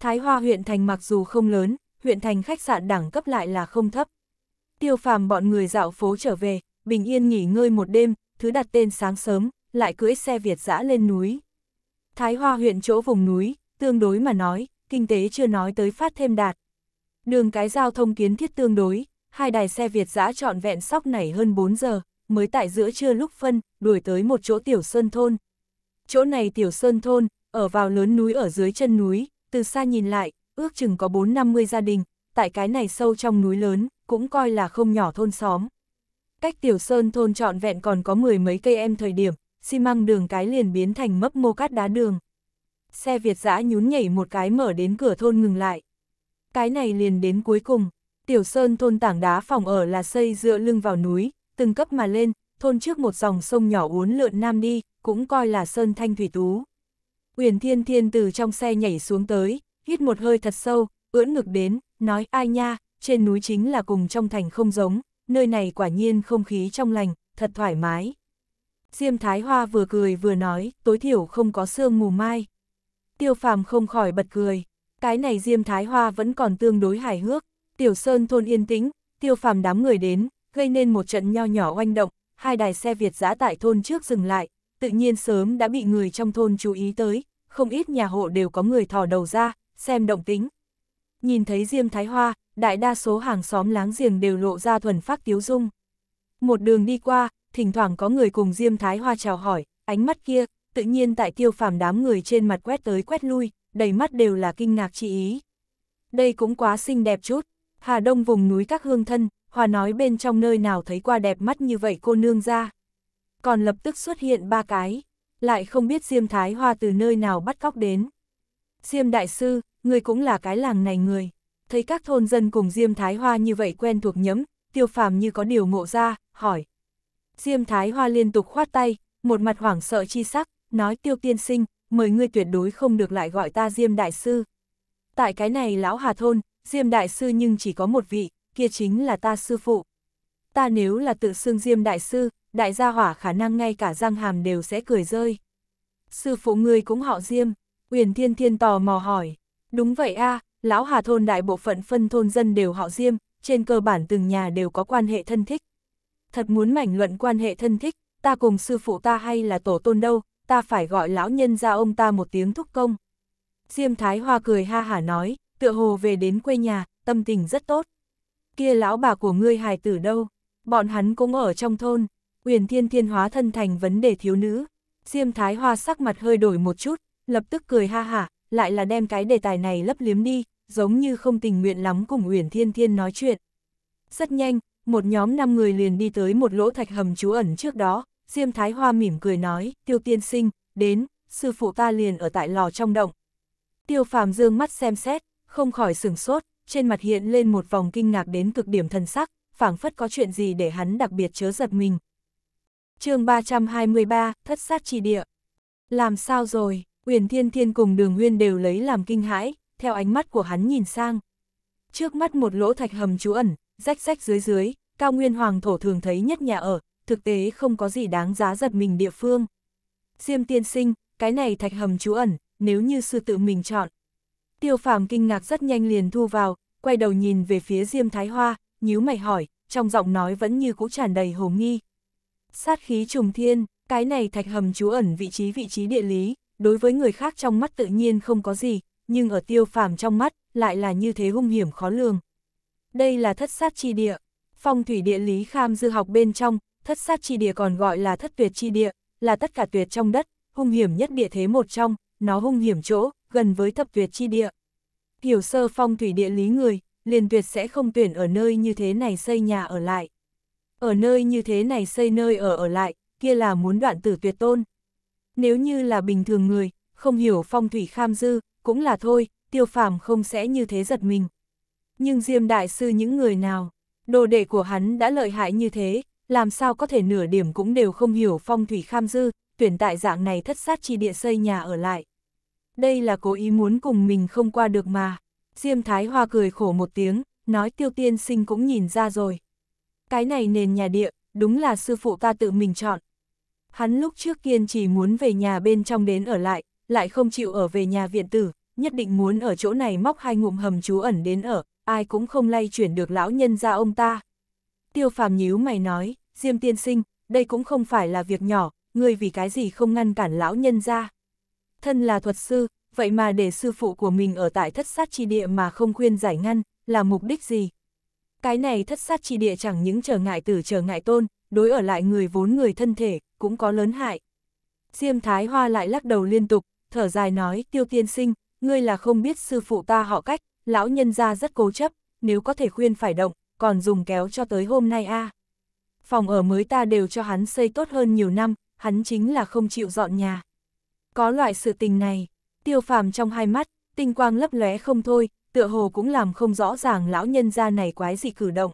Thái Hoa huyện thành mặc dù không lớn, huyện thành khách sạn đẳng cấp lại là không thấp. Tiêu phàm bọn người dạo phố trở về, bình yên nghỉ ngơi một đêm, thứ đặt tên sáng sớm, lại cưỡi xe Việt dã lên núi. Thái Hoa huyện chỗ vùng núi, tương đối mà nói, kinh tế chưa nói tới phát thêm đạt. Đường cái giao thông kiến thiết tương đối, hai đài xe Việt giã trọn vẹn sóc nảy hơn 4 giờ, mới tại giữa trưa lúc phân, đuổi tới một chỗ tiểu sơn thôn. Chỗ này tiểu sơn thôn, ở vào lớn núi ở dưới chân núi, từ xa nhìn lại, ước chừng có 4-50 gia đình, tại cái này sâu trong núi lớn, cũng coi là không nhỏ thôn xóm. Cách tiểu sơn thôn trọn vẹn còn có mười mấy cây em thời điểm, xi măng đường cái liền biến thành mấp mô cát đá đường. Xe Việt giã nhún nhảy một cái mở đến cửa thôn ngừng lại. Cái này liền đến cuối cùng, Tiểu Sơn thôn tảng đá phòng ở là xây dựa lưng vào núi, từng cấp mà lên, thôn trước một dòng sông nhỏ uốn lượn nam đi, cũng coi là Sơn Thanh Thủy Tú. Uyển Thiên Thiên từ trong xe nhảy xuống tới, hít một hơi thật sâu, ưỡn ngực đến, nói ai nha, trên núi chính là cùng trong thành không giống, nơi này quả nhiên không khí trong lành, thật thoải mái. Diêm Thái Hoa vừa cười vừa nói, tối thiểu không có sương mù mai. Tiêu phàm không khỏi bật cười, cái này Diêm Thái Hoa vẫn còn tương đối hài hước, Tiểu Sơn thôn yên tĩnh, tiêu phàm đám người đến, gây nên một trận nho nhỏ oanh động, hai đài xe Việt giã tại thôn trước dừng lại, tự nhiên sớm đã bị người trong thôn chú ý tới, không ít nhà hộ đều có người thò đầu ra, xem động tính. Nhìn thấy Diêm Thái Hoa, đại đa số hàng xóm láng giềng đều lộ ra thuần phát tiếu dung. Một đường đi qua, thỉnh thoảng có người cùng Diêm Thái Hoa chào hỏi, ánh mắt kia, tự nhiên tại tiêu phàm đám người trên mặt quét tới quét lui, đầy mắt đều là kinh ngạc chị ý. Đây cũng quá xinh đẹp chút, Hà Đông vùng núi các hương thân, Hòa nói bên trong nơi nào thấy qua đẹp mắt như vậy cô nương ra. Còn lập tức xuất hiện ba cái, lại không biết Diêm Thái Hoa từ nơi nào bắt cóc đến. Diêm Đại Sư, người cũng là cái làng này người. Thấy các thôn dân cùng Diêm Thái Hoa như vậy quen thuộc nhấm, tiêu phàm như có điều ngộ ra, hỏi. Diêm Thái Hoa liên tục khoát tay, một mặt hoảng sợ chi sắc, nói tiêu tiên sinh, mời ngươi tuyệt đối không được lại gọi ta Diêm Đại Sư. Tại cái này lão Hà Thôn, Diêm Đại Sư nhưng chỉ có một vị, kia chính là ta sư phụ. Ta nếu là tự xưng Diêm Đại Sư, đại gia hỏa khả năng ngay cả răng hàm đều sẽ cười rơi. Sư phụ ngươi cũng họ Diêm, Uyển Thiên Thiên tò mò hỏi. Đúng vậy a, lão Hà thôn đại bộ phận phân thôn dân đều họ Diêm, trên cơ bản từng nhà đều có quan hệ thân thích. Thật muốn mảnh luận quan hệ thân thích, ta cùng sư phụ ta hay là tổ tôn đâu, ta phải gọi lão nhân ra ông ta một tiếng thúc công. Diêm Thái Hoa cười ha hả nói, tựa hồ về đến quê nhà, tâm tình rất tốt. Kia lão bà của ngươi hài tử đâu? Bọn hắn cũng ở trong thôn, Uyển Thiên Thiên hóa thân thành vấn đề thiếu nữ. Diêm Thái Hoa sắc mặt hơi đổi một chút, lập tức cười ha hả, lại là đem cái đề tài này lấp liếm đi, giống như không tình nguyện lắm cùng Uyển Thiên Thiên nói chuyện. Rất nhanh, một nhóm năm người liền đi tới một lỗ thạch hầm trú ẩn trước đó, Diêm Thái Hoa mỉm cười nói, tiêu tiên sinh, đến, sư phụ ta liền ở tại lò trong động. Tiêu phàm dương mắt xem xét, không khỏi sửng sốt, trên mặt hiện lên một vòng kinh ngạc đến cực điểm thần sắc, phảng phất có chuyện gì để hắn đặc biệt chớ giật mình. chương 323, Thất sát chi địa. Làm sao rồi, Uyển Thiên Thiên cùng Đường Nguyên đều lấy làm kinh hãi, theo ánh mắt của hắn nhìn sang. Trước mắt một lỗ thạch hầm trú ẩn, rách rách dưới dưới, cao nguyên hoàng thổ thường thấy nhất nhà ở, thực tế không có gì đáng giá giật mình địa phương. Diêm tiên sinh, cái này thạch hầm trú ẩn, nếu như sư tự mình chọn, Tiêu phàm kinh ngạc rất nhanh liền thu vào, quay đầu nhìn về phía Diêm Thái Hoa, nhíu mày hỏi, trong giọng nói vẫn như cũ tràn đầy hồ nghi. Sát khí trùng thiên, cái này thạch hầm trú ẩn vị trí vị trí địa lý, đối với người khác trong mắt tự nhiên không có gì, nhưng ở tiêu phàm trong mắt, lại là như thế hung hiểm khó lường. Đây là thất sát chi địa, phong thủy địa lý kham dư học bên trong, thất sát chi địa còn gọi là thất tuyệt chi địa, là tất cả tuyệt trong đất, hung hiểm nhất địa thế một trong, nó hung hiểm chỗ, gần với thập tuyệt chi địa. Hiểu sơ phong thủy địa lý người, liền tuyệt sẽ không tuyển ở nơi như thế này xây nhà ở lại. Ở nơi như thế này xây nơi ở ở lại, kia là muốn đoạn tử tuyệt tôn. Nếu như là bình thường người, không hiểu phong thủy kham dư, cũng là thôi, tiêu phàm không sẽ như thế giật mình. Nhưng Diêm Đại Sư những người nào, đồ đệ của hắn đã lợi hại như thế, làm sao có thể nửa điểm cũng đều không hiểu phong thủy kham dư, tuyển tại dạng này thất sát chi địa xây nhà ở lại đây là cố ý muốn cùng mình không qua được mà. Diêm Thái Hoa cười khổ một tiếng, nói tiêu tiên sinh cũng nhìn ra rồi. Cái này nền nhà địa, đúng là sư phụ ta tự mình chọn. Hắn lúc trước kiên chỉ muốn về nhà bên trong đến ở lại, lại không chịu ở về nhà viện tử, nhất định muốn ở chỗ này móc hai ngụm hầm chú ẩn đến ở, ai cũng không lay chuyển được lão nhân ra ông ta. Tiêu phàm nhíu mày nói, Diêm tiên sinh, đây cũng không phải là việc nhỏ, ngươi vì cái gì không ngăn cản lão nhân ra thân là thuật sư, vậy mà để sư phụ của mình ở tại thất sát chi địa mà không khuyên giải ngăn, là mục đích gì? Cái này thất sát chi địa chẳng những trở ngại tử trở ngại tôn, đối ở lại người vốn người thân thể, cũng có lớn hại. Diêm Thái Hoa lại lắc đầu liên tục, thở dài nói, tiêu tiên sinh, ngươi là không biết sư phụ ta họ cách, lão nhân ra rất cố chấp, nếu có thể khuyên phải động, còn dùng kéo cho tới hôm nay a. Phòng ở mới ta đều cho hắn xây tốt hơn nhiều năm, hắn chính là không chịu dọn nhà. Có loại sự tình này, tiêu phàm trong hai mắt, tinh quang lấp lóe không thôi, tựa hồ cũng làm không rõ ràng lão nhân gia này quái gì cử động.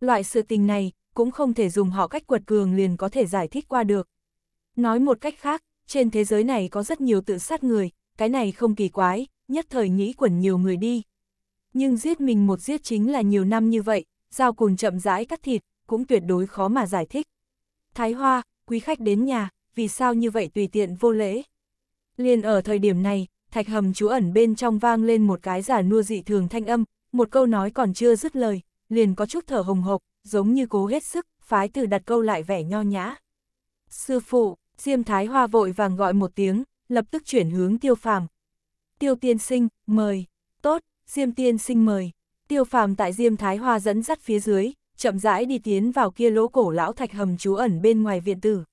Loại sự tình này, cũng không thể dùng họ cách quật cường liền có thể giải thích qua được. Nói một cách khác, trên thế giới này có rất nhiều tự sát người, cái này không kỳ quái, nhất thời nghĩ quẩn nhiều người đi. Nhưng giết mình một giết chính là nhiều năm như vậy, dao cùn chậm rãi cắt thịt, cũng tuyệt đối khó mà giải thích. Thái Hoa, quý khách đến nhà, vì sao như vậy tùy tiện vô lễ? Liền ở thời điểm này, thạch hầm trú ẩn bên trong vang lên một cái giả nua dị thường thanh âm, một câu nói còn chưa dứt lời, liền có chút thở hồng hộc, giống như cố hết sức, phái từ đặt câu lại vẻ nho nhã. Sư phụ, Diêm Thái Hoa vội vàng gọi một tiếng, lập tức chuyển hướng tiêu phàm. Tiêu tiên sinh, mời. Tốt, Diêm tiên sinh mời. Tiêu phàm tại Diêm Thái Hoa dẫn dắt phía dưới, chậm rãi đi tiến vào kia lỗ cổ lão thạch hầm trú ẩn bên ngoài viện tử.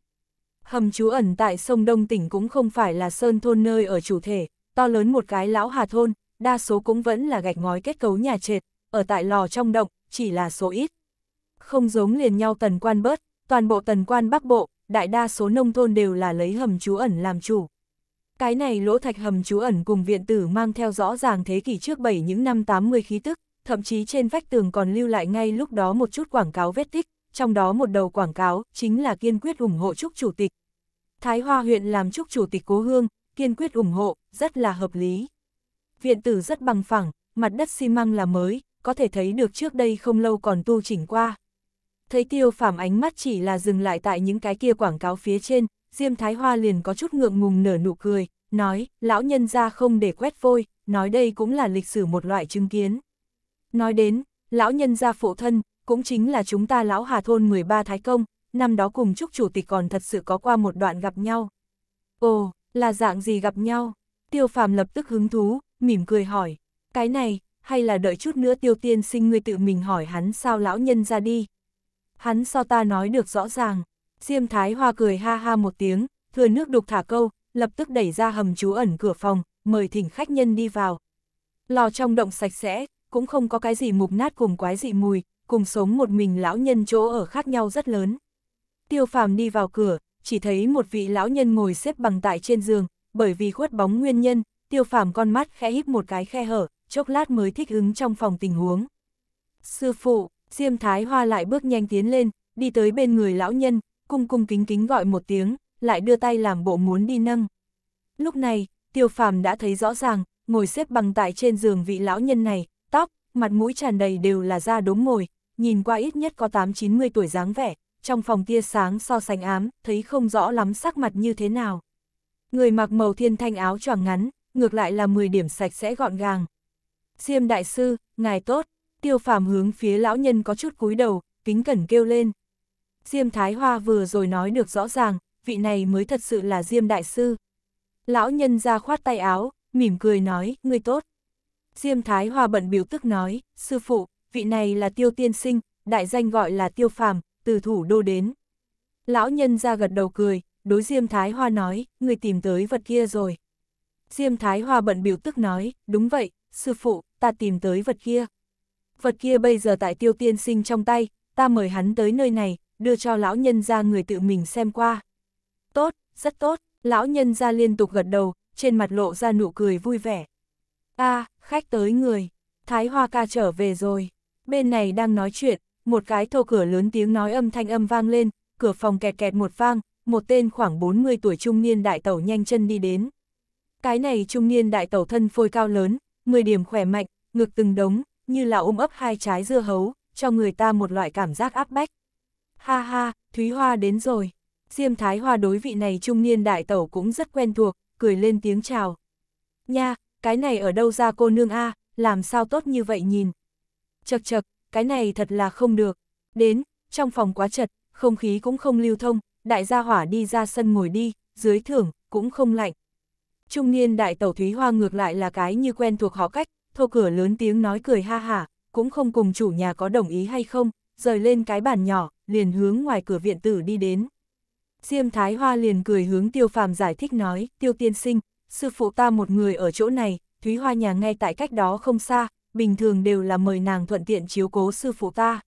Hầm trú ẩn tại sông Đông tỉnh cũng không phải là sơn thôn nơi ở chủ thể, to lớn một cái lão hà thôn, đa số cũng vẫn là gạch ngói kết cấu nhà trệt, ở tại lò trong động, chỉ là số ít. Không giống liền nhau tần quan bớt, toàn bộ tần quan bắc bộ, đại đa số nông thôn đều là lấy hầm trú ẩn làm chủ. Cái này lỗ thạch hầm trú ẩn cùng viện tử mang theo rõ ràng thế kỷ trước 7 những năm 80 khí tức, thậm chí trên vách tường còn lưu lại ngay lúc đó một chút quảng cáo vết tích, trong đó một đầu quảng cáo chính là kiên quyết ủng hộ Trúc Chủ tịch. Thái Hoa huyện làm Trúc Chủ tịch cố hương, kiên quyết ủng hộ, rất là hợp lý. Viện tử rất bằng phẳng, mặt đất xi măng là mới, có thể thấy được trước đây không lâu còn tu chỉnh qua. Thấy tiêu phảm ánh mắt chỉ là dừng lại tại những cái kia quảng cáo phía trên, Diêm Thái Hoa liền có chút ngượng ngùng nở nụ cười, nói, lão nhân ra không để quét vôi, nói đây cũng là lịch sử một loại chứng kiến. Nói đến, lão nhân gia phụ thân, cũng chính là chúng ta lão Hà Thôn 13 Thái Công, năm đó cùng chúc Chủ tịch còn thật sự có qua một đoạn gặp nhau. Ồ, là dạng gì gặp nhau? Tiêu phàm lập tức hứng thú, mỉm cười hỏi, cái này, hay là đợi chút nữa tiêu tiên sinh ngươi tự mình hỏi hắn sao lão nhân ra đi. Hắn so ta nói được rõ ràng, Diêm Thái Hoa cười ha ha một tiếng, thừa nước đục thả câu, lập tức đẩy ra hầm chú ẩn cửa phòng, mời thỉnh khách nhân đi vào. Lò trong động sạch sẽ, cũng không có cái gì mục nát cùng quái dị mùi, cùng sống một mình lão nhân chỗ ở khác nhau rất lớn. Tiêu phàm đi vào cửa, chỉ thấy một vị lão nhân ngồi xếp bằng tại trên giường, bởi vì khuất bóng nguyên nhân, tiêu phàm con mắt khẽ híp một cái khe hở, chốc lát mới thích ứng trong phòng tình huống. Sư phụ, Diêm Thái Hoa lại bước nhanh tiến lên, đi tới bên người lão nhân, cung cung kính kính gọi một tiếng, lại đưa tay làm bộ muốn đi nâng. Lúc này, tiêu phàm đã thấy rõ ràng, ngồi xếp bằng tại trên giường vị lão nhân này, tóc, mặt mũi tràn đầy đều là da đốm mồi, nhìn qua ít nhất có 8-90 tuổi dáng vẻ, trong phòng tia sáng so sánh ám, thấy không rõ lắm sắc mặt như thế nào. Người mặc màu thiên thanh áo choàng ngắn, ngược lại là 10 điểm sạch sẽ gọn gàng. Diêm đại sư, ngài tốt, tiêu phàm hướng phía lão nhân có chút cúi đầu, kính cẩn kêu lên. Diêm Thái Hoa vừa rồi nói được rõ ràng, vị này mới thật sự là Diêm đại sư. Lão nhân ra khoát tay áo, mỉm cười nói, ngươi tốt. Diêm Thái Hoa bận biểu tức nói, sư phụ, vị này là tiêu tiên sinh, đại danh gọi là tiêu phàm, từ thủ đô đến. Lão nhân ra gật đầu cười, đối Diêm Thái Hoa nói, người tìm tới vật kia rồi. Diêm Thái Hoa bận biểu tức nói, đúng vậy, sư phụ, ta tìm tới vật kia. Vật kia bây giờ tại tiêu tiên sinh trong tay, ta mời hắn tới nơi này, đưa cho lão nhân ra người tự mình xem qua. Tốt, rất tốt, lão nhân ra liên tục gật đầu, trên mặt lộ ra nụ cười vui vẻ. a khách tới người, Thái Hoa ca trở về rồi. Bên này đang nói chuyện, một cái thô cửa lớn tiếng nói âm thanh âm vang lên, cửa phòng kẹt kẹt một vang, một tên khoảng 40 tuổi trung niên đại tẩu nhanh chân đi đến. Cái này trung niên đại tẩu thân phôi cao lớn, 10 điểm khỏe mạnh, ngực từng đống, như là ôm ấp hai trái dưa hấu, cho người ta một loại cảm giác áp bách. Ha ha, Thúy Hoa đến rồi. Diêm Thái Hoa đối vị này trung niên đại tẩu cũng rất quen thuộc, cười lên tiếng chào. Nha, cái này ở đâu ra cô nương A, làm sao tốt như vậy nhìn, chật chật, cái này thật là không được. Đến, trong phòng quá chật, không khí cũng không lưu thông, đại gia hỏa đi ra sân ngồi đi, dưới thưởng, cũng không lạnh. Trung niên đại tẩu Thúy Hoa ngược lại là cái như quen thuộc họ cách, thô cửa lớn tiếng nói cười ha hả, cũng không cùng chủ nhà có đồng ý hay không, rời lên cái bàn nhỏ, liền hướng ngoài cửa viện tử đi đến. Diêm Thái Hoa liền cười hướng tiêu phàm giải thích nói, tiêu tiên sinh, sư phụ ta một người ở chỗ này, Thúy Hoa nhà ngay tại cách đó không xa, bình thường đều là mời nàng thuận tiện chiếu cố sư phụ ta.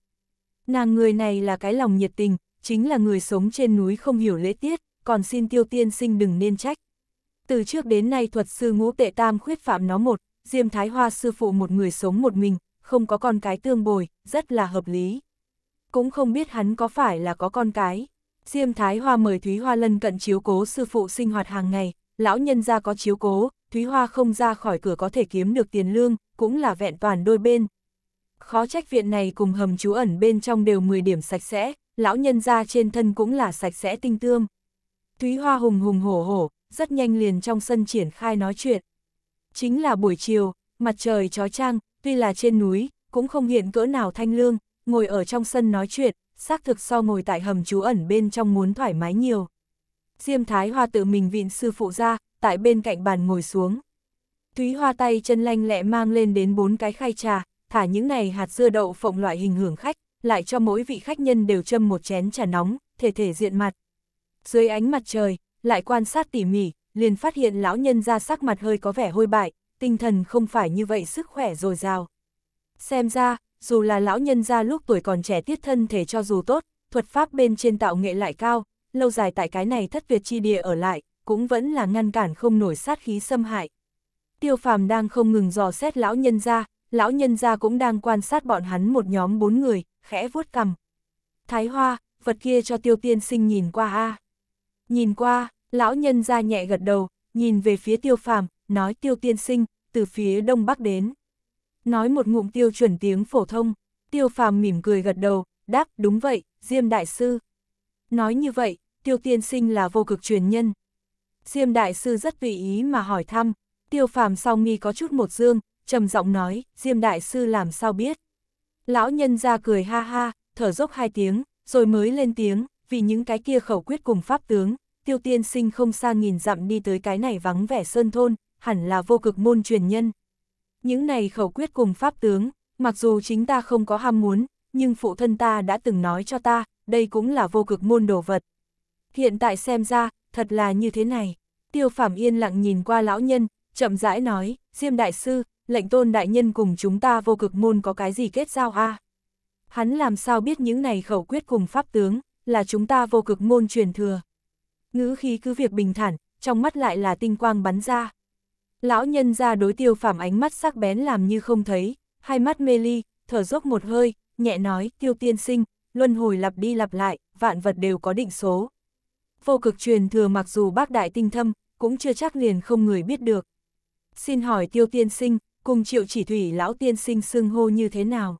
Nàng người này là cái lòng nhiệt tình, chính là người sống trên núi không hiểu lễ tiết, còn xin tiêu tiên sinh đừng nên trách. Từ trước đến nay thuật sư ngũ tệ tam khuyết phạm nó một, Diêm Thái Hoa sư phụ một người sống một mình, không có con cái tương bồi, rất là hợp lý. Cũng không biết hắn có phải là có con cái. Diêm Thái Hoa mời Thúy Hoa lân cận chiếu cố sư phụ sinh hoạt hàng ngày, lão nhân ra có chiếu cố, Thúy Hoa không ra khỏi cửa có thể kiếm được tiền lương, cũng là vẹn toàn đôi bên. Khó trách viện này cùng hầm trú ẩn bên trong đều 10 điểm sạch sẽ, lão nhân ra trên thân cũng là sạch sẽ tinh tươm. Thúy Hoa hùng hùng hổ hổ, rất nhanh liền trong sân triển khai nói chuyện. Chính là buổi chiều, mặt trời trói trang, tuy là trên núi, cũng không hiện cỡ nào thanh lương, ngồi ở trong sân nói chuyện, xác thực so ngồi tại hầm trú ẩn bên trong muốn thoải mái nhiều. Diêm Thái Hoa tự mình vịn sư phụ ra, tại bên cạnh bàn ngồi xuống. Thúy Hoa tay chân lanh lẹ mang lên đến bốn cái khay trà, thả những này hạt dưa đậu phộng loại hình hưởng khách, lại cho mỗi vị khách nhân đều châm một chén trà nóng, thể thể diện mặt. Dưới ánh mặt trời, lại quan sát tỉ mỉ, liền phát hiện lão nhân ra sắc mặt hơi có vẻ hôi bại, tinh thần không phải như vậy sức khỏe dồi dào. Xem ra, dù là lão nhân ra lúc tuổi còn trẻ tiết thân thể cho dù tốt, thuật pháp bên trên tạo nghệ lại cao, lâu dài tại cái này thất việt chi địa ở lại, cũng vẫn là ngăn cản không nổi sát khí xâm hại tiêu phàm đang không ngừng dò xét lão nhân ra, lão nhân ra cũng đang quan sát bọn hắn một nhóm bốn người, khẽ vuốt cằm. Thái hoa, vật kia cho tiêu tiên sinh nhìn qua a Nhìn qua, lão nhân ra nhẹ gật đầu, nhìn về phía tiêu phàm, nói tiêu tiên sinh, từ phía đông bắc đến. Nói một ngụm tiêu chuẩn tiếng phổ thông, tiêu phàm mỉm cười gật đầu, đáp đúng vậy, Diêm Đại Sư. Nói như vậy, tiêu tiên sinh là vô cực truyền nhân. Diêm Đại Sư rất tùy ý mà hỏi thăm, Tiêu phàm sau mi có chút một dương, trầm giọng nói, Diêm Đại Sư làm sao biết. Lão nhân ra cười ha ha, thở dốc hai tiếng, rồi mới lên tiếng, vì những cái kia khẩu quyết cùng pháp tướng, tiêu tiên sinh không xa nghìn dặm đi tới cái này vắng vẻ sơn thôn, hẳn là vô cực môn truyền nhân. Những này khẩu quyết cùng pháp tướng, mặc dù chính ta không có ham muốn, nhưng phụ thân ta đã từng nói cho ta, đây cũng là vô cực môn đồ vật. Hiện tại xem ra, thật là như thế này. Tiêu Phạm yên lặng nhìn qua lão nhân, Chậm rãi nói, Diêm Đại Sư, lệnh tôn đại nhân cùng chúng ta vô cực môn có cái gì kết giao a Hắn làm sao biết những này khẩu quyết cùng pháp tướng, là chúng ta vô cực môn truyền thừa. Ngữ khí cứ việc bình thản, trong mắt lại là tinh quang bắn ra. Lão nhân ra đối tiêu phảm ánh mắt sắc bén làm như không thấy, hai mắt mê ly, thở dốc một hơi, nhẹ nói, tiêu tiên sinh, luân hồi lặp đi lặp lại, vạn vật đều có định số. Vô cực truyền thừa mặc dù bác đại tinh thâm, cũng chưa chắc liền không người biết được. Xin hỏi tiêu tiên sinh, cùng triệu chỉ thủy lão tiên sinh xưng hô như thế nào?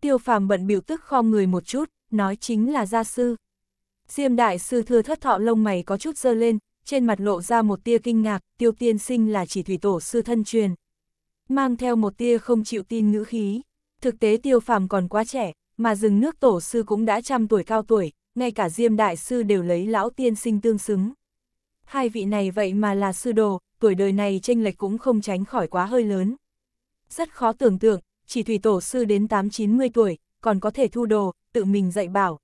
Tiêu phàm bận biểu tức khom người một chút, nói chính là gia sư. Diêm đại sư thưa thất thọ lông mày có chút dơ lên, trên mặt lộ ra một tia kinh ngạc, tiêu tiên sinh là chỉ thủy tổ sư thân truyền. Mang theo một tia không chịu tin ngữ khí, thực tế tiêu phàm còn quá trẻ, mà rừng nước tổ sư cũng đã trăm tuổi cao tuổi, ngay cả diêm đại sư đều lấy lão tiên sinh tương xứng. Hai vị này vậy mà là sư đồ, tuổi đời này tranh lệch cũng không tránh khỏi quá hơi lớn. Rất khó tưởng tượng, chỉ thủy tổ sư đến 8-90 tuổi, còn có thể thu đồ, tự mình dạy bảo.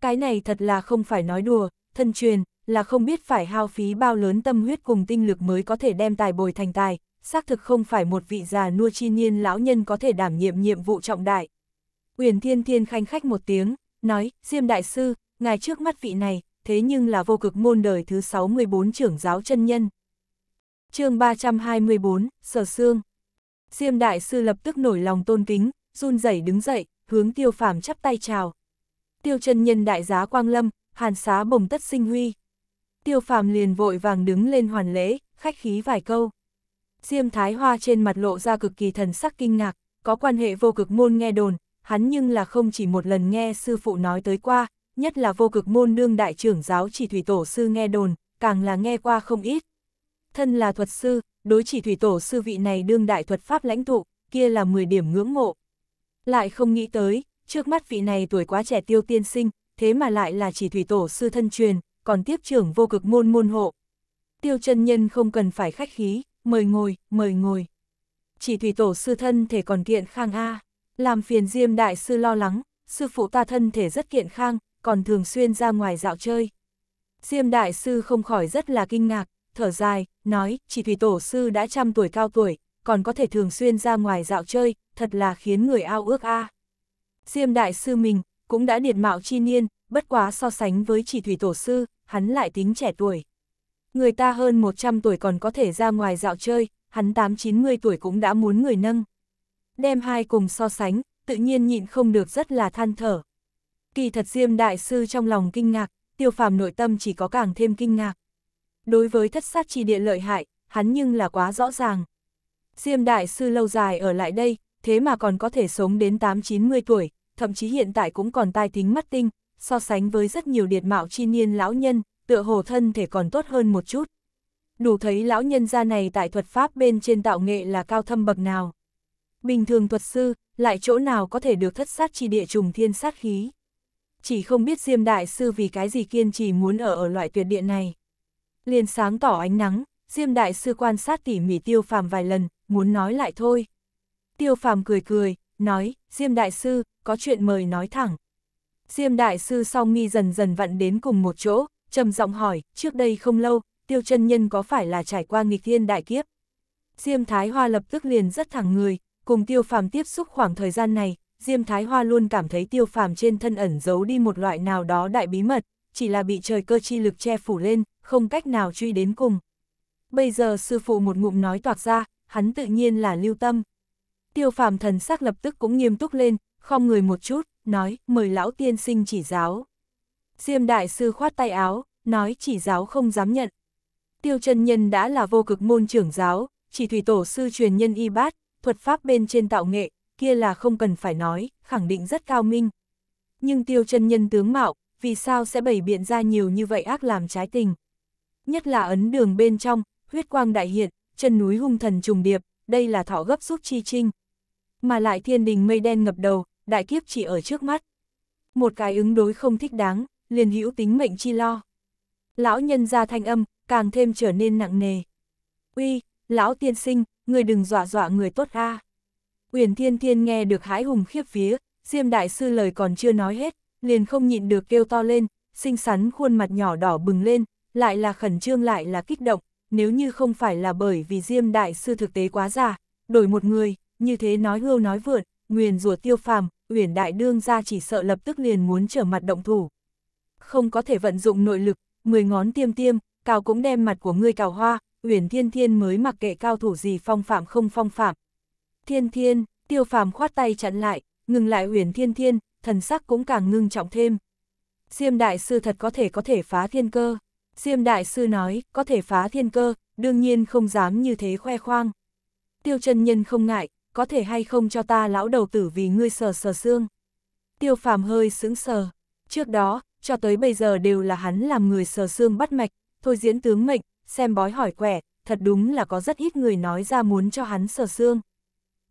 Cái này thật là không phải nói đùa, thân truyền, là không biết phải hao phí bao lớn tâm huyết cùng tinh lực mới có thể đem tài bồi thành tài, xác thực không phải một vị già nua chi niên lão nhân có thể đảm nhiệm nhiệm vụ trọng đại. Uyển Thiên Thiên khanh khách một tiếng, nói, Diêm Đại Sư, ngài trước mắt vị này, thế nhưng là vô cực môn đời thứ 64 trưởng giáo chân nhân chương 324, Sở Sương. Diêm Đại Sư lập tức nổi lòng tôn kính, run rẩy đứng dậy, hướng tiêu phàm chắp tay chào. Tiêu chân nhân đại giá Quang Lâm, hàn xá bồng tất sinh huy. Tiêu phàm liền vội vàng đứng lên hoàn lễ, khách khí vài câu. Diêm Thái Hoa trên mặt lộ ra cực kỳ thần sắc kinh ngạc, có quan hệ vô cực môn nghe đồn, hắn nhưng là không chỉ một lần nghe sư phụ nói tới qua, nhất là vô cực môn đương đại trưởng giáo chỉ thủy tổ sư nghe đồn, càng là nghe qua không ít thân là thuật sư, đối chỉ thủy tổ sư vị này đương đại thuật pháp lãnh tụ, kia là 10 điểm ngưỡng mộ. Lại không nghĩ tới, trước mắt vị này tuổi quá trẻ tiêu tiên sinh, thế mà lại là chỉ thủy tổ sư thân truyền, còn tiếp trưởng vô cực môn môn hộ. Tiêu chân nhân không cần phải khách khí, mời ngồi, mời ngồi. Chỉ thủy tổ sư thân thể còn kiện khang A, làm phiền diêm đại sư lo lắng, sư phụ ta thân thể rất kiện khang, còn thường xuyên ra ngoài dạo chơi. Diêm đại sư không khỏi rất là kinh ngạc, thở dài, nói, chỉ thủy tổ sư đã trăm tuổi cao tuổi, còn có thể thường xuyên ra ngoài dạo chơi, thật là khiến người ao ước a. Diêm đại sư mình, cũng đã điệt mạo chi niên, bất quá so sánh với chỉ thủy tổ sư, hắn lại tính trẻ tuổi. Người ta hơn 100 tuổi còn có thể ra ngoài dạo chơi, hắn 8-90 tuổi cũng đã muốn người nâng. Đem hai cùng so sánh, tự nhiên nhịn không được rất là than thở. Kỳ thật Diêm Đại Sư trong lòng kinh ngạc, tiêu phàm nội tâm chỉ có càng thêm kinh ngạc. Đối với thất sát chi địa lợi hại, hắn nhưng là quá rõ ràng. Diêm đại sư lâu dài ở lại đây, thế mà còn có thể sống đến 8-90 tuổi, thậm chí hiện tại cũng còn tai tính mắt tinh, so sánh với rất nhiều điệt mạo chi niên lão nhân, tựa hồ thân thể còn tốt hơn một chút. Đủ thấy lão nhân gia này tại thuật pháp bên trên tạo nghệ là cao thâm bậc nào. Bình thường thuật sư, lại chỗ nào có thể được thất sát chi địa trùng thiên sát khí. Chỉ không biết Diêm Đại Sư vì cái gì kiên trì muốn ở ở loại tuyệt địa này liền sáng tỏ ánh nắng, Diêm Đại Sư quan sát tỉ mỉ Tiêu Phàm vài lần, muốn nói lại thôi. Tiêu Phàm cười cười, nói, Diêm Đại Sư, có chuyện mời nói thẳng. Diêm Đại Sư song nghi dần dần vặn đến cùng một chỗ, trầm giọng hỏi, trước đây không lâu, Tiêu chân Nhân có phải là trải qua nghịch thiên đại kiếp? Diêm Thái Hoa lập tức liền rất thẳng người, cùng Tiêu Phàm tiếp xúc khoảng thời gian này, Diêm Thái Hoa luôn cảm thấy Tiêu Phàm trên thân ẩn giấu đi một loại nào đó đại bí mật, chỉ là bị trời cơ chi lực che phủ lên, không cách nào truy đến cùng. Bây giờ sư phụ một ngụm nói toạc ra, hắn tự nhiên là lưu tâm. Tiêu phàm thần sắc lập tức cũng nghiêm túc lên, khom người một chút, nói, mời lão tiên sinh chỉ giáo. Diêm đại sư khoát tay áo, nói chỉ giáo không dám nhận. Tiêu chân nhân đã là vô cực môn trưởng giáo, chỉ thủy tổ sư truyền nhân y bát, thuật pháp bên trên tạo nghệ, kia là không cần phải nói, khẳng định rất cao minh. Nhưng tiêu chân nhân tướng mạo, vì sao sẽ bày biện ra nhiều như vậy ác làm trái tình. Nhất là ấn đường bên trong, huyết quang đại hiện, chân núi hung thần trùng điệp, đây là thọ gấp giúp chi trinh. Mà lại thiên đình mây đen ngập đầu, đại kiếp chỉ ở trước mắt. Một cái ứng đối không thích đáng, liền hữu tính mệnh chi lo. Lão nhân ra thanh âm, càng thêm trở nên nặng nề. Uy, lão tiên sinh, người đừng dọa dọa người tốt a. À. Uyển Thiên Thiên nghe được hái hùng khiếp vía, Diêm Đại Sư lời còn chưa nói hết, liền không nhịn được kêu to lên, xinh xắn khuôn mặt nhỏ đỏ bừng lên, lại là khẩn trương lại là kích động, nếu như không phải là bởi vì Diêm Đại Sư thực tế quá già, đổi một người, như thế nói hưu nói vượn, nguyền rủa tiêu phàm, uyển đại đương ra chỉ sợ lập tức liền muốn trở mặt động thủ. Không có thể vận dụng nội lực, mười ngón tiêm tiêm, cào cũng đem mặt của ngươi cào hoa, uyển thiên thiên mới mặc kệ cao thủ gì phong phạm không phong phạm. Thiên thiên, tiêu phàm khoát tay chặn lại, ngừng lại uyển thiên thiên, thần sắc cũng càng ngưng trọng thêm. Diêm Đại Sư thật có thể có thể phá thiên cơ. Diêm Đại Sư nói, có thể phá thiên cơ, đương nhiên không dám như thế khoe khoang. Tiêu chân nhân không ngại, có thể hay không cho ta lão đầu tử vì ngươi sờ sờ xương. Tiêu phàm hơi sững sờ. Trước đó, cho tới bây giờ đều là hắn làm người sờ xương bắt mạch, thôi diễn tướng mệnh, xem bói hỏi quẻ, thật đúng là có rất ít người nói ra muốn cho hắn sờ xương.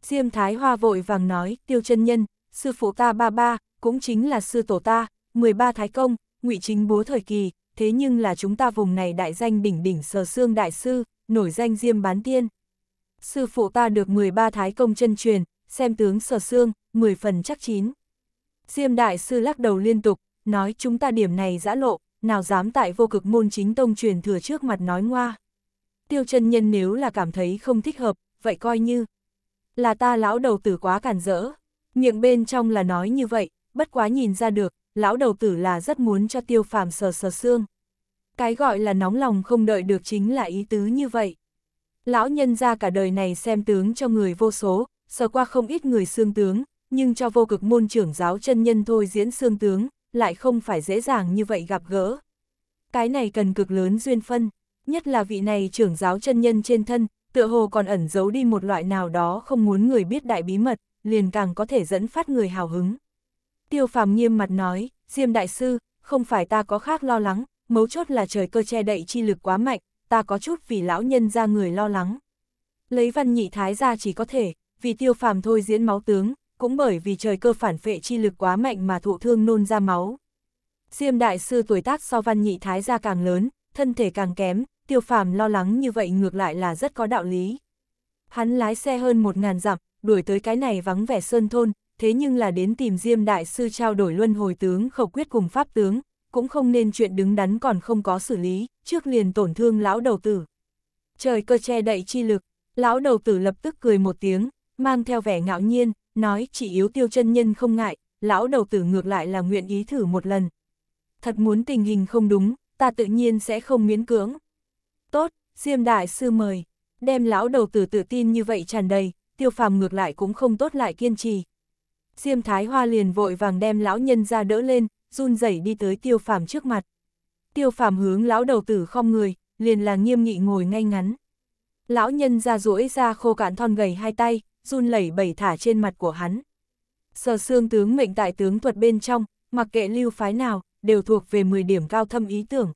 Diêm Thái Hoa vội vàng nói, tiêu chân nhân, sư phụ ta ba ba, cũng chính là sư tổ ta, 13 thái công, ngụy chính bố thời kỳ, thế nhưng là chúng ta vùng này đại danh đỉnh đỉnh sờ xương đại sư, nổi danh diêm bán tiên. Sư phụ ta được 13 thái công chân truyền, xem tướng sờ xương, 10 phần chắc chín. Diêm đại sư lắc đầu liên tục, nói chúng ta điểm này giã lộ, nào dám tại vô cực môn chính tông truyền thừa trước mặt nói ngoa. Tiêu chân nhân nếu là cảm thấy không thích hợp, vậy coi như là ta lão đầu tử quá cản rỡ. Miệng bên trong là nói như vậy, bất quá nhìn ra được, lão đầu tử là rất muốn cho tiêu phàm sờ sờ xương. Cái gọi là nóng lòng không đợi được chính là ý tứ như vậy. Lão nhân ra cả đời này xem tướng cho người vô số, sờ qua không ít người xương tướng, nhưng cho vô cực môn trưởng giáo chân nhân thôi diễn xương tướng, lại không phải dễ dàng như vậy gặp gỡ. Cái này cần cực lớn duyên phân, nhất là vị này trưởng giáo chân nhân trên thân, tựa hồ còn ẩn giấu đi một loại nào đó không muốn người biết đại bí mật, liền càng có thể dẫn phát người hào hứng. Tiêu phàm nghiêm mặt nói, Diêm Đại Sư, không phải ta có khác lo lắng, mấu chốt là trời cơ che đậy chi lực quá mạnh, ta có chút vì lão nhân ra người lo lắng. Lấy văn nhị thái ra chỉ có thể, vì tiêu phàm thôi diễn máu tướng, cũng bởi vì trời cơ phản phệ chi lực quá mạnh mà thụ thương nôn ra máu. Diêm đại sư tuổi tác so văn nhị thái ra càng lớn, thân thể càng kém, tiêu phàm lo lắng như vậy ngược lại là rất có đạo lý. Hắn lái xe hơn một ngàn dặm, đuổi tới cái này vắng vẻ sơn thôn, thế nhưng là đến tìm Diêm Đại Sư trao đổi luân hồi tướng khẩu quyết cùng pháp tướng, cũng không nên chuyện đứng đắn còn không có xử lý, trước liền tổn thương lão đầu tử. Trời cơ che đậy chi lực, lão đầu tử lập tức cười một tiếng, mang theo vẻ ngạo nhiên, nói chỉ yếu tiêu chân nhân không ngại, lão đầu tử ngược lại là nguyện ý thử một lần. Thật muốn tình hình không đúng, ta tự nhiên sẽ không miễn cưỡng. Tốt, Diêm Đại Sư mời, đem lão đầu tử tự tin như vậy tràn đầy, tiêu phàm ngược lại cũng không tốt lại kiên trì. Diêm Thái Hoa liền vội vàng đem lão nhân ra đỡ lên, run rẩy đi tới tiêu phàm trước mặt. Tiêu phàm hướng lão đầu tử không người, liền là nghiêm nghị ngồi ngay ngắn. Lão nhân ra duỗi ra khô cạn thon gầy hai tay, run lẩy bẩy thả trên mặt của hắn. Sở xương tướng mệnh tại tướng thuật bên trong, mặc kệ lưu phái nào, đều thuộc về 10 điểm cao thâm ý tưởng.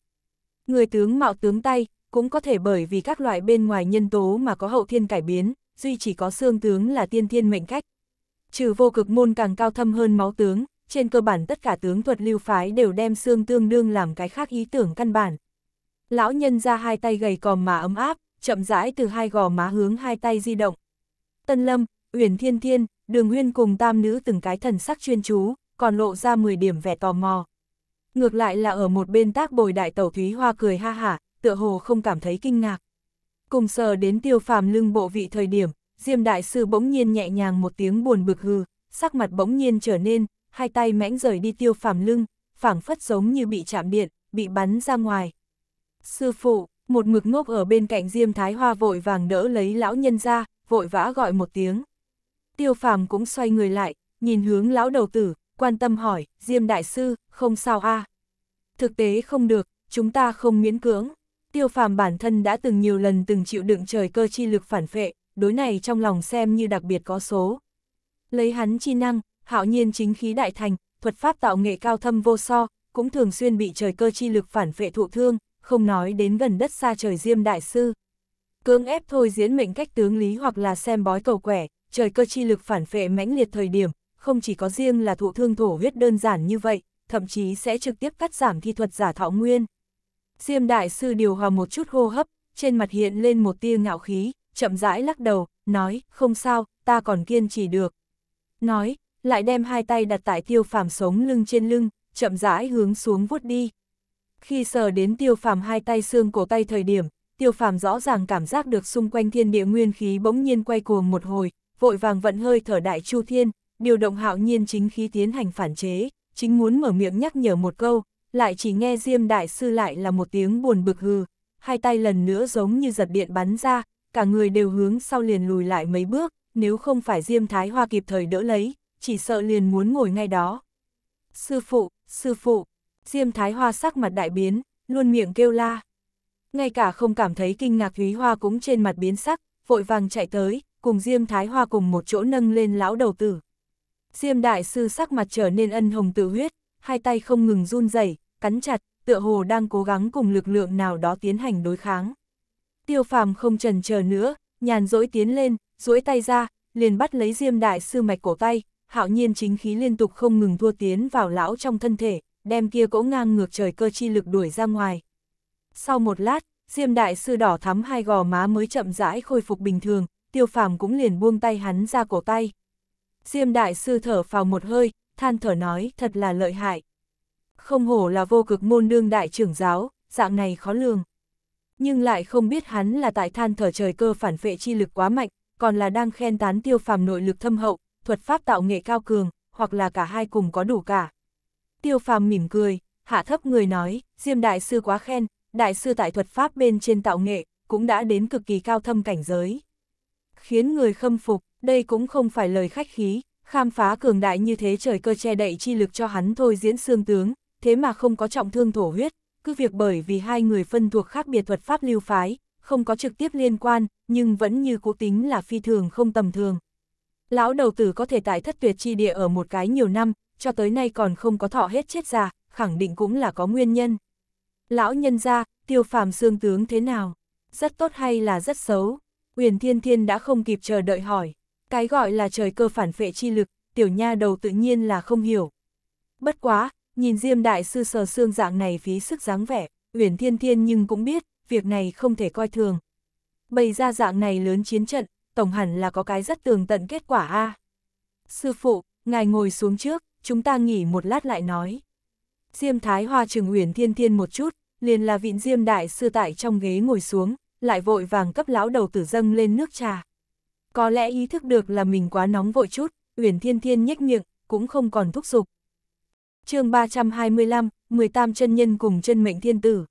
Người tướng mạo tướng tay, cũng có thể bởi vì các loại bên ngoài nhân tố mà có hậu thiên cải biến, duy chỉ có xương tướng là tiên thiên mệnh cách. Trừ vô cực môn càng cao thâm hơn máu tướng, trên cơ bản tất cả tướng thuật lưu phái đều đem xương tương đương làm cái khác ý tưởng căn bản. Lão nhân ra hai tay gầy còm mà ấm áp, chậm rãi từ hai gò má hướng hai tay di động. Tân Lâm, Uyển Thiên Thiên, Đường Huyên cùng tam nữ từng cái thần sắc chuyên chú, còn lộ ra 10 điểm vẻ tò mò. Ngược lại là ở một bên tác bồi đại tẩu Thúy Hoa cười ha hả, tựa hồ không cảm thấy kinh ngạc. Cùng sờ đến tiêu phàm lưng bộ vị thời điểm, Diêm Đại Sư bỗng nhiên nhẹ nhàng một tiếng buồn bực hừ, sắc mặt bỗng nhiên trở nên, hai tay mãnh rời đi tiêu phàm lưng, phảng phất giống như bị chạm điện, bị bắn ra ngoài. Sư phụ, một mực ngốc ở bên cạnh Diêm Thái Hoa vội vàng đỡ lấy lão nhân ra, vội vã gọi một tiếng. Tiêu phàm cũng xoay người lại, nhìn hướng lão đầu tử, quan tâm hỏi, Diêm Đại Sư, không sao a Thực tế không được, chúng ta không miễn cưỡng tiêu phàm bản thân đã từng nhiều lần từng chịu đựng trời cơ chi lực phản phệ, đối này trong lòng xem như đặc biệt có số. Lấy hắn chi năng, hạo nhiên chính khí đại thành, thuật pháp tạo nghệ cao thâm vô so, cũng thường xuyên bị trời cơ chi lực phản phệ thụ thương, không nói đến gần đất xa trời diêm đại sư. Cưỡng ép thôi diễn mệnh cách tướng lý hoặc là xem bói cầu quẻ, trời cơ chi lực phản phệ mãnh liệt thời điểm, không chỉ có riêng là thụ thương thổ huyết đơn giản như vậy, thậm chí sẽ trực tiếp cắt giảm thi thuật giả thọ nguyên. Diêm Đại Sư điều hòa một chút hô hấp, trên mặt hiện lên một tia ngạo khí, chậm rãi lắc đầu, nói, không sao, ta còn kiên trì được. Nói, lại đem hai tay đặt tại tiêu phàm sống lưng trên lưng, chậm rãi hướng xuống vuốt đi. Khi sờ đến tiêu phàm hai tay xương cổ tay thời điểm, tiêu phàm rõ ràng cảm giác được xung quanh thiên địa nguyên khí bỗng nhiên quay cuồng một hồi, vội vàng vận hơi thở đại chu thiên, điều động hạo nhiên chính khí tiến hành phản chế, chính muốn mở miệng nhắc nhở một câu, lại chỉ nghe Diêm Đại Sư lại là một tiếng buồn bực hừ, hai tay lần nữa giống như giật điện bắn ra, cả người đều hướng sau liền lùi lại mấy bước, nếu không phải Diêm Thái Hoa kịp thời đỡ lấy, chỉ sợ liền muốn ngồi ngay đó. Sư phụ, sư phụ, Diêm Thái Hoa sắc mặt đại biến, luôn miệng kêu la. Ngay cả không cảm thấy kinh ngạc Thúy Hoa cũng trên mặt biến sắc, vội vàng chạy tới, cùng Diêm Thái Hoa cùng một chỗ nâng lên lão đầu tử. Diêm Đại Sư sắc mặt trở nên ân hồng tự huyết, hai tay không ngừng run rẩy cắn chặt, tựa hồ đang cố gắng cùng lực lượng nào đó tiến hành đối kháng. Tiêu phàm không trần chờ nữa, nhàn rỗi tiến lên, duỗi tay ra, liền bắt lấy diêm đại sư mạch cổ tay, hạo nhiên chính khí liên tục không ngừng thua tiến vào lão trong thân thể, đem kia cỗ ngang ngược trời cơ chi lực đuổi ra ngoài. Sau một lát, diêm đại sư đỏ thắm hai gò má mới chậm rãi khôi phục bình thường, tiêu phàm cũng liền buông tay hắn ra cổ tay. Diêm đại sư thở vào một hơi, than thở nói thật là lợi hại, không hổ là vô cực môn đương đại trưởng giáo, dạng này khó lường. Nhưng lại không biết hắn là tại than thở trời cơ phản phệ chi lực quá mạnh, còn là đang khen tán tiêu phàm nội lực thâm hậu, thuật pháp tạo nghệ cao cường, hoặc là cả hai cùng có đủ cả. Tiêu phàm mỉm cười, hạ thấp người nói, Diêm Đại Sư quá khen, Đại Sư tại thuật pháp bên trên tạo nghệ, cũng đã đến cực kỳ cao thâm cảnh giới. Khiến người khâm phục, đây cũng không phải lời khách khí, khám phá cường đại như thế trời cơ che đậy chi lực cho hắn thôi diễn xương tướng, thế mà không có trọng thương thổ huyết, cứ việc bởi vì hai người phân thuộc khác biệt thuật pháp lưu phái, không có trực tiếp liên quan, nhưng vẫn như cố tính là phi thường không tầm thường. Lão đầu tử có thể tại thất tuyệt chi địa ở một cái nhiều năm, cho tới nay còn không có thọ hết chết già, khẳng định cũng là có nguyên nhân. Lão nhân ra, tiêu phàm xương tướng thế nào? Rất tốt hay là rất xấu? Uyển Thiên Thiên đã không kịp chờ đợi hỏi. Cái gọi là trời cơ phản phệ chi lực, tiểu nha đầu tự nhiên là không hiểu. Bất quá, Nhìn Diêm Đại Sư sờ xương dạng này phí sức dáng vẻ, Uyển Thiên Thiên nhưng cũng biết, việc này không thể coi thường. Bày ra dạng này lớn chiến trận, tổng hẳn là có cái rất tường tận kết quả a. Sư phụ, ngài ngồi xuống trước, chúng ta nghỉ một lát lại nói. Diêm Thái Hoa trừng Uyển Thiên Thiên một chút, liền là vịn Diêm Đại Sư tại trong ghế ngồi xuống, lại vội vàng cấp lão đầu tử dâng lên nước trà. Có lẽ ý thức được là mình quá nóng vội chút, Uyển Thiên Thiên nhếch miệng, cũng không còn thúc giục, chương 325, 18 chân nhân cùng chân mệnh thiên tử.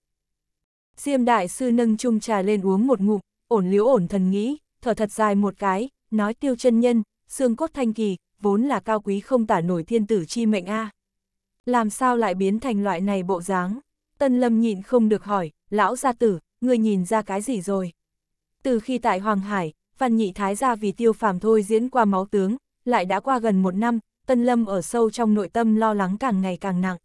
Diêm đại sư nâng chung trà lên uống một ngụm, ổn liễu ổn thần nghĩ, thở thật dài một cái, nói tiêu chân nhân, xương cốt thanh kỳ, vốn là cao quý không tả nổi thiên tử chi mệnh a. Làm sao lại biến thành loại này bộ dáng? Tân lâm nhịn không được hỏi, lão gia tử, người nhìn ra cái gì rồi? Từ khi tại Hoàng Hải, Văn Nhị Thái gia vì tiêu phàm thôi diễn qua máu tướng, lại đã qua gần một năm, Tân Lâm ở sâu trong nội tâm lo lắng càng ngày càng nặng.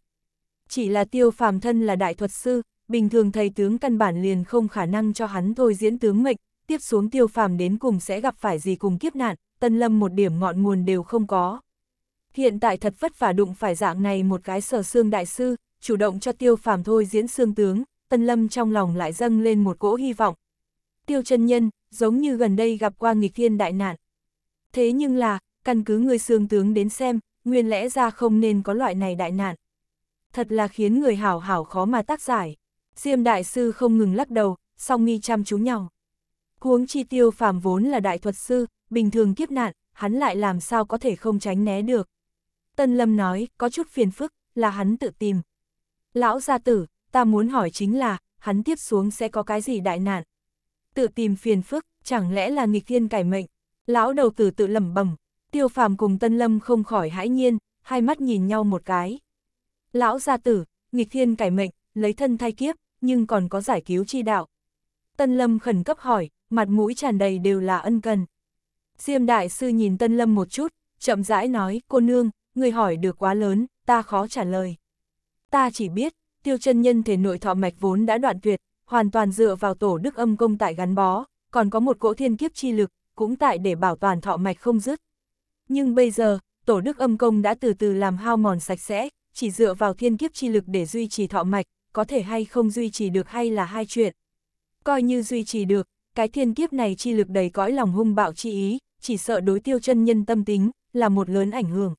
Chỉ là tiêu phàm thân là đại thuật sư, bình thường thầy tướng căn bản liền không khả năng cho hắn thôi diễn tướng mệnh, tiếp xuống tiêu phàm đến cùng sẽ gặp phải gì cùng kiếp nạn, Tân Lâm một điểm ngọn nguồn đều không có. Hiện tại thật vất vả đụng phải dạng này một cái sở xương đại sư, chủ động cho tiêu phàm thôi diễn xương tướng, Tân Lâm trong lòng lại dâng lên một cỗ hy vọng. Tiêu chân nhân, giống như gần đây gặp qua nghịch thiên đại nạn. Thế nhưng là, căn cứ người xương tướng đến xem, nguyên lẽ ra không nên có loại này đại nạn. Thật là khiến người hảo hảo khó mà tác giải. Diêm đại sư không ngừng lắc đầu, song nghi chăm chú nhau. Huống chi tiêu phàm vốn là đại thuật sư, bình thường kiếp nạn, hắn lại làm sao có thể không tránh né được. Tân Lâm nói, có chút phiền phức, là hắn tự tìm. Lão gia tử, ta muốn hỏi chính là, hắn tiếp xuống sẽ có cái gì đại nạn? Tự tìm phiền phức, chẳng lẽ là nghịch thiên cải mệnh? Lão đầu tử tự lẩm bẩm, Tiêu phàm cùng Tân Lâm không khỏi hãi nhiên, hai mắt nhìn nhau một cái. Lão gia tử, nghịch thiên cải mệnh, lấy thân thay kiếp, nhưng còn có giải cứu chi đạo. Tân Lâm khẩn cấp hỏi, mặt mũi tràn đầy đều là ân cần. Diêm đại sư nhìn Tân Lâm một chút, chậm rãi nói, cô nương, người hỏi được quá lớn, ta khó trả lời. Ta chỉ biết, tiêu chân nhân thể nội thọ mạch vốn đã đoạn tuyệt, hoàn toàn dựa vào tổ đức âm công tại gắn bó, còn có một cỗ thiên kiếp chi lực, cũng tại để bảo toàn thọ mạch không dứt. Nhưng bây giờ, tổ đức âm công đã từ từ làm hao mòn sạch sẽ, chỉ dựa vào thiên kiếp chi lực để duy trì thọ mạch, có thể hay không duy trì được hay là hai chuyện. Coi như duy trì được, cái thiên kiếp này chi lực đầy cõi lòng hung bạo chi ý, chỉ sợ đối tiêu chân nhân tâm tính, là một lớn ảnh hưởng.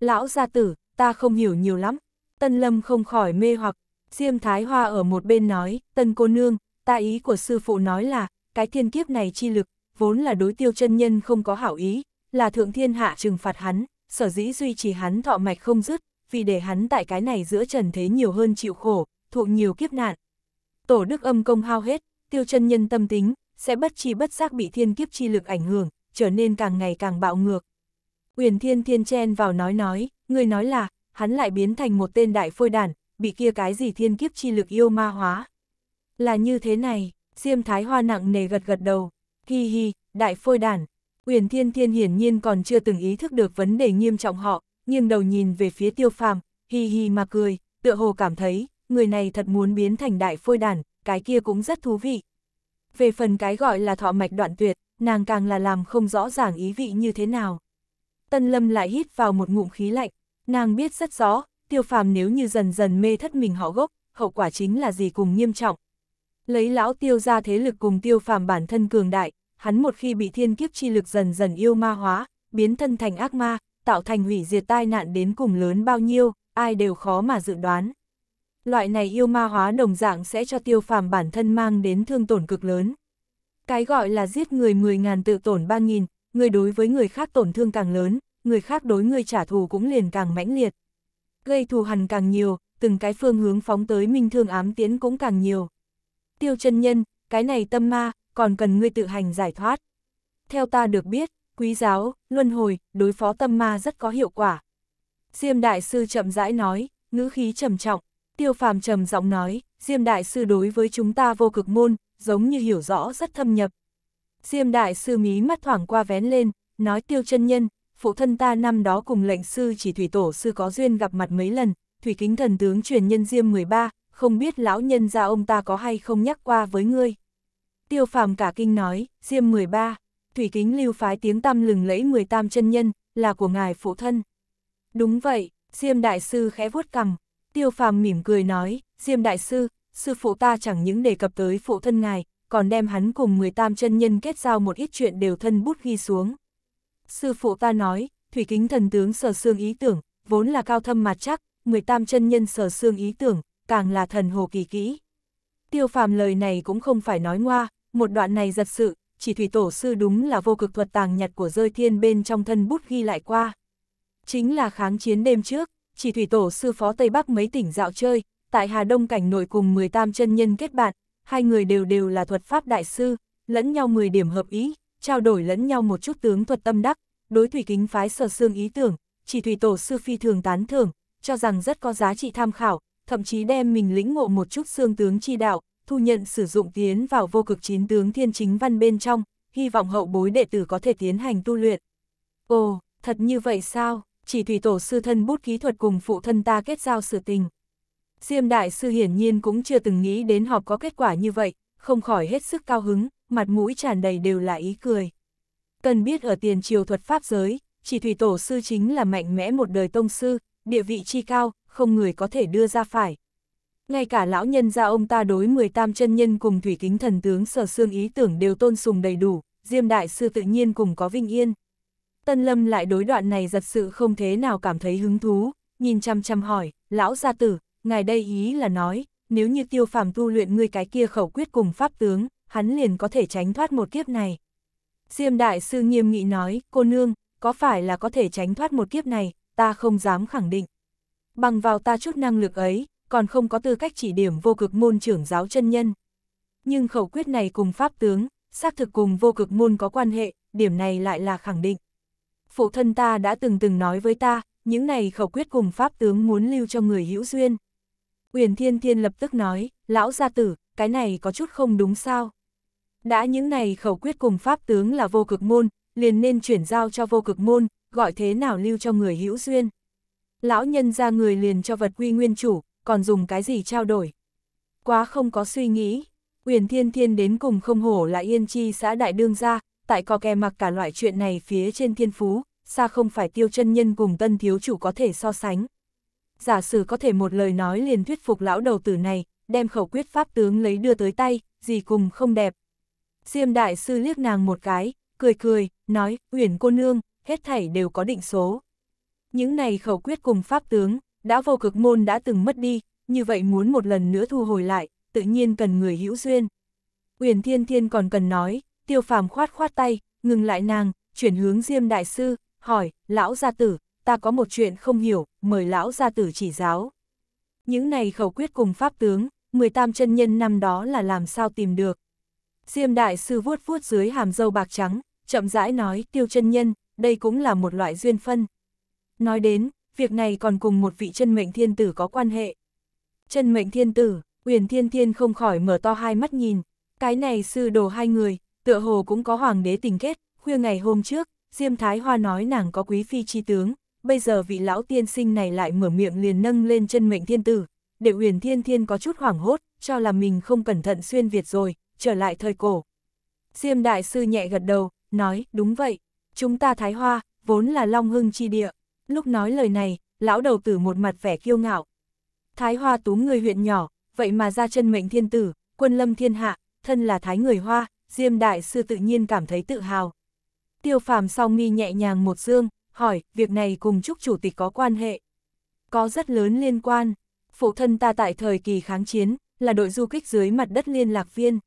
Lão gia tử, ta không hiểu nhiều lắm. Tân Lâm không khỏi mê hoặc, Diêm Thái Hoa ở một bên nói, Tân cô nương, ta ý của sư phụ nói là, cái thiên kiếp này chi lực, vốn là đối tiêu chân nhân không có hảo ý, là thượng thiên hạ trừng phạt hắn, sở dĩ duy trì hắn thọ mạch không dứt, vì để hắn tại cái này giữa trần thế nhiều hơn chịu khổ, thụ nhiều kiếp nạn. Tổ đức âm công hao hết, tiêu chân nhân tâm tính, sẽ bất chi bất giác bị thiên kiếp chi lực ảnh hưởng, trở nên càng ngày càng bạo ngược. Uyển thiên thiên chen vào nói nói, người nói là, hắn lại biến thành một tên đại phôi đàn, bị kia cái gì thiên kiếp chi lực yêu ma hóa. Là như thế này, Diêm Thái Hoa nặng nề gật gật đầu, hi hi, đại phôi đàn, Uyển Thiên Thiên hiển nhiên còn chưa từng ý thức được vấn đề nghiêm trọng họ, nghiêng đầu nhìn về phía tiêu phàm, hi hi mà cười, tựa hồ cảm thấy, người này thật muốn biến thành đại phôi đàn, cái kia cũng rất thú vị. Về phần cái gọi là thọ mạch đoạn tuyệt, nàng càng là làm không rõ ràng ý vị như thế nào. Tân Lâm lại hít vào một ngụm khí lạnh, nàng biết rất rõ, tiêu phàm nếu như dần dần mê thất mình họ gốc, hậu quả chính là gì cùng nghiêm trọng. Lấy lão tiêu ra thế lực cùng tiêu phàm bản thân cường đại, hắn một khi bị thiên kiếp chi lực dần dần yêu ma hóa, biến thân thành ác ma, tạo thành hủy diệt tai nạn đến cùng lớn bao nhiêu, ai đều khó mà dự đoán. Loại này yêu ma hóa đồng dạng sẽ cho tiêu phàm bản thân mang đến thương tổn cực lớn. Cái gọi là giết người 10.000 tự tổn 3.000, người đối với người khác tổn thương càng lớn, người khác đối người trả thù cũng liền càng mãnh liệt. Gây thù hằn càng nhiều, từng cái phương hướng phóng tới minh thương ám tiến cũng càng nhiều. Tiêu chân nhân, cái này tâm ma, còn cần ngươi tự hành giải thoát. Theo ta được biết, quý giáo, luân hồi, đối phó tâm ma rất có hiệu quả. Diêm Đại Sư chậm rãi nói, ngữ khí trầm trọng, tiêu phàm trầm giọng nói, Diêm Đại Sư đối với chúng ta vô cực môn, giống như hiểu rõ rất thâm nhập. Diêm Đại Sư mí mắt thoảng qua vén lên, nói tiêu chân nhân, phụ thân ta năm đó cùng lệnh sư chỉ thủy tổ sư có duyên gặp mặt mấy lần, thủy kính thần tướng truyền nhân Diêm 13, không biết lão nhân gia ông ta có hay không nhắc qua với ngươi. Tiêu phàm cả kinh nói, Diêm 13, thủy kính lưu phái tiếng tăm lừng lẫy 18 chân nhân, là của ngài phụ thân. Đúng vậy, Diêm Đại Sư khẽ vuốt cằm, tiêu phàm mỉm cười nói, Diêm Đại Sư, sư phụ ta chẳng những đề cập tới phụ thân ngài, còn đem hắn cùng 18 chân nhân kết giao một ít chuyện đều thân bút ghi xuống. Sư phụ ta nói, thủy kính thần tướng sở xương ý tưởng, vốn là cao thâm mặt chắc, 18 chân nhân sở xương ý tưởng, càng là thần hồ kỳ kỹ. Tiêu phàm lời này cũng không phải nói ngoa, một đoạn này giật sự, chỉ thủy tổ sư đúng là vô cực thuật tàng nhật của rơi thiên bên trong thân bút ghi lại qua. Chính là kháng chiến đêm trước, chỉ thủy tổ sư phó Tây Bắc mấy tỉnh dạo chơi, tại Hà Đông cảnh nội cùng 18 chân nhân kết bạn, hai người đều đều là thuật pháp đại sư, lẫn nhau 10 điểm hợp ý, trao đổi lẫn nhau một chút tướng thuật tâm đắc, đối thủy kính phái sở xương ý tưởng, chỉ thủy tổ sư phi thường tán thưởng, cho rằng rất có giá trị tham khảo, thậm chí đem mình lĩnh ngộ một chút xương tướng chi đạo, thu nhận sử dụng tiến vào vô cực chín tướng thiên chính văn bên trong, hy vọng hậu bối đệ tử có thể tiến hành tu luyện. Ồ, thật như vậy sao, chỉ thủy tổ sư thân bút ký thuật cùng phụ thân ta kết giao sự tình. Diêm đại sư hiển nhiên cũng chưa từng nghĩ đến họp có kết quả như vậy, không khỏi hết sức cao hứng, mặt mũi tràn đầy đều là ý cười. Cần biết ở tiền triều thuật pháp giới, chỉ thủy tổ sư chính là mạnh mẽ một đời tông sư, địa vị chi cao, không người có thể đưa ra phải. Ngay cả lão nhân gia ông ta đối 18 chân nhân cùng thủy kính thần tướng sở xương ý tưởng đều tôn sùng đầy đủ, Diêm Đại Sư tự nhiên cùng có vinh yên. Tân Lâm lại đối đoạn này giật sự không thế nào cảm thấy hứng thú, nhìn chăm chăm hỏi, lão gia tử, ngài đây ý là nói, nếu như tiêu phàm tu luyện ngươi cái kia khẩu quyết cùng pháp tướng, hắn liền có thể tránh thoát một kiếp này. Diêm Đại Sư nghiêm nghị nói, cô nương, có phải là có thể tránh thoát một kiếp này, ta không dám khẳng định. Bằng vào ta chút năng lực ấy, còn không có tư cách chỉ điểm vô cực môn trưởng giáo chân nhân. Nhưng khẩu quyết này cùng pháp tướng, xác thực cùng vô cực môn có quan hệ, điểm này lại là khẳng định. Phụ thân ta đã từng từng nói với ta, những này khẩu quyết cùng pháp tướng muốn lưu cho người hữu duyên. Uyển Thiên Thiên lập tức nói, lão gia tử, cái này có chút không đúng sao. Đã những này khẩu quyết cùng pháp tướng là vô cực môn, liền nên chuyển giao cho vô cực môn, gọi thế nào lưu cho người hữu duyên. Lão nhân ra người liền cho vật quy nguyên chủ, còn dùng cái gì trao đổi. Quá không có suy nghĩ, Uyển Thiên Thiên đến cùng không hổ là yên chi xã đại đương gia, tại có kè mặc cả loại chuyện này phía trên thiên phú, xa không phải tiêu chân nhân cùng tân thiếu chủ có thể so sánh. Giả sử có thể một lời nói liền thuyết phục lão đầu tử này, đem khẩu quyết pháp tướng lấy đưa tới tay, gì cùng không đẹp. Diêm đại sư liếc nàng một cái, cười cười, nói, Uyển cô nương, hết thảy đều có định số. Những này khẩu quyết cùng pháp tướng, đã vô cực môn đã từng mất đi, như vậy muốn một lần nữa thu hồi lại, tự nhiên cần người hữu duyên. Uyển Thiên Thiên còn cần nói, tiêu phàm khoát khoát tay, ngừng lại nàng, chuyển hướng Diêm Đại Sư, hỏi, lão gia tử, ta có một chuyện không hiểu, mời lão gia tử chỉ giáo. Những này khẩu quyết cùng pháp tướng, 18 chân nhân năm đó là làm sao tìm được. Diêm Đại Sư vuốt vuốt dưới hàm dâu bạc trắng, chậm rãi nói, tiêu chân nhân, đây cũng là một loại duyên phân. Nói đến, việc này còn cùng một vị chân mệnh thiên tử có quan hệ. Chân mệnh thiên tử, Uyển Thiên Thiên không khỏi mở to hai mắt nhìn, cái này sư đồ hai người, tựa hồ cũng có hoàng đế tình kết, khuya ngày hôm trước, Diêm Thái Hoa nói nàng có quý phi chi tướng, bây giờ vị lão tiên sinh này lại mở miệng liền nâng lên chân mệnh thiên tử, để Uyển Thiên Thiên có chút hoảng hốt, cho là mình không cẩn thận xuyên Việt rồi, trở lại thời cổ. Diêm Đại Sư nhẹ gật đầu, nói, đúng vậy, chúng ta Thái Hoa, vốn là Long Hưng chi địa. Lúc nói lời này, lão đầu tử một mặt vẻ kiêu ngạo. Thái hoa tú người huyện nhỏ, vậy mà ra chân mệnh thiên tử, quân lâm thiên hạ, thân là thái người hoa, Diêm Đại Sư tự nhiên cảm thấy tự hào. Tiêu phàm song mi nhẹ nhàng một dương, hỏi, việc này cùng chúc chủ tịch có quan hệ. Có rất lớn liên quan, phụ thân ta tại thời kỳ kháng chiến, là đội du kích dưới mặt đất liên lạc viên.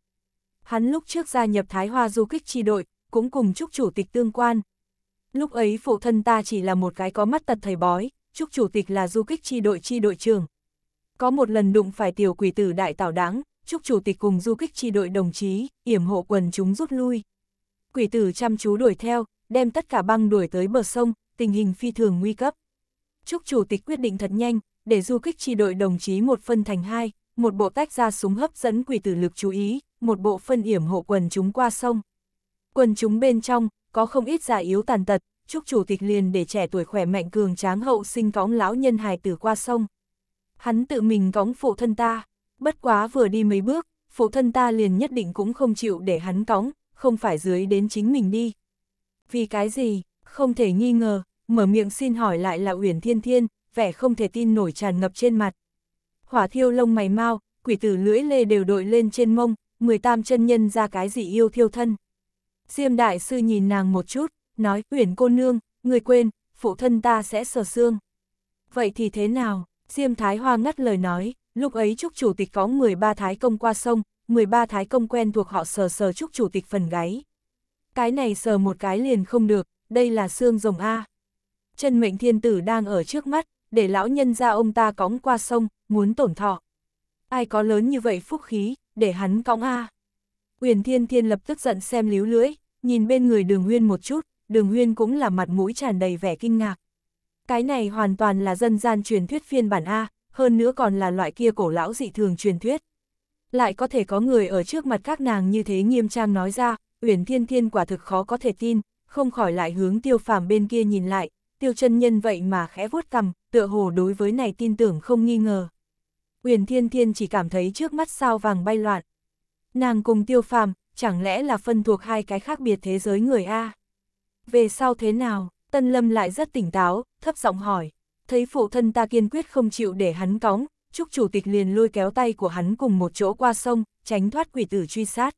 Hắn lúc trước gia nhập Thái Hoa du kích chi đội, cũng cùng chúc chủ tịch tương quan, Lúc ấy phụ thân ta chỉ là một cái có mắt tật thầy bói, chúc Chủ tịch là du kích chi đội chi đội trưởng. Có một lần đụng phải tiểu quỷ tử đại tảo đáng, chúc Chủ tịch cùng du kích chi đội đồng chí, yểm hộ quần chúng rút lui. Quỷ tử chăm chú đuổi theo, đem tất cả băng đuổi tới bờ sông, tình hình phi thường nguy cấp. chúc Chủ tịch quyết định thật nhanh, để du kích chi đội đồng chí một phân thành hai, một bộ tách ra súng hấp dẫn quỷ tử lực chú ý, một bộ phân yểm hộ quần chúng qua sông. Quần chúng bên trong, có không ít già yếu tàn tật, chúc chủ tịch liền để trẻ tuổi khỏe mạnh cường tráng hậu sinh cõng lão nhân hài tử qua sông. Hắn tự mình cõng phụ thân ta, bất quá vừa đi mấy bước, phụ thân ta liền nhất định cũng không chịu để hắn cõng, không phải dưới đến chính mình đi. Vì cái gì, không thể nghi ngờ, mở miệng xin hỏi lại là Uyển Thiên Thiên, vẻ không thể tin nổi tràn ngập trên mặt. Hỏa thiêu lông mày mau, quỷ tử lưỡi lê đều đội lên trên mông, mười tam chân nhân ra cái gì yêu thiêu thân. Diêm đại sư nhìn nàng một chút, nói, Huyền cô nương, người quên, phụ thân ta sẽ sờ xương. Vậy thì thế nào? Diêm Thái Hoa ngắt lời nói, lúc ấy Trúc Chủ tịch có 13 Thái Công qua sông, 13 Thái Công quen thuộc họ sờ sờ Trúc Chủ tịch phần gáy. Cái này sờ một cái liền không được, đây là xương rồng A. Chân mệnh thiên tử đang ở trước mắt, để lão nhân ra ông ta cõng qua sông, muốn tổn thọ. Ai có lớn như vậy phúc khí, để hắn cõng A. Uyển Thiên Thiên lập tức giận xem líu lưỡi, nhìn bên người đường huyên một chút, đường huyên cũng là mặt mũi tràn đầy vẻ kinh ngạc. Cái này hoàn toàn là dân gian truyền thuyết phiên bản A, hơn nữa còn là loại kia cổ lão dị thường truyền thuyết. Lại có thể có người ở trước mặt các nàng như thế nghiêm trang nói ra, Uyển Thiên Thiên quả thực khó có thể tin, không khỏi lại hướng tiêu phàm bên kia nhìn lại, tiêu chân nhân vậy mà khẽ vuốt cằm, tựa hồ đối với này tin tưởng không nghi ngờ. Uyển Thiên Thiên chỉ cảm thấy trước mắt sao vàng bay loạn. Nàng cùng tiêu phàm, chẳng lẽ là phân thuộc hai cái khác biệt thế giới người A? Về sau thế nào, Tân Lâm lại rất tỉnh táo, thấp giọng hỏi. Thấy phụ thân ta kiên quyết không chịu để hắn cóng, Trúc Chủ tịch liền lôi kéo tay của hắn cùng một chỗ qua sông, tránh thoát quỷ tử truy sát.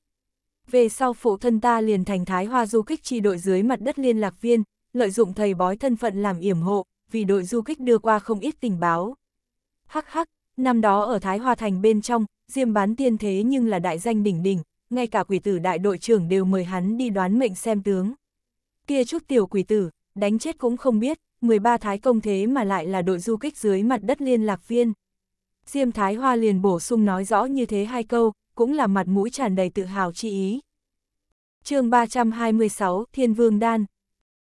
Về sau phụ thân ta liền thành thái hoa du kích chi đội dưới mặt đất liên lạc viên, lợi dụng thầy bói thân phận làm yểm hộ, vì đội du kích đưa qua không ít tình báo. Hắc hắc, Năm đó ở Thái Hoa Thành bên trong, Diêm bán tiên thế nhưng là đại danh đỉnh đỉnh, ngay cả quỷ tử đại đội trưởng đều mời hắn đi đoán mệnh xem tướng. Kia chút tiểu quỷ tử, đánh chết cũng không biết, 13 thái công thế mà lại là đội du kích dưới mặt đất liên lạc viên. Diêm Thái Hoa liền bổ sung nói rõ như thế hai câu, cũng là mặt mũi tràn đầy tự hào chi ý. chương 326, Thiên Vương Đan.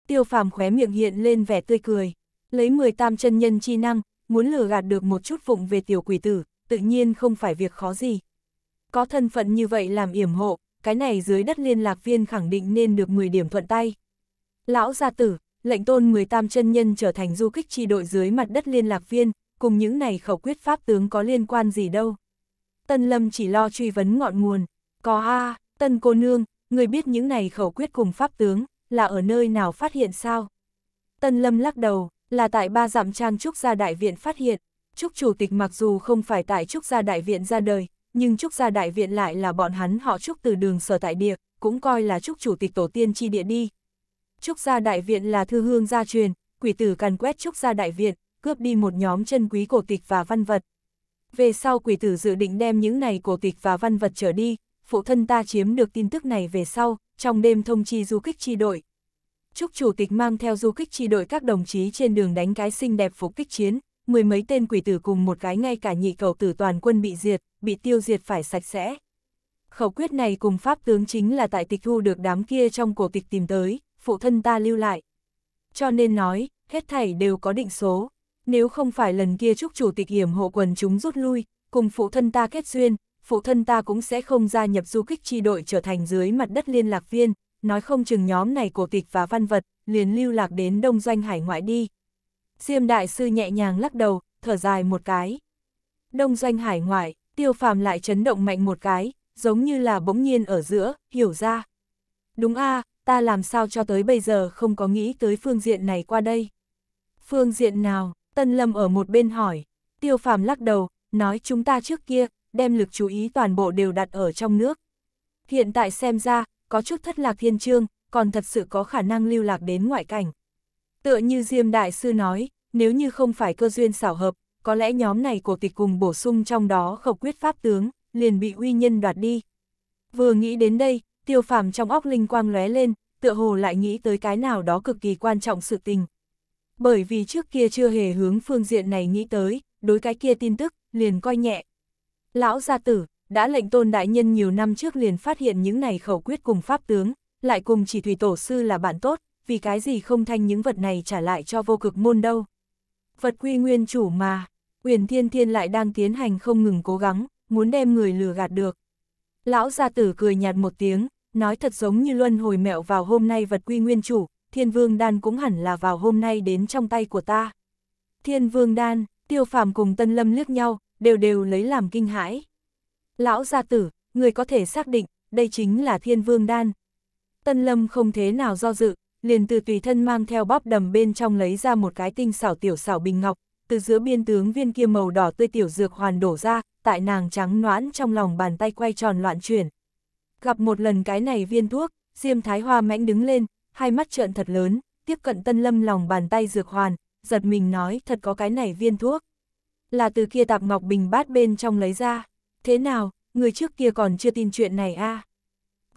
Tiêu phàm khóe miệng hiện lên vẻ tươi cười, lấy 10 tam chân nhân chi năng, muốn lừa gạt được một chút vụng về tiểu quỷ tử, tự nhiên không phải việc khó gì. Có thân phận như vậy làm yểm hộ, cái này dưới đất liên lạc viên khẳng định nên được 10 điểm thuận tay. Lão gia tử, lệnh tôn 18 chân nhân trở thành du kích chi đội dưới mặt đất liên lạc viên, cùng những này khẩu quyết pháp tướng có liên quan gì đâu. Tân Lâm chỉ lo truy vấn ngọn nguồn, có a Tân cô nương, người biết những này khẩu quyết cùng pháp tướng, là ở nơi nào phát hiện sao? Tân Lâm lắc đầu, là tại ba dặm trang Trúc Gia Đại Viện phát hiện. Trúc Chủ tịch mặc dù không phải tại Trúc Gia Đại Viện ra đời, nhưng Trúc Gia Đại Viện lại là bọn hắn họ Trúc từ đường sở tại địa, cũng coi là Trúc Chủ tịch Tổ tiên chi địa đi. Trúc Gia Đại Viện là thư hương gia truyền, quỷ tử càn quét Trúc Gia Đại Viện, cướp đi một nhóm chân quý cổ tịch và văn vật. Về sau quỷ tử dự định đem những này cổ tịch và văn vật trở đi, phụ thân ta chiếm được tin tức này về sau, trong đêm thông chi du kích chi đội, Trúc Chủ tịch mang theo du kích chi đội các đồng chí trên đường đánh cái xinh đẹp phục kích chiến, mười mấy tên quỷ tử cùng một cái ngay cả nhị cầu tử toàn quân bị diệt, bị tiêu diệt phải sạch sẽ. Khẩu quyết này cùng pháp tướng chính là tại tịch thu được đám kia trong cổ tịch tìm tới, phụ thân ta lưu lại. Cho nên nói, hết thảy đều có định số. Nếu không phải lần kia chúc chủ tịch hiểm hộ quần chúng rút lui, cùng phụ thân ta kết duyên, phụ thân ta cũng sẽ không gia nhập du kích chi đội trở thành dưới mặt đất liên lạc viên, nói không chừng nhóm này cổ tịch và văn vật, liền lưu lạc đến đông doanh hải ngoại đi. Diêm đại sư nhẹ nhàng lắc đầu, thở dài một cái. Đông doanh hải ngoại, tiêu phàm lại chấn động mạnh một cái, giống như là bỗng nhiên ở giữa, hiểu ra. Đúng a ta làm sao cho tới bây giờ không có nghĩ tới phương diện này qua đây. Phương diện nào, Tân Lâm ở một bên hỏi, tiêu phàm lắc đầu, nói chúng ta trước kia, đem lực chú ý toàn bộ đều đặt ở trong nước. Hiện tại xem ra, có chút thất lạc thiên trương, còn thật sự có khả năng lưu lạc đến ngoại cảnh. Tựa như Diêm Đại Sư nói, nếu như không phải cơ duyên xảo hợp, có lẽ nhóm này cổ tịch cùng bổ sung trong đó khẩu quyết pháp tướng, liền bị uy nhân đoạt đi. Vừa nghĩ đến đây, tiêu phàm trong óc linh quang lóe lên, tựa hồ lại nghĩ tới cái nào đó cực kỳ quan trọng sự tình. Bởi vì trước kia chưa hề hướng phương diện này nghĩ tới, đối cái kia tin tức, liền coi nhẹ. Lão gia tử, đã lệnh tôn đại nhân nhiều năm trước liền phát hiện những này khẩu quyết cùng pháp tướng, lại cùng chỉ thủy tổ sư là bạn tốt, vì cái gì không thanh những vật này trả lại cho vô cực môn đâu. Vật quy nguyên chủ mà, quyền Thiên Thiên lại đang tiến hành không ngừng cố gắng, muốn đem người lừa gạt được. Lão gia tử cười nhạt một tiếng, nói thật giống như luân hồi mẹo vào hôm nay vật quy nguyên chủ, Thiên Vương Đan cũng hẳn là vào hôm nay đến trong tay của ta. Thiên Vương Đan, Tiêu Phàm cùng Tân Lâm liếc nhau, đều đều lấy làm kinh hãi. Lão gia tử, người có thể xác định, đây chính là thiên vương đan. Tân lâm không thế nào do dự, liền từ tùy thân mang theo bóp đầm bên trong lấy ra một cái tinh xảo tiểu xảo bình ngọc, từ giữa biên tướng viên kia màu đỏ tươi tiểu dược hoàn đổ ra, tại nàng trắng noãn trong lòng bàn tay quay tròn loạn chuyển. Gặp một lần cái này viên thuốc, Diêm Thái Hoa mãnh đứng lên, hai mắt trợn thật lớn, tiếp cận Tân Lâm lòng bàn tay dược hoàn, giật mình nói thật có cái này viên thuốc. Là từ kia tạp ngọc bình bát bên trong lấy ra thế nào, người trước kia còn chưa tin chuyện này a à?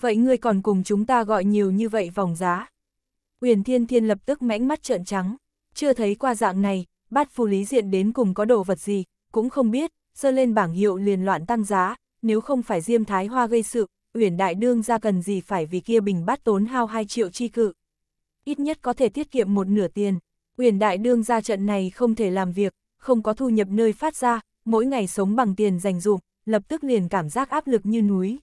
Vậy ngươi còn cùng chúng ta gọi nhiều như vậy vòng giá. Uyển Thiên Thiên lập tức mãnh mắt trợn trắng, chưa thấy qua dạng này, bát phù lý diện đến cùng có đồ vật gì, cũng không biết, dơ lên bảng hiệu liền loạn tăng giá, nếu không phải Diêm Thái Hoa gây sự, Uyển Đại Đương ra cần gì phải vì kia bình bát tốn hao 2 triệu chi cự. Ít nhất có thể tiết kiệm một nửa tiền, Uyển Đại Đương ra trận này không thể làm việc, không có thu nhập nơi phát ra, mỗi ngày sống bằng tiền dành dụm, lập tức liền cảm giác áp lực như núi.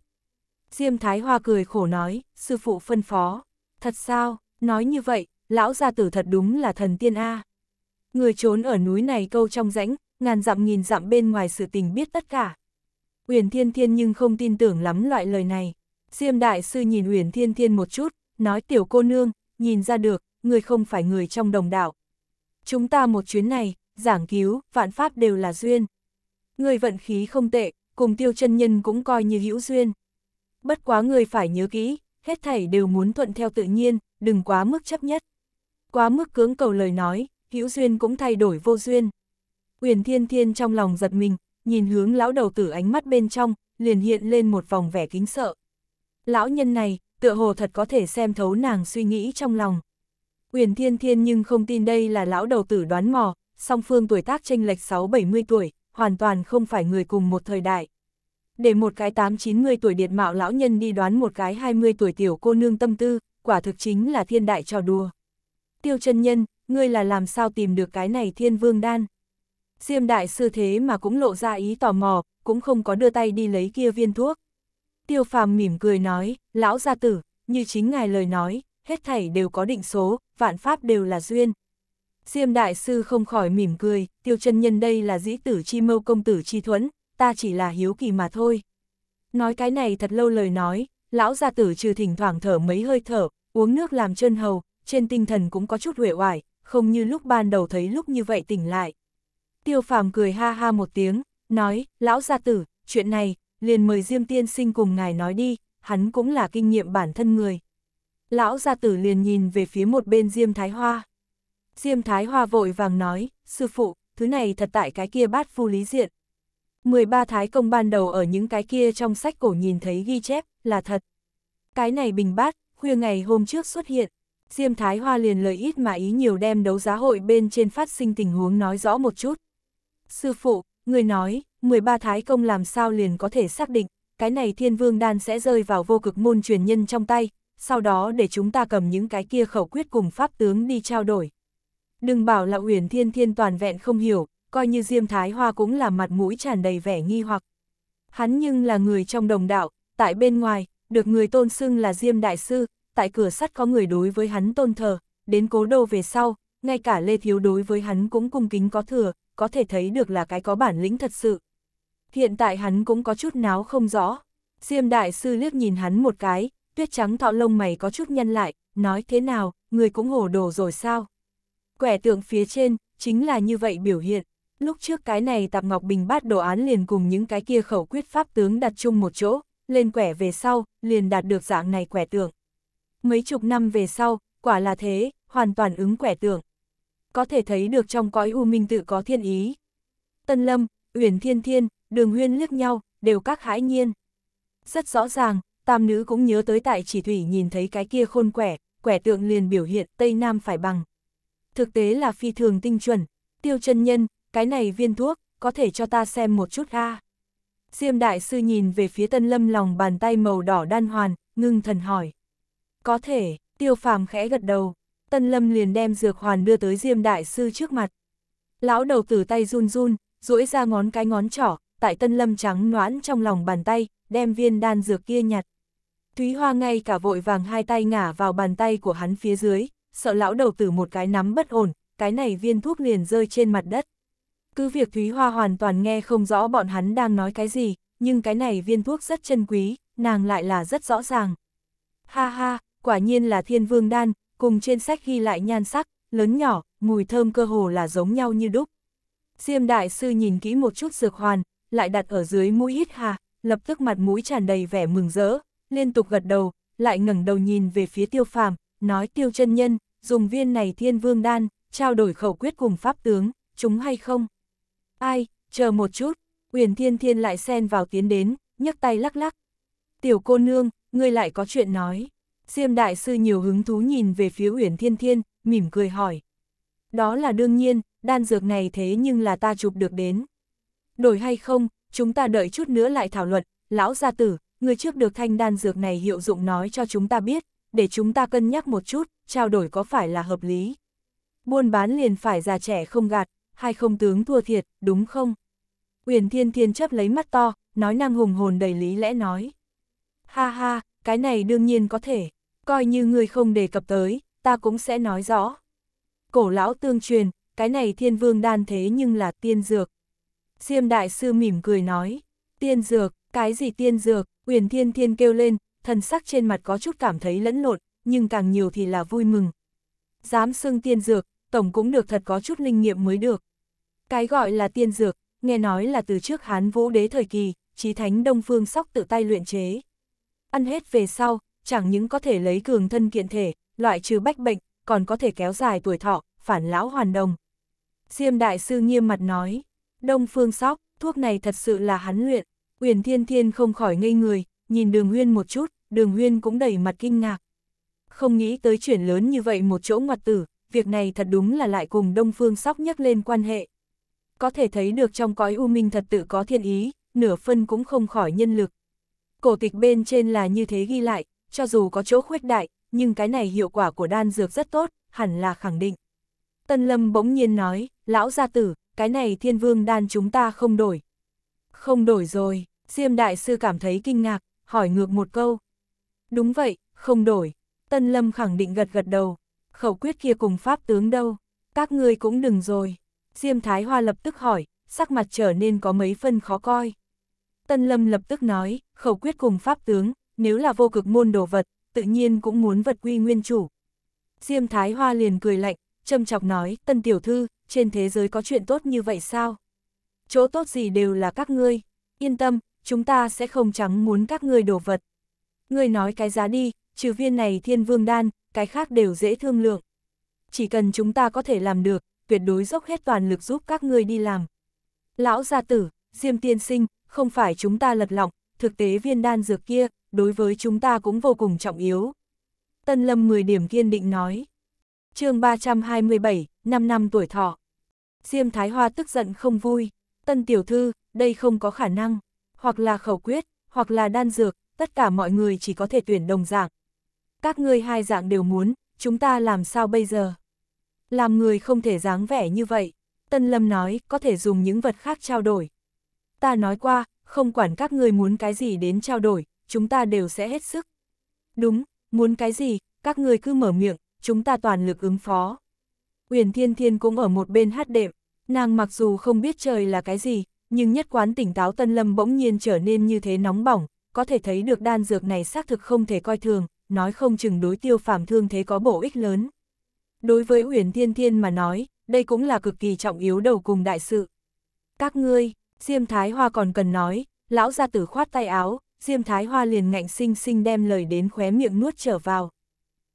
Diêm Thái Hoa cười khổ nói, sư phụ phân phó, thật sao, nói như vậy, lão gia tử thật đúng là thần tiên A. Người trốn ở núi này câu trong rãnh, ngàn dặm nghìn dặm bên ngoài sự tình biết tất cả. Uyển Thiên Thiên nhưng không tin tưởng lắm loại lời này. Diêm Đại Sư nhìn Uyển Thiên Thiên một chút, nói tiểu cô nương, nhìn ra được, người không phải người trong đồng đạo. Chúng ta một chuyến này, giảng cứu, vạn pháp đều là duyên. Người vận khí không tệ, cùng tiêu chân nhân cũng coi như hữu duyên. Bất quá người phải nhớ kỹ, hết thảy đều muốn thuận theo tự nhiên, đừng quá mức chấp nhất. Quá mức cưỡng cầu lời nói, hữu duyên cũng thay đổi vô duyên. Uyển Thiên Thiên trong lòng giật mình, nhìn hướng lão đầu tử ánh mắt bên trong, liền hiện lên một vòng vẻ kính sợ. Lão nhân này, tựa hồ thật có thể xem thấu nàng suy nghĩ trong lòng. Uyển Thiên Thiên nhưng không tin đây là lão đầu tử đoán mò, song phương tuổi tác chênh lệch 6-70 tuổi, hoàn toàn không phải người cùng một thời đại. Để một cái 8-90 tuổi điệt mạo lão nhân đi đoán một cái 20 tuổi tiểu cô nương tâm tư, quả thực chính là thiên đại trò đùa. Tiêu chân nhân, ngươi là làm sao tìm được cái này thiên vương đan? Diêm đại sư thế mà cũng lộ ra ý tò mò, cũng không có đưa tay đi lấy kia viên thuốc. Tiêu phàm mỉm cười nói, lão gia tử, như chính ngài lời nói, hết thảy đều có định số, vạn pháp đều là duyên, Diêm Đại Sư không khỏi mỉm cười, tiêu chân nhân đây là dĩ tử chi mâu công tử chi thuẫn, ta chỉ là hiếu kỳ mà thôi. Nói cái này thật lâu lời nói, lão gia tử trừ thỉnh thoảng thở mấy hơi thở, uống nước làm chân hầu, trên tinh thần cũng có chút huệ hoài, không như lúc ban đầu thấy lúc như vậy tỉnh lại. Tiêu phàm cười ha ha một tiếng, nói, lão gia tử, chuyện này, liền mời Diêm Tiên Sinh cùng ngài nói đi, hắn cũng là kinh nghiệm bản thân người. Lão gia tử liền nhìn về phía một bên Diêm Thái Hoa. Diêm Thái Hoa vội vàng nói, sư phụ, thứ này thật tại cái kia bát phu lý diện. 13 Thái công ban đầu ở những cái kia trong sách cổ nhìn thấy ghi chép, là thật. Cái này bình bát, khuya ngày hôm trước xuất hiện. Diêm Thái Hoa liền lời ít mà ý nhiều đem đấu giá hội bên trên phát sinh tình huống nói rõ một chút. Sư phụ, người nói, 13 Thái công làm sao liền có thể xác định, cái này thiên vương đan sẽ rơi vào vô cực môn truyền nhân trong tay, sau đó để chúng ta cầm những cái kia khẩu quyết cùng pháp tướng đi trao đổi. Đừng bảo là Uyển Thiên Thiên toàn vẹn không hiểu, coi như Diêm Thái Hoa cũng là mặt mũi tràn đầy vẻ nghi hoặc. Hắn nhưng là người trong đồng đạo, tại bên ngoài, được người tôn xưng là Diêm Đại Sư, tại cửa sắt có người đối với hắn tôn thờ, đến cố đô về sau, ngay cả Lê Thiếu đối với hắn cũng cung kính có thừa, có thể thấy được là cái có bản lĩnh thật sự. Hiện tại hắn cũng có chút náo không rõ. Diêm Đại Sư liếc nhìn hắn một cái, tuyết trắng thọ lông mày có chút nhăn lại, nói thế nào, người cũng hổ đồ rồi sao? quẻ tượng phía trên, chính là như vậy biểu hiện. Lúc trước cái này Tạp Ngọc Bình bát đồ án liền cùng những cái kia khẩu quyết pháp tướng đặt chung một chỗ, lên quẻ về sau, liền đạt được dạng này quẻ tượng. Mấy chục năm về sau, quả là thế, hoàn toàn ứng quẻ tượng. Có thể thấy được trong cõi u minh tự có thiên ý. Tân Lâm, Uyển Thiên Thiên, Đường Huyên liếc nhau, đều các hãi nhiên. Rất rõ ràng, tam nữ cũng nhớ tới tại chỉ thủy nhìn thấy cái kia khôn quẻ, quẻ tượng liền biểu hiện Tây Nam phải bằng thực tế là phi thường tinh chuẩn. Tiêu chân nhân, cái này viên thuốc, có thể cho ta xem một chút ha Diêm đại sư nhìn về phía tân lâm lòng bàn tay màu đỏ đan hoàn, ngưng thần hỏi. Có thể, tiêu phàm khẽ gật đầu, tân lâm liền đem dược hoàn đưa tới diêm đại sư trước mặt. Lão đầu tử tay run run, duỗi ra ngón cái ngón trỏ, tại tân lâm trắng noãn trong lòng bàn tay, đem viên đan dược kia nhặt. Thúy Hoa ngay cả vội vàng hai tay ngả vào bàn tay của hắn phía dưới, sợ lão đầu tử một cái nắm bất ổn, cái này viên thuốc liền rơi trên mặt đất. Cứ việc Thúy Hoa hoàn toàn nghe không rõ bọn hắn đang nói cái gì, nhưng cái này viên thuốc rất chân quý, nàng lại là rất rõ ràng. Ha ha, quả nhiên là thiên vương đan, cùng trên sách ghi lại nhan sắc, lớn nhỏ, mùi thơm cơ hồ là giống nhau như đúc. Diêm đại sư nhìn kỹ một chút dược hoàn, lại đặt ở dưới mũi hít hà, lập tức mặt mũi tràn đầy vẻ mừng rỡ, liên tục gật đầu, lại ngẩng đầu nhìn về phía tiêu phàm, nói tiêu chân nhân, dùng viên này thiên vương đan, trao đổi khẩu quyết cùng pháp tướng, chúng hay không? Ai, chờ một chút, Uyển Thiên Thiên lại xen vào tiến đến, nhấc tay lắc lắc. Tiểu cô nương, ngươi lại có chuyện nói. Diêm đại sư nhiều hứng thú nhìn về phía Uyển Thiên Thiên, mỉm cười hỏi. Đó là đương nhiên, đan dược này thế nhưng là ta chụp được đến. Đổi hay không, chúng ta đợi chút nữa lại thảo luận, lão gia tử, người trước được thanh đan dược này hiệu dụng nói cho chúng ta biết, để chúng ta cân nhắc một chút, trao đổi có phải là hợp lý. Buôn bán liền phải già trẻ không gạt, hay không tướng thua thiệt, đúng không? Uyển Thiên Thiên chấp lấy mắt to, nói năng hùng hồn đầy lý lẽ nói. Ha ha, cái này đương nhiên có thể, coi như người không đề cập tới, ta cũng sẽ nói rõ. Cổ lão tương truyền, cái này thiên vương đan thế nhưng là tiên dược. Diêm đại sư mỉm cười nói, tiên dược, cái gì tiên dược, Uyển Thiên Thiên kêu lên, thần sắc trên mặt có chút cảm thấy lẫn lộn, nhưng càng nhiều thì là vui mừng. Dám xưng tiên dược, tổng cũng được thật có chút linh nghiệm mới được. Cái gọi là tiên dược, nghe nói là từ trước Hán Vũ Đế thời kỳ, chí thánh Đông Phương Sóc tự tay luyện chế. Ăn hết về sau, chẳng những có thể lấy cường thân kiện thể, loại trừ bách bệnh, còn có thể kéo dài tuổi thọ, phản lão hoàn đồng. Diêm Đại Sư nghiêm mặt nói, Đông Phương Sóc, thuốc này thật sự là hắn luyện, Uyển Thiên Thiên không khỏi ngây người, nhìn đường huyên một chút, đường huyên cũng đầy mặt kinh ngạc. Không nghĩ tới chuyển lớn như vậy một chỗ ngoặt tử, việc này thật đúng là lại cùng Đông Phương Sóc nhắc lên quan hệ. Có thể thấy được trong cõi u minh thật tự có thiên ý, nửa phân cũng không khỏi nhân lực. Cổ tịch bên trên là như thế ghi lại, cho dù có chỗ khuếch đại, nhưng cái này hiệu quả của đan dược rất tốt, hẳn là khẳng định. Tân Lâm bỗng nhiên nói, lão gia tử, cái này thiên vương đan chúng ta không đổi. Không đổi rồi, Diêm Đại Sư cảm thấy kinh ngạc, hỏi ngược một câu. Đúng vậy, không đổi. Tân Lâm khẳng định gật gật đầu. Khẩu quyết kia cùng pháp tướng đâu? Các ngươi cũng đừng rồi. Diêm Thái Hoa lập tức hỏi, sắc mặt trở nên có mấy phân khó coi. Tân Lâm lập tức nói, khẩu quyết cùng pháp tướng, nếu là vô cực môn đồ vật, tự nhiên cũng muốn vật quy nguyên chủ. Diêm Thái Hoa liền cười lạnh, châm chọc nói, tân tiểu thư, trên thế giới có chuyện tốt như vậy sao? Chỗ tốt gì đều là các ngươi, yên tâm, chúng ta sẽ không trắng muốn các ngươi đổ vật. Ngươi nói cái giá đi, trừ viên này thiên vương đan, cái khác đều dễ thương lượng. Chỉ cần chúng ta có thể làm được, tuyệt đối dốc hết toàn lực giúp các ngươi đi làm. Lão gia tử, Diêm tiên sinh, không phải chúng ta lật lọng, thực tế viên đan dược kia, đối với chúng ta cũng vô cùng trọng yếu. Tân Lâm 10 điểm kiên định nói. chương 327, 5 năm tuổi thọ. Diêm Thái Hoa tức giận không vui. Tân Tiểu Thư, đây không có khả năng hoặc là khẩu quyết, hoặc là đan dược, tất cả mọi người chỉ có thể tuyển đồng dạng. Các ngươi hai dạng đều muốn, chúng ta làm sao bây giờ? Làm người không thể dáng vẻ như vậy. Tân Lâm nói, có thể dùng những vật khác trao đổi. Ta nói qua, không quản các ngươi muốn cái gì đến trao đổi, chúng ta đều sẽ hết sức. Đúng, muốn cái gì, các ngươi cứ mở miệng, chúng ta toàn lực ứng phó. Uyển Thiên Thiên cũng ở một bên hát đệm, nàng mặc dù không biết trời là cái gì, nhưng nhất quán tỉnh táo Tân Lâm bỗng nhiên trở nên như thế nóng bỏng, có thể thấy được đan dược này xác thực không thể coi thường, nói không chừng đối tiêu phàm thương thế có bổ ích lớn. Đối với Uyển Thiên Thiên mà nói, đây cũng là cực kỳ trọng yếu đầu cùng đại sự. Các ngươi, Diêm Thái Hoa còn cần nói, lão gia tử khoát tay áo, Diêm Thái Hoa liền ngạnh sinh sinh đem lời đến khóe miệng nuốt trở vào.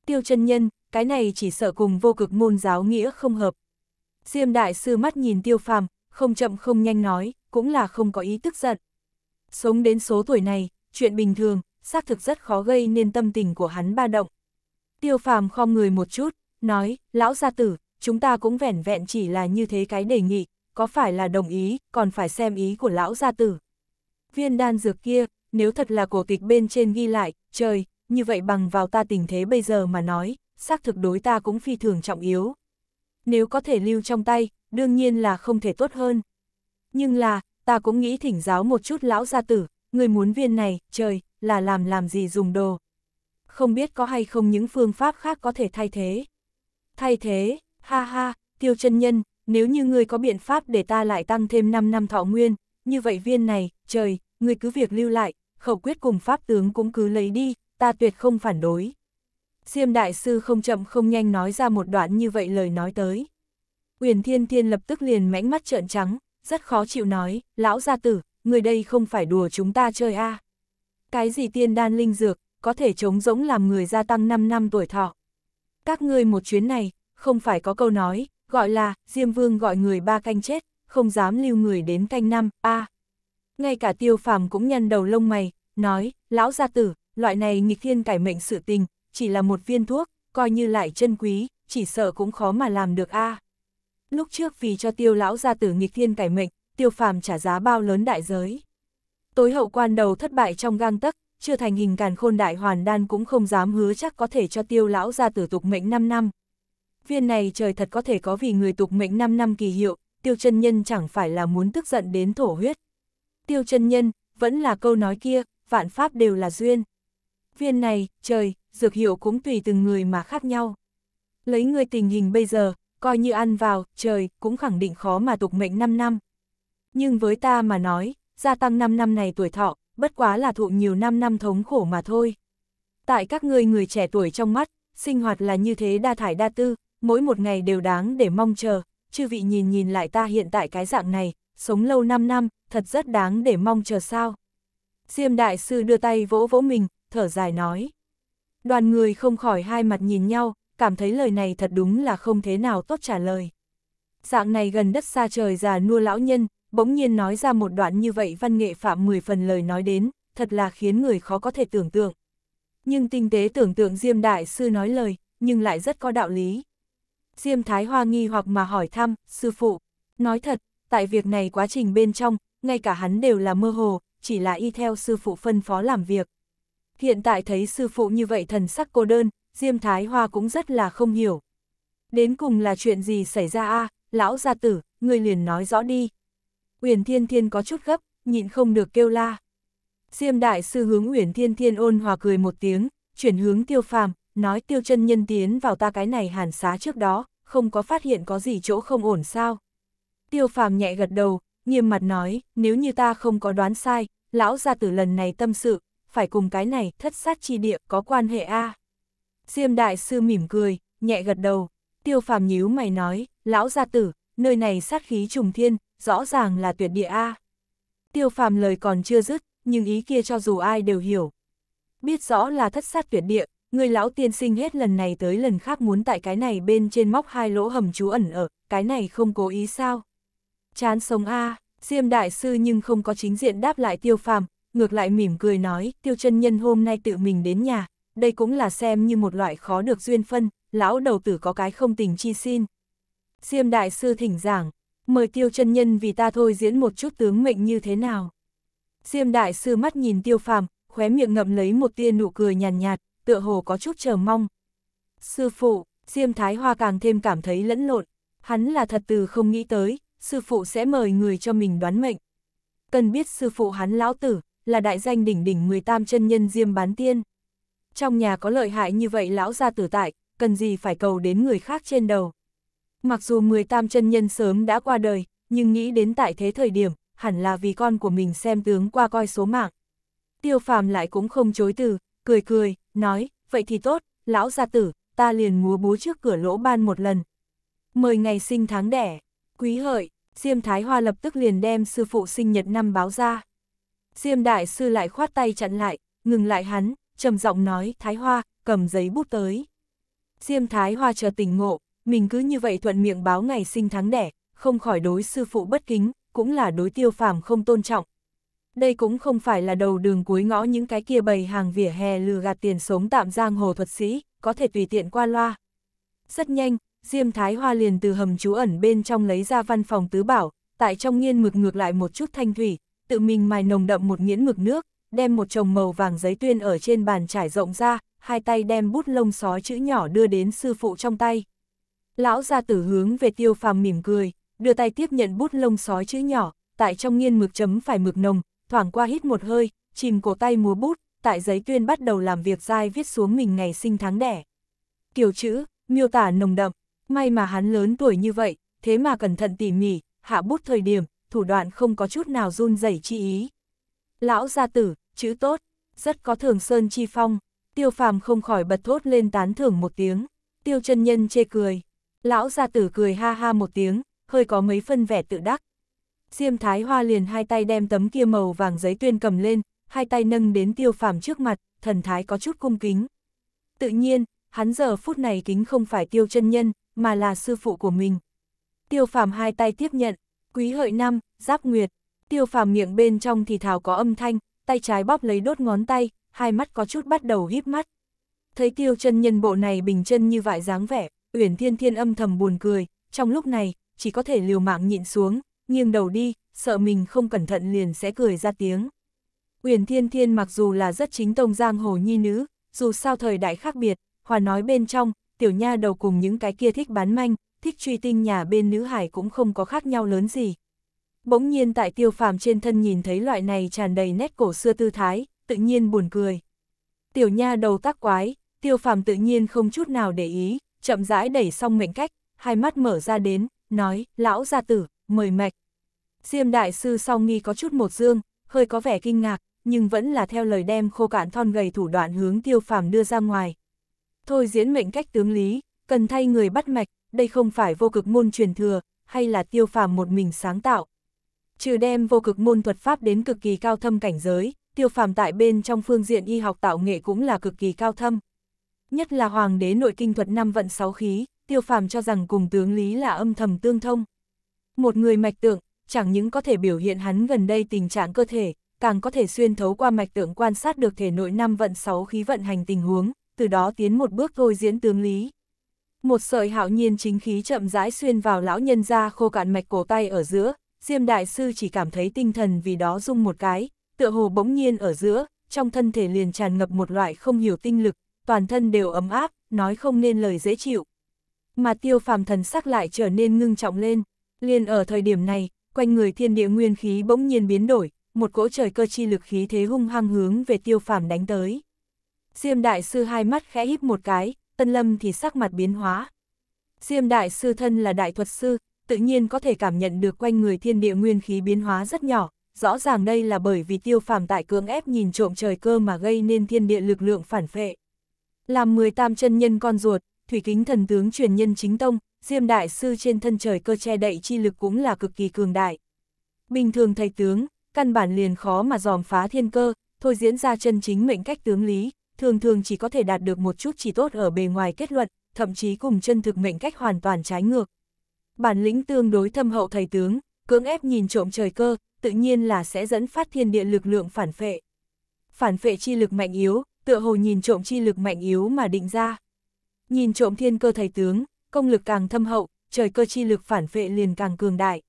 Tiêu chân nhân, cái này chỉ sợ cùng vô cực môn giáo nghĩa không hợp. Diêm Đại Sư mắt nhìn Tiêu Phàm không chậm không nhanh nói, cũng là không có ý tức giận. Sống đến số tuổi này, chuyện bình thường, xác thực rất khó gây nên tâm tình của hắn ba động. Tiêu phàm khom người một chút, nói, lão gia tử, chúng ta cũng vẻn vẹn chỉ là như thế cái đề nghị, có phải là đồng ý, còn phải xem ý của lão gia tử. Viên đan dược kia, nếu thật là cổ tịch bên trên ghi lại, trời, như vậy bằng vào ta tình thế bây giờ mà nói, xác thực đối ta cũng phi thường trọng yếu. Nếu có thể lưu trong tay, đương nhiên là không thể tốt hơn, nhưng là, ta cũng nghĩ thỉnh giáo một chút lão gia tử, người muốn viên này, trời, là làm làm gì dùng đồ. Không biết có hay không những phương pháp khác có thể thay thế. Thay thế, ha ha, tiêu chân nhân, nếu như ngươi có biện pháp để ta lại tăng thêm 5 năm thọ nguyên, như vậy viên này, trời, ngươi cứ việc lưu lại, khẩu quyết cùng pháp tướng cũng cứ lấy đi, ta tuyệt không phản đối. Diêm đại sư không chậm không nhanh nói ra một đoạn như vậy lời nói tới. Uyển Thiên Thiên lập tức liền mãnh mắt trợn trắng, rất khó chịu nói, lão gia tử, người đây không phải đùa chúng ta chơi a à. Cái gì tiên đan linh dược, có thể chống rỗng làm người gia tăng 5 năm tuổi thọ. Các ngươi một chuyến này, không phải có câu nói, gọi là, Diêm Vương gọi người ba canh chết, không dám lưu người đến canh năm, a à. Ngay cả tiêu phàm cũng nhăn đầu lông mày, nói, lão gia tử, loại này nghịch thiên cải mệnh sự tình, chỉ là một viên thuốc, coi như lại chân quý, chỉ sợ cũng khó mà làm được a à lúc trước vì cho tiêu lão gia tử nghịch thiên cải mệnh, tiêu phàm trả giá bao lớn đại giới. Tối hậu quan đầu thất bại trong gang tấc, chưa thành hình càn khôn đại hoàn đan cũng không dám hứa chắc có thể cho tiêu lão gia tử tục mệnh 5 năm. Viên này trời thật có thể có vì người tục mệnh 5 năm kỳ hiệu, tiêu chân nhân chẳng phải là muốn tức giận đến thổ huyết. Tiêu chân nhân, vẫn là câu nói kia, vạn pháp đều là duyên. Viên này, trời, dược hiệu cũng tùy từng người mà khác nhau. Lấy người tình hình bây giờ, coi như ăn vào, trời, cũng khẳng định khó mà tục mệnh 5 năm. Nhưng với ta mà nói, gia tăng 5 năm này tuổi thọ, bất quá là thụ nhiều năm năm thống khổ mà thôi. Tại các ngươi người trẻ tuổi trong mắt, sinh hoạt là như thế đa thải đa tư, mỗi một ngày đều đáng để mong chờ, chư vị nhìn nhìn lại ta hiện tại cái dạng này, sống lâu 5 năm, thật rất đáng để mong chờ sao. Diêm đại sư đưa tay vỗ vỗ mình, thở dài nói. Đoàn người không khỏi hai mặt nhìn nhau, cảm thấy lời này thật đúng là không thế nào tốt trả lời. Dạng này gần đất xa trời già nua lão nhân, bỗng nhiên nói ra một đoạn như vậy văn nghệ phạm 10 phần lời nói đến, thật là khiến người khó có thể tưởng tượng. Nhưng tinh tế tưởng tượng Diêm Đại Sư nói lời, nhưng lại rất có đạo lý. Diêm Thái Hoa nghi hoặc mà hỏi thăm, sư phụ, nói thật, tại việc này quá trình bên trong, ngay cả hắn đều là mơ hồ, chỉ là y theo sư phụ phân phó làm việc. Hiện tại thấy sư phụ như vậy thần sắc cô đơn, Diêm Thái Hoa cũng rất là không hiểu. Đến cùng là chuyện gì xảy ra a lão gia tử, người liền nói rõ đi. Uyển Thiên Thiên có chút gấp, nhịn không được kêu la. Diêm Đại Sư hướng Uyển Thiên Thiên ôn hòa cười một tiếng, chuyển hướng tiêu phàm, nói tiêu chân nhân tiến vào ta cái này hàn xá trước đó, không có phát hiện có gì chỗ không ổn sao. Tiêu phàm nhẹ gật đầu, nghiêm mặt nói, nếu như ta không có đoán sai, lão gia tử lần này tâm sự, phải cùng cái này thất sát chi địa có quan hệ a Diêm đại sư mỉm cười, nhẹ gật đầu, tiêu phàm nhíu mày nói, lão gia tử, nơi này sát khí trùng thiên, rõ ràng là tuyệt địa A. Tiêu phàm lời còn chưa dứt, nhưng ý kia cho dù ai đều hiểu. Biết rõ là thất sát tuyệt địa, người lão tiên sinh hết lần này tới lần khác muốn tại cái này bên trên móc hai lỗ hầm trú ẩn ở, cái này không cố ý sao. Chán sống A, Diêm đại sư nhưng không có chính diện đáp lại tiêu phàm, ngược lại mỉm cười nói, tiêu chân nhân hôm nay tự mình đến nhà, đây cũng là xem như một loại khó được duyên phân, lão đầu tử có cái không tình chi xin. Diêm đại sư thỉnh giảng, mời tiêu chân nhân vì ta thôi diễn một chút tướng mệnh như thế nào. Diêm đại sư mắt nhìn tiêu phàm, khóe miệng ngậm lấy một tia nụ cười nhàn nhạt, nhạt, tựa hồ có chút chờ mong. Sư phụ, Diêm Thái Hoa càng thêm cảm thấy lẫn lộn, hắn là thật từ không nghĩ tới, sư phụ sẽ mời người cho mình đoán mệnh. Cần biết sư phụ hắn lão tử, là đại danh đỉnh đỉnh 18 chân nhân Diêm Bán Tiên trong nhà có lợi hại như vậy lão gia tử tại, cần gì phải cầu đến người khác trên đầu. Mặc dù 10 tam chân nhân sớm đã qua đời, nhưng nghĩ đến tại thế thời điểm, hẳn là vì con của mình xem tướng qua coi số mạng. Tiêu phàm lại cũng không chối từ, cười cười, nói, vậy thì tốt, lão gia tử, ta liền múa búa trước cửa lỗ ban một lần. Mời ngày sinh tháng đẻ, quý hợi, Diêm Thái Hoa lập tức liền đem sư phụ sinh nhật năm báo ra. Diêm Đại Sư lại khoát tay chặn lại, ngừng lại hắn, trầm giọng nói, Thái Hoa, cầm giấy bút tới. Diêm Thái Hoa chờ tỉnh ngộ, mình cứ như vậy thuận miệng báo ngày sinh tháng đẻ, không khỏi đối sư phụ bất kính, cũng là đối tiêu phàm không tôn trọng. Đây cũng không phải là đầu đường cuối ngõ những cái kia bầy hàng vỉa hè lừa gạt tiền sống tạm giang hồ thuật sĩ, có thể tùy tiện qua loa. Rất nhanh, Diêm Thái Hoa liền từ hầm trú ẩn bên trong lấy ra văn phòng tứ bảo, tại trong nghiên mực ngược lại một chút thanh thủy, tự mình mài nồng đậm một nghiễn mực nước, đem một chồng màu vàng giấy tuyên ở trên bàn trải rộng ra, hai tay đem bút lông sói chữ nhỏ đưa đến sư phụ trong tay. Lão gia tử hướng về tiêu phàm mỉm cười, đưa tay tiếp nhận bút lông sói chữ nhỏ, tại trong nghiên mực chấm phải mực nồng, thoảng qua hít một hơi, chìm cổ tay múa bút, tại giấy tuyên bắt đầu làm việc dai viết xuống mình ngày sinh tháng đẻ. Kiểu chữ, miêu tả nồng đậm, may mà hắn lớn tuổi như vậy, thế mà cẩn thận tỉ mỉ, hạ bút thời điểm, thủ đoạn không có chút nào run rẩy chi ý. Lão gia tử, chữ tốt, rất có thường sơn chi phong, tiêu phàm không khỏi bật thốt lên tán thưởng một tiếng, tiêu chân nhân chê cười, lão gia tử cười ha ha một tiếng, hơi có mấy phân vẻ tự đắc. Diêm thái hoa liền hai tay đem tấm kia màu vàng giấy tuyên cầm lên, hai tay nâng đến tiêu phàm trước mặt, thần thái có chút cung kính. Tự nhiên, hắn giờ phút này kính không phải tiêu chân nhân, mà là sư phụ của mình. Tiêu phàm hai tay tiếp nhận, quý hợi năm, giáp nguyệt, tiêu phàm miệng bên trong thì thảo có âm thanh, tay trái bóp lấy đốt ngón tay, hai mắt có chút bắt đầu híp mắt. Thấy tiêu chân nhân bộ này bình chân như vại dáng vẻ, Uyển Thiên Thiên âm thầm buồn cười, trong lúc này, chỉ có thể liều mạng nhịn xuống, nghiêng đầu đi, sợ mình không cẩn thận liền sẽ cười ra tiếng. Uyển Thiên Thiên mặc dù là rất chính tông giang hồ nhi nữ, dù sao thời đại khác biệt, hòa nói bên trong, tiểu nha đầu cùng những cái kia thích bán manh, thích truy tinh nhà bên nữ hải cũng không có khác nhau lớn gì, bỗng nhiên tại tiêu phàm trên thân nhìn thấy loại này tràn đầy nét cổ xưa tư thái, tự nhiên buồn cười. Tiểu nha đầu tác quái, tiêu phàm tự nhiên không chút nào để ý, chậm rãi đẩy xong mệnh cách, hai mắt mở ra đến, nói, lão gia tử, mời mạch. Diêm đại sư sau nghi có chút một dương, hơi có vẻ kinh ngạc, nhưng vẫn là theo lời đem khô cạn thon gầy thủ đoạn hướng tiêu phàm đưa ra ngoài. Thôi diễn mệnh cách tướng lý, cần thay người bắt mạch, đây không phải vô cực môn truyền thừa, hay là tiêu phàm một mình sáng tạo, trừ đem vô cực môn thuật pháp đến cực kỳ cao thâm cảnh giới, tiêu phàm tại bên trong phương diện y học tạo nghệ cũng là cực kỳ cao thâm. Nhất là hoàng đế nội kinh thuật năm vận sáu khí, tiêu phàm cho rằng cùng tướng lý là âm thầm tương thông. Một người mạch tượng, chẳng những có thể biểu hiện hắn gần đây tình trạng cơ thể, càng có thể xuyên thấu qua mạch tượng quan sát được thể nội năm vận sáu khí vận hành tình huống, từ đó tiến một bước thôi diễn tướng lý. Một sợi hạo nhiên chính khí chậm rãi xuyên vào lão nhân ra khô cạn mạch cổ tay ở giữa, Diêm Đại Sư chỉ cảm thấy tinh thần vì đó rung một cái, tựa hồ bỗng nhiên ở giữa, trong thân thể liền tràn ngập một loại không hiểu tinh lực, toàn thân đều ấm áp, nói không nên lời dễ chịu. Mà tiêu phàm thần sắc lại trở nên ngưng trọng lên, liền ở thời điểm này, quanh người thiên địa nguyên khí bỗng nhiên biến đổi, một cỗ trời cơ chi lực khí thế hung hăng hướng về tiêu phàm đánh tới. Diêm đại sư hai mắt khẽ híp một cái, tân lâm thì sắc mặt biến hóa. Diêm đại sư thân là đại thuật sư, tự nhiên có thể cảm nhận được quanh người thiên địa nguyên khí biến hóa rất nhỏ, rõ ràng đây là bởi vì tiêu phàm tại cưỡng ép nhìn trộm trời cơ mà gây nên thiên địa lực lượng phản phệ. Làm 18 chân nhân con ruột, thủy kính thần tướng truyền nhân chính tông, diêm đại sư trên thân trời cơ che đậy chi lực cũng là cực kỳ cường đại. Bình thường thầy tướng, căn bản liền khó mà dòm phá thiên cơ, thôi diễn ra chân chính mệnh cách tướng lý, thường thường chỉ có thể đạt được một chút chỉ tốt ở bề ngoài kết luận, thậm chí cùng chân thực mệnh cách hoàn toàn trái ngược bản lĩnh tương đối thâm hậu thầy tướng, cưỡng ép nhìn trộm trời cơ, tự nhiên là sẽ dẫn phát thiên địa lực lượng phản phệ. Phản phệ chi lực mạnh yếu, tựa hồ nhìn trộm chi lực mạnh yếu mà định ra. Nhìn trộm thiên cơ thầy tướng, công lực càng thâm hậu, trời cơ chi lực phản phệ liền càng cường đại.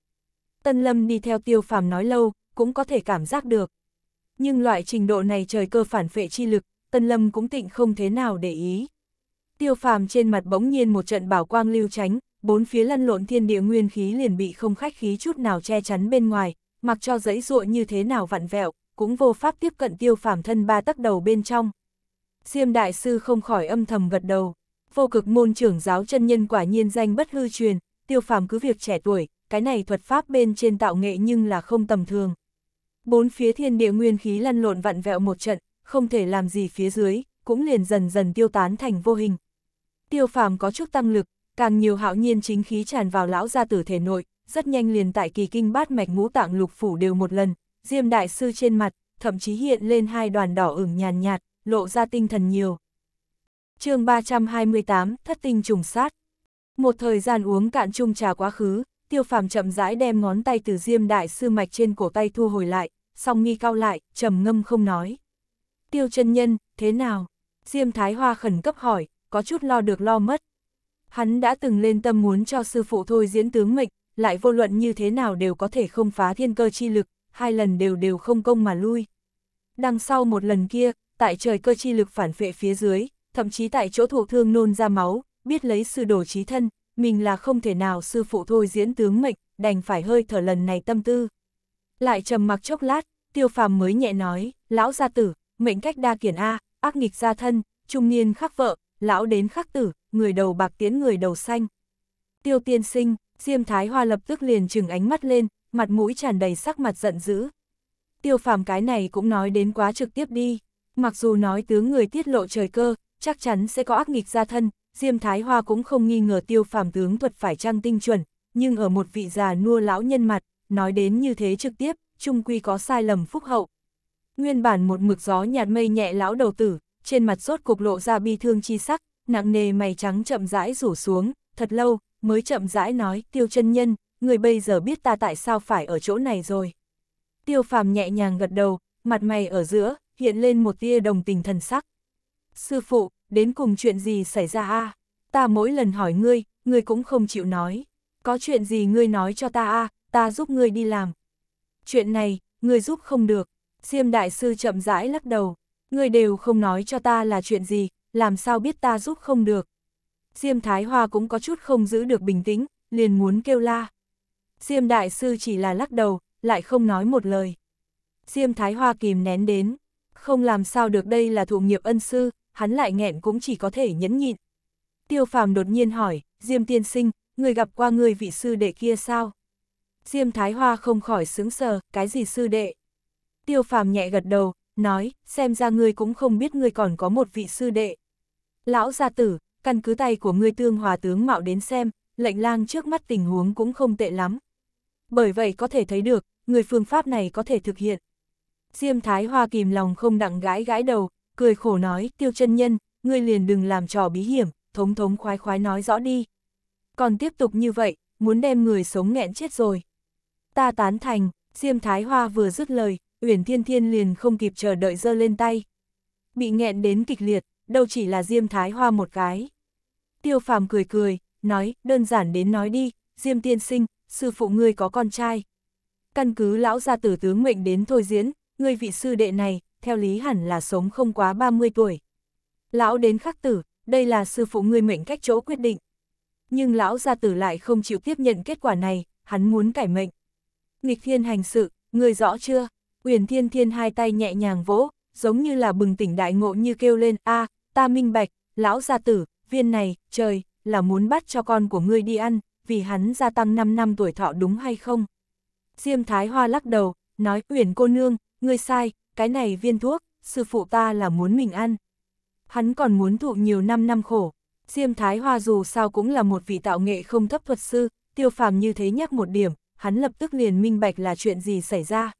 Tân Lâm đi theo tiêu phàm nói lâu, cũng có thể cảm giác được. Nhưng loại trình độ này trời cơ phản phệ chi lực, Tân Lâm cũng tịnh không thế nào để ý. Tiêu phàm trên mặt bỗng nhiên một trận bảo quang lưu tránh, bốn phía lăn lộn thiên địa nguyên khí liền bị không khách khí chút nào che chắn bên ngoài, mặc cho dãy dụa như thế nào vặn vẹo, cũng vô pháp tiếp cận tiêu phàm thân ba tắc đầu bên trong. Diêm đại sư không khỏi âm thầm gật đầu, vô cực môn trưởng giáo chân nhân quả nhiên danh bất hư truyền, tiêu phàm cứ việc trẻ tuổi, cái này thuật pháp bên trên tạo nghệ nhưng là không tầm thường. Bốn phía thiên địa nguyên khí lăn lộn vặn vẹo một trận, không thể làm gì phía dưới, cũng liền dần dần tiêu tán thành vô hình. Tiêu phàm có chút tăng lực, càng nhiều hạo nhiên chính khí tràn vào lão gia tử thể nội, rất nhanh liền tại kỳ kinh bát mạch ngũ tạng lục phủ đều một lần, Diêm đại sư trên mặt, thậm chí hiện lên hai đoàn đỏ ửng nhàn nhạt, lộ ra tinh thần nhiều. chương 328, Thất tinh trùng sát. Một thời gian uống cạn chung trà quá khứ, tiêu phàm chậm rãi đem ngón tay từ Diêm đại sư mạch trên cổ tay thu hồi lại, song nghi cao lại, trầm ngâm không nói. Tiêu chân nhân, thế nào? Diêm Thái Hoa khẩn cấp hỏi, có chút lo được lo mất, Hắn đã từng lên tâm muốn cho sư phụ thôi diễn tướng mịch, lại vô luận như thế nào đều có thể không phá thiên cơ chi lực, hai lần đều đều không công mà lui. Đằng sau một lần kia, tại trời cơ chi lực phản phệ phía dưới, thậm chí tại chỗ thổ thương nôn ra máu, biết lấy sư đồ trí thân, mình là không thể nào sư phụ thôi diễn tướng mệnh, đành phải hơi thở lần này tâm tư. Lại trầm mặc chốc lát, tiêu phàm mới nhẹ nói, lão gia tử, mệnh cách đa kiển A, ác nghịch gia thân, trung niên khắc vợ, lão đến khắc tử, người đầu bạc tiến người đầu xanh. Tiêu tiên sinh, Diêm Thái Hoa lập tức liền chừng ánh mắt lên, mặt mũi tràn đầy sắc mặt giận dữ. Tiêu phàm cái này cũng nói đến quá trực tiếp đi, mặc dù nói tướng người tiết lộ trời cơ, chắc chắn sẽ có ác nghịch ra thân, Diêm Thái Hoa cũng không nghi ngờ tiêu phàm tướng thuật phải trăng tinh chuẩn, nhưng ở một vị già nua lão nhân mặt, nói đến như thế trực tiếp, trung quy có sai lầm phúc hậu. Nguyên bản một mực gió nhạt mây nhẹ lão đầu tử, trên mặt rốt cục lộ ra bi thương chi sắc, nặng nề mày trắng chậm rãi rủ xuống, thật lâu, mới chậm rãi nói, tiêu chân nhân, người bây giờ biết ta tại sao phải ở chỗ này rồi. Tiêu phàm nhẹ nhàng gật đầu, mặt mày ở giữa, hiện lên một tia đồng tình thần sắc. Sư phụ, đến cùng chuyện gì xảy ra a Ta mỗi lần hỏi ngươi, ngươi cũng không chịu nói. Có chuyện gì ngươi nói cho ta a ta giúp ngươi đi làm. Chuyện này, ngươi giúp không được. Diêm đại sư chậm rãi lắc đầu ngươi đều không nói cho ta là chuyện gì, làm sao biết ta giúp không được. Diêm Thái Hoa cũng có chút không giữ được bình tĩnh, liền muốn kêu la. Diêm Đại Sư chỉ là lắc đầu, lại không nói một lời. Diêm Thái Hoa kìm nén đến, không làm sao được đây là thụ nghiệp ân sư, hắn lại nghẹn cũng chỉ có thể nhẫn nhịn. Tiêu Phàm đột nhiên hỏi, Diêm Tiên Sinh, người gặp qua người vị sư đệ kia sao? Diêm Thái Hoa không khỏi sướng sờ, cái gì sư đệ? Tiêu Phàm nhẹ gật đầu, nói, xem ra ngươi cũng không biết ngươi còn có một vị sư đệ. Lão gia tử, căn cứ tay của ngươi tương hòa tướng mạo đến xem, lệnh lang trước mắt tình huống cũng không tệ lắm. Bởi vậy có thể thấy được, người phương pháp này có thể thực hiện. Diêm Thái Hoa kìm lòng không đặng gãi gãi đầu, cười khổ nói, tiêu chân nhân, ngươi liền đừng làm trò bí hiểm, thống thống khoái khoái nói rõ đi. Còn tiếp tục như vậy, muốn đem người sống nghẹn chết rồi. Ta tán thành, Diêm Thái Hoa vừa dứt lời, Uyển Thiên Thiên liền không kịp chờ đợi giơ lên tay. Bị nghẹn đến kịch liệt, đâu chỉ là Diêm Thái Hoa một cái. Tiêu Phàm cười cười, nói, đơn giản đến nói đi, Diêm Tiên Sinh, sư phụ ngươi có con trai. Căn cứ lão gia tử tướng mệnh đến thôi diễn, ngươi vị sư đệ này, theo lý hẳn là sống không quá 30 tuổi. Lão đến khắc tử, đây là sư phụ ngươi mệnh cách chỗ quyết định. Nhưng lão gia tử lại không chịu tiếp nhận kết quả này, hắn muốn cải mệnh. Nghịch thiên hành sự, ngươi rõ chưa? Uyển Thiên Thiên hai tay nhẹ nhàng vỗ, giống như là bừng tỉnh đại ngộ như kêu lên, a ta minh bạch, lão gia tử, viên này, trời, là muốn bắt cho con của ngươi đi ăn, vì hắn gia tăng 5 năm tuổi thọ đúng hay không? Diêm Thái Hoa lắc đầu, nói, Uyển cô nương, ngươi sai, cái này viên thuốc, sư phụ ta là muốn mình ăn. Hắn còn muốn thụ nhiều năm năm khổ. Diêm Thái Hoa dù sao cũng là một vị tạo nghệ không thấp thuật sư, tiêu phàm như thế nhắc một điểm, hắn lập tức liền minh bạch là chuyện gì xảy ra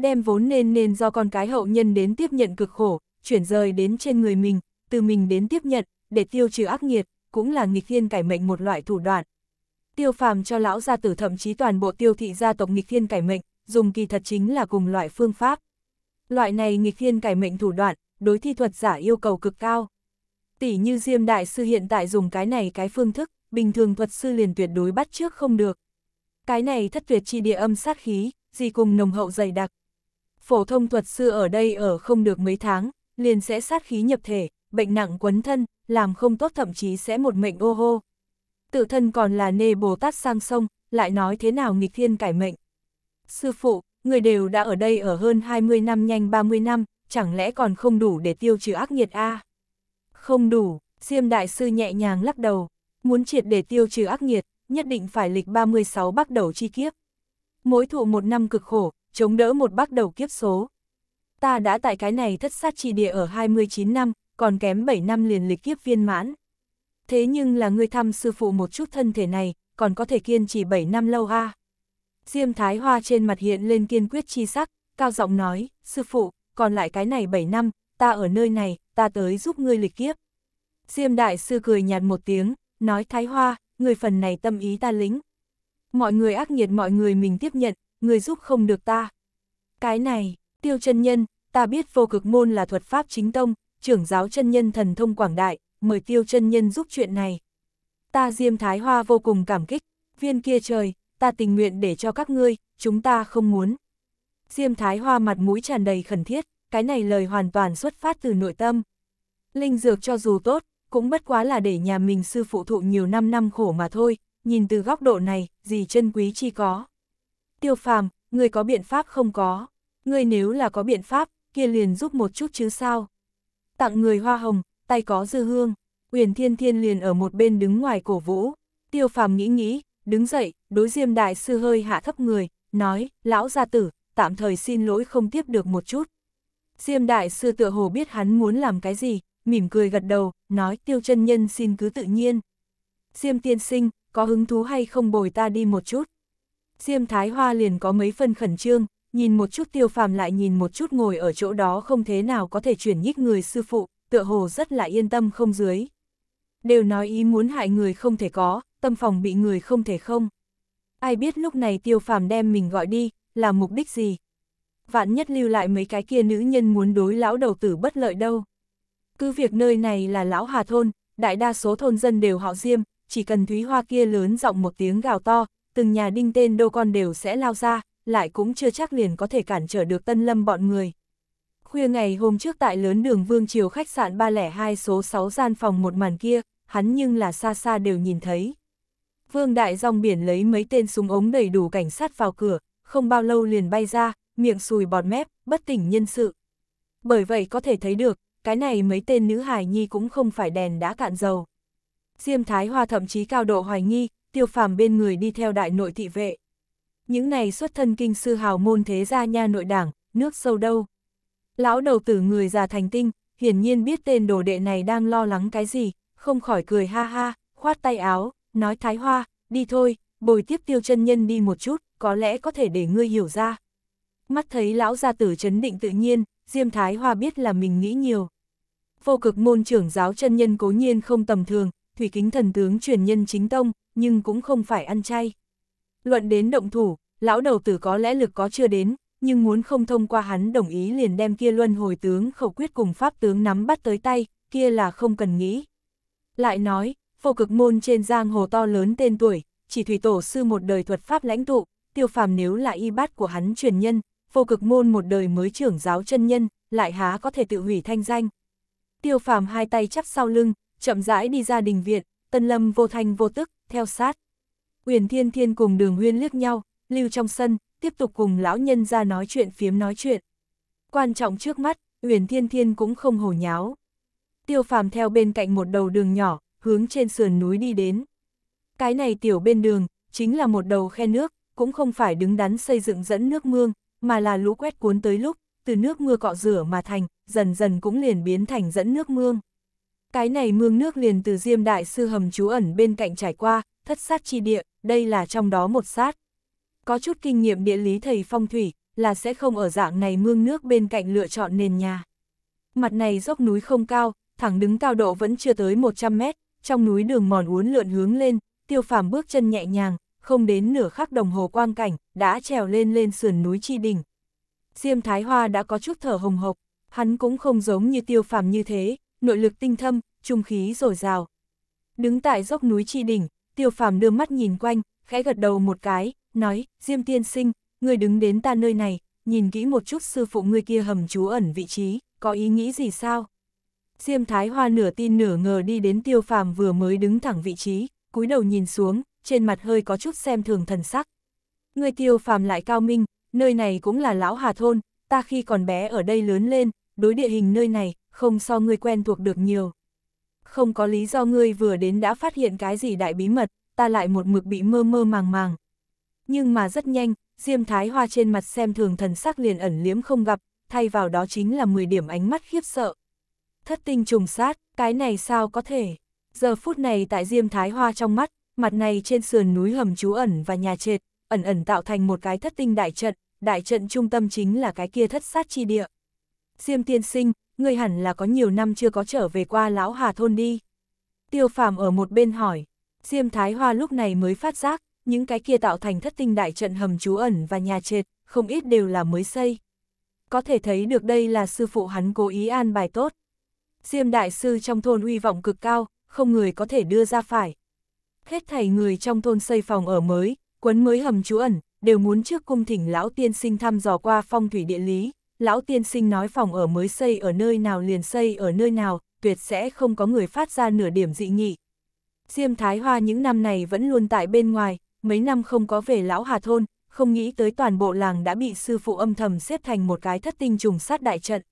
đem vốn nên nên do con cái hậu nhân đến tiếp nhận cực khổ, chuyển rời đến trên người mình, từ mình đến tiếp nhận, để tiêu trừ ác nghiệt, cũng là nghịch thiên cải mệnh một loại thủ đoạn. Tiêu phàm cho lão gia tử thậm chí toàn bộ tiêu thị gia tộc nghịch thiên cải mệnh, dùng kỳ thật chính là cùng loại phương pháp. Loại này nghịch thiên cải mệnh thủ đoạn, đối thi thuật giả yêu cầu cực cao. Tỷ như Diêm Đại Sư hiện tại dùng cái này cái phương thức, bình thường thuật sư liền tuyệt đối bắt trước không được. Cái này thất tuyệt chi địa âm sát khí, gì cùng nồng hậu dày đặc, phổ thông thuật sư ở đây ở không được mấy tháng, liền sẽ sát khí nhập thể, bệnh nặng quấn thân, làm không tốt thậm chí sẽ một mệnh ô hô. Tự thân còn là nê Bồ Tát sang sông, lại nói thế nào nghịch thiên cải mệnh. Sư phụ, người đều đã ở đây ở hơn 20 năm nhanh 30 năm, chẳng lẽ còn không đủ để tiêu trừ ác nghiệt a Không đủ, Diêm Đại Sư nhẹ nhàng lắc đầu, muốn triệt để tiêu trừ ác nghiệt, nhất định phải lịch 36 bắt đầu chi kiếp. Mỗi thụ một năm cực khổ, chống đỡ một bắt đầu kiếp số. Ta đã tại cái này thất sát chi địa ở 29 năm, còn kém 7 năm liền lịch kiếp viên mãn. Thế nhưng là ngươi thăm sư phụ một chút thân thể này, còn có thể kiên trì 7 năm lâu ha Diêm Thái Hoa trên mặt hiện lên kiên quyết chi sắc, cao giọng nói, sư phụ, còn lại cái này 7 năm, ta ở nơi này, ta tới giúp ngươi lịch kiếp. Diêm Đại Sư cười nhạt một tiếng, nói Thái Hoa, người phần này tâm ý ta lính. Mọi người ác nhiệt mọi người mình tiếp nhận, người giúp không được ta. Cái này, tiêu chân nhân, ta biết vô cực môn là thuật pháp chính tông, trưởng giáo chân nhân thần thông quảng đại, mời tiêu chân nhân giúp chuyện này. Ta diêm thái hoa vô cùng cảm kích, viên kia trời, ta tình nguyện để cho các ngươi, chúng ta không muốn. Diêm thái hoa mặt mũi tràn đầy khẩn thiết, cái này lời hoàn toàn xuất phát từ nội tâm. Linh dược cho dù tốt, cũng bất quá là để nhà mình sư phụ thụ nhiều năm năm khổ mà thôi, nhìn từ góc độ này, gì chân quý chi có tiêu phàm, người có biện pháp không có, Người nếu là có biện pháp, kia liền giúp một chút chứ sao. Tặng người hoa hồng, tay có dư hương, Uyển Thiên Thiên liền ở một bên đứng ngoài cổ vũ. Tiêu Phàm nghĩ nghĩ, đứng dậy, đối Diêm đại sư hơi hạ thấp người, nói: "Lão gia tử, tạm thời xin lỗi không tiếp được một chút." Diêm đại sư tựa hồ biết hắn muốn làm cái gì, mỉm cười gật đầu, nói: "Tiêu chân nhân xin cứ tự nhiên." Diêm tiên sinh, có hứng thú hay không bồi ta đi một chút? Diêm Thái Hoa liền có mấy phần khẩn trương, nhìn một chút tiêu phàm lại nhìn một chút ngồi ở chỗ đó không thế nào có thể chuyển nhích người sư phụ, tựa hồ rất là yên tâm không dưới. Đều nói ý muốn hại người không thể có, tâm phòng bị người không thể không. Ai biết lúc này tiêu phàm đem mình gọi đi, là mục đích gì? Vạn nhất lưu lại mấy cái kia nữ nhân muốn đối lão đầu tử bất lợi đâu. Cứ việc nơi này là lão hà thôn, đại đa số thôn dân đều họ diêm, chỉ cần Thúy Hoa kia lớn giọng một tiếng gào to, từng nhà đinh tên đô con đều sẽ lao ra, lại cũng chưa chắc liền có thể cản trở được tân lâm bọn người. Khuya ngày hôm trước tại lớn đường Vương Triều khách sạn 302 số 6 gian phòng một màn kia, hắn nhưng là xa xa đều nhìn thấy. Vương Đại dòng biển lấy mấy tên súng ống đầy đủ cảnh sát vào cửa, không bao lâu liền bay ra, miệng sùi bọt mép, bất tỉnh nhân sự. Bởi vậy có thể thấy được, cái này mấy tên nữ hài nhi cũng không phải đèn đã cạn dầu. Diêm Thái Hoa thậm chí cao độ hoài nghi, tiêu phàm bên người đi theo đại nội thị vệ. Những này xuất thân kinh sư hào môn thế gia nha nội đảng, nước sâu đâu. Lão đầu tử người già thành tinh, hiển nhiên biết tên đồ đệ này đang lo lắng cái gì, không khỏi cười ha ha, khoát tay áo, nói thái hoa, đi thôi, bồi tiếp tiêu chân nhân đi một chút, có lẽ có thể để ngươi hiểu ra. Mắt thấy lão gia tử chấn định tự nhiên, Diêm Thái Hoa biết là mình nghĩ nhiều. Vô cực môn trưởng giáo chân nhân cố nhiên không tầm thường, thủy kính thần tướng truyền nhân chính tông, nhưng cũng không phải ăn chay. Luận đến động thủ, lão đầu tử có lẽ lực có chưa đến, nhưng muốn không thông qua hắn đồng ý liền đem kia luân hồi tướng khẩu quyết cùng pháp tướng nắm bắt tới tay, kia là không cần nghĩ. Lại nói, phổ cực môn trên giang hồ to lớn tên tuổi, chỉ thủy tổ sư một đời thuật pháp lãnh tụ, tiêu phàm nếu là y bát của hắn truyền nhân, phổ cực môn một đời mới trưởng giáo chân nhân, lại há có thể tự hủy thanh danh. Tiêu phàm hai tay chắp sau lưng, chậm rãi đi ra đình viện, tân lâm vô thanh vô tức, theo sát. Uyển Thiên Thiên cùng đường huyên liếc nhau, lưu trong sân, tiếp tục cùng lão nhân ra nói chuyện phiếm nói chuyện. Quan trọng trước mắt, Uyển Thiên Thiên cũng không hổ nháo. Tiêu phàm theo bên cạnh một đầu đường nhỏ, hướng trên sườn núi đi đến. Cái này tiểu bên đường, chính là một đầu khe nước, cũng không phải đứng đắn xây dựng dẫn nước mương, mà là lũ quét cuốn tới lúc, từ nước mưa cọ rửa mà thành, dần dần cũng liền biến thành dẫn nước mương. Cái này mương nước liền từ Diêm Đại Sư hầm trú ẩn bên cạnh trải qua, thất sát chi địa, đây là trong đó một sát. Có chút kinh nghiệm địa lý thầy phong thủy, là sẽ không ở dạng này mương nước bên cạnh lựa chọn nền nhà. Mặt này dốc núi không cao, thẳng đứng cao độ vẫn chưa tới 100 mét, trong núi đường mòn uốn lượn hướng lên, tiêu phàm bước chân nhẹ nhàng, không đến nửa khắc đồng hồ quang cảnh, đã trèo lên lên sườn núi chi đỉnh. Diêm Thái Hoa đã có chút thở hồng hộc, hắn cũng không giống như tiêu phàm như thế, nội lực tinh thâm, trung khí dồi dào. Đứng tại dốc núi tri đỉnh, tiêu phàm đưa mắt nhìn quanh, khẽ gật đầu một cái, nói, Diêm tiên sinh, người đứng đến ta nơi này, nhìn kỹ một chút sư phụ người kia hầm trú ẩn vị trí, có ý nghĩ gì sao? Diêm Thái Hoa nửa tin nửa ngờ đi đến tiêu phàm vừa mới đứng thẳng vị trí, cúi đầu nhìn xuống, trên mặt hơi có chút xem thường thần sắc. Người tiêu phàm lại cao minh, nơi này cũng là lão hà thôn, ta khi còn bé ở đây lớn lên, đối địa hình nơi này, không so ngươi quen thuộc được nhiều. Không có lý do ngươi vừa đến đã phát hiện cái gì đại bí mật, ta lại một mực bị mơ mơ màng màng. Nhưng mà rất nhanh, Diêm Thái Hoa trên mặt xem thường thần sắc liền ẩn liếm không gặp, thay vào đó chính là 10 điểm ánh mắt khiếp sợ. Thất tinh trùng sát, cái này sao có thể? Giờ phút này tại Diêm Thái Hoa trong mắt, mặt này trên sườn núi hầm trú ẩn và nhà trệt, ẩn ẩn tạo thành một cái thất tinh đại trận, đại trận trung tâm chính là cái kia thất sát chi địa. Diêm tiên sinh, ngươi hẳn là có nhiều năm chưa có trở về qua lão Hà Thôn đi. Tiêu phàm ở một bên hỏi, Diêm Thái Hoa lúc này mới phát giác, những cái kia tạo thành thất tinh đại trận hầm trú ẩn và nhà trệt, không ít đều là mới xây. Có thể thấy được đây là sư phụ hắn cố ý an bài tốt. Diêm đại sư trong thôn uy vọng cực cao, không người có thể đưa ra phải. Hết thầy người trong thôn xây phòng ở mới, quấn mới hầm trú ẩn, đều muốn trước cung thỉnh lão tiên sinh thăm dò qua phong thủy địa lý, lão tiên sinh nói phòng ở mới xây ở nơi nào liền xây ở nơi nào, tuyệt sẽ không có người phát ra nửa điểm dị nghị. Diêm Thái Hoa những năm này vẫn luôn tại bên ngoài, mấy năm không có về lão Hà Thôn, không nghĩ tới toàn bộ làng đã bị sư phụ âm thầm xếp thành một cái thất tinh trùng sát đại trận.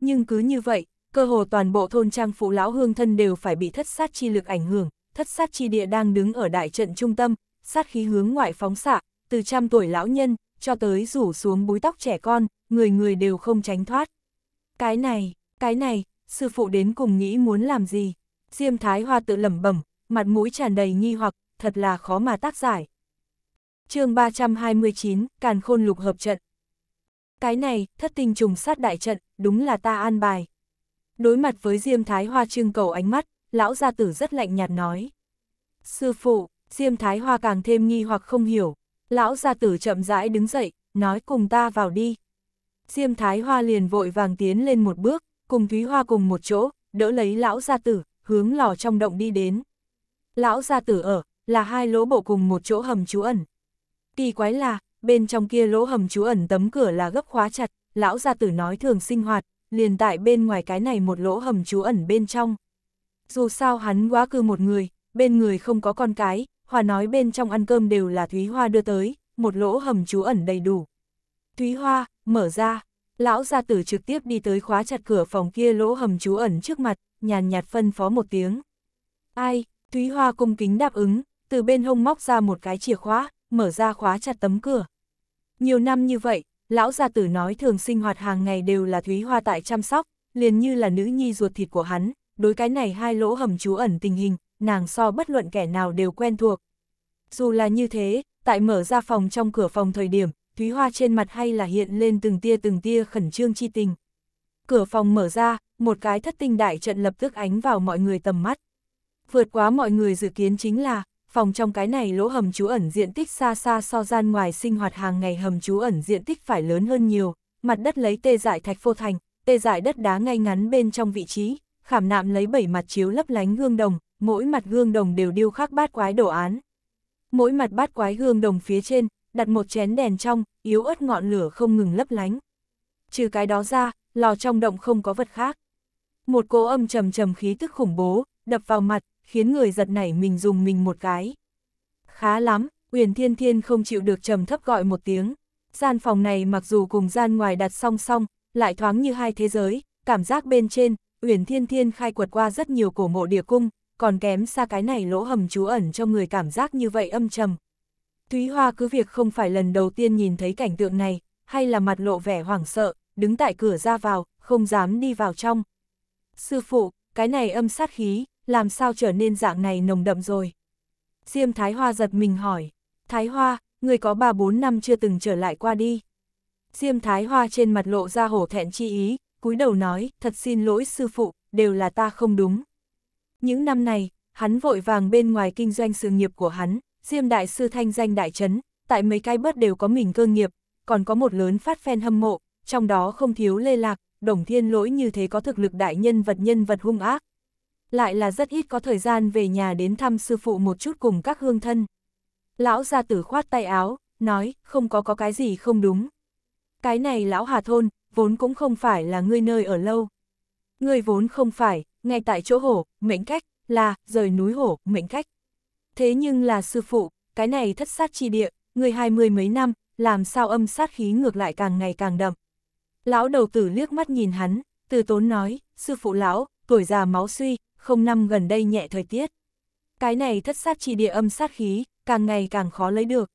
Nhưng cứ như vậy, cơ hồ toàn bộ thôn trang phụ lão hương thân đều phải bị thất sát chi lực ảnh hưởng, thất sát chi địa đang đứng ở đại trận trung tâm, sát khí hướng ngoại phóng xạ, từ trăm tuổi lão nhân, cho tới rủ xuống búi tóc trẻ con, người người đều không tránh thoát. Cái này, cái này, sư phụ đến cùng nghĩ muốn làm gì? Diêm Thái Hoa tự lẩm bẩm, mặt mũi tràn đầy nghi hoặc, thật là khó mà tác giải. chương 329, Càn Khôn Lục Hợp Trận Cái này, thất tinh trùng sát đại trận, đúng là ta an bài. Đối mặt với Diêm Thái Hoa trưng cầu ánh mắt, lão gia tử rất lạnh nhạt nói. Sư phụ, Diêm Thái Hoa càng thêm nghi hoặc không hiểu, Lão gia tử chậm rãi đứng dậy, nói cùng ta vào đi. Diêm Thái Hoa liền vội vàng tiến lên một bước, cùng Thúy Hoa cùng một chỗ, đỡ lấy lão gia tử, hướng lò trong động đi đến. Lão gia tử ở, là hai lỗ bộ cùng một chỗ hầm trú ẩn. Kỳ quái là, bên trong kia lỗ hầm trú ẩn tấm cửa là gấp khóa chặt, lão gia tử nói thường sinh hoạt, liền tại bên ngoài cái này một lỗ hầm trú ẩn bên trong. Dù sao hắn quá cư một người, bên người không có con cái, Hòa nói bên trong ăn cơm đều là Thúy Hoa đưa tới, một lỗ hầm trú ẩn đầy đủ. Thúy Hoa, mở ra, lão gia tử trực tiếp đi tới khóa chặt cửa phòng kia lỗ hầm trú ẩn trước mặt, nhàn nhạt phân phó một tiếng. Ai, Thúy Hoa cung kính đáp ứng, từ bên hông móc ra một cái chìa khóa, mở ra khóa chặt tấm cửa. Nhiều năm như vậy, lão gia tử nói thường sinh hoạt hàng ngày đều là Thúy Hoa tại chăm sóc, liền như là nữ nhi ruột thịt của hắn, đối cái này hai lỗ hầm trú ẩn tình hình, nàng so bất luận kẻ nào đều quen thuộc. Dù là như thế, tại mở ra phòng trong cửa phòng thời điểm, Thúy Hoa trên mặt hay là hiện lên từng tia từng tia khẩn trương chi tình. Cửa phòng mở ra, một cái thất tinh đại trận lập tức ánh vào mọi người tầm mắt. Vượt quá mọi người dự kiến chính là, phòng trong cái này lỗ hầm trú ẩn diện tích xa xa so gian ngoài sinh hoạt hàng ngày hầm trú ẩn diện tích phải lớn hơn nhiều, mặt đất lấy tê dại thạch phô thành, tê dại đất đá ngay ngắn bên trong vị trí, khảm nạm lấy bảy mặt chiếu lấp lánh gương đồng, mỗi mặt gương đồng đều điêu khắc bát quái đồ án. Mỗi mặt bát quái gương đồng phía trên, đặt một chén đèn trong, yếu ớt ngọn lửa không ngừng lấp lánh. Trừ cái đó ra, lò trong động không có vật khác. Một cỗ âm trầm trầm khí tức khủng bố, đập vào mặt, khiến người giật nảy mình dùng mình một cái. Khá lắm, Uyển Thiên Thiên không chịu được trầm thấp gọi một tiếng. Gian phòng này mặc dù cùng gian ngoài đặt song song, lại thoáng như hai thế giới, cảm giác bên trên, Uyển Thiên Thiên khai quật qua rất nhiều cổ mộ địa cung, còn kém xa cái này lỗ hầm trú ẩn cho người cảm giác như vậy âm trầm. Thúy Hoa cứ việc không phải lần đầu tiên nhìn thấy cảnh tượng này, hay là mặt lộ vẻ hoảng sợ, đứng tại cửa ra vào, không dám đi vào trong. Sư phụ, cái này âm sát khí, làm sao trở nên dạng này nồng đậm rồi? Diêm Thái Hoa giật mình hỏi, Thái Hoa, người có 3-4 năm chưa từng trở lại qua đi. Diêm Thái Hoa trên mặt lộ ra hổ thẹn chi ý, cúi đầu nói, thật xin lỗi sư phụ, đều là ta không đúng. Những năm này, hắn vội vàng bên ngoài kinh doanh sự nghiệp của hắn, Diêm Đại Sư Thanh danh đại trấn, tại mấy cái bớt đều có mình cơ nghiệp, còn có một lớn phát phen hâm mộ, trong đó không thiếu lê lạc, đồng thiên lỗi như thế có thực lực đại nhân vật nhân vật hung ác. Lại là rất ít có thời gian về nhà đến thăm sư phụ một chút cùng các hương thân. Lão gia tử khoát tay áo, nói, không có có cái gì không đúng. Cái này lão hà thôn, vốn cũng không phải là ngươi nơi ở lâu. Ngươi vốn không phải, ngay tại chỗ hổ, mệnh cách, là, rời núi hổ, mệnh cách. Thế nhưng là sư phụ, cái này thất sát chi địa, người hai mươi mấy năm, làm sao âm sát khí ngược lại càng ngày càng đậm. Lão đầu tử liếc mắt nhìn hắn, từ tốn nói, sư phụ lão, tuổi già máu suy, không năm gần đây nhẹ thời tiết. Cái này thất sát chi địa âm sát khí, càng ngày càng khó lấy được.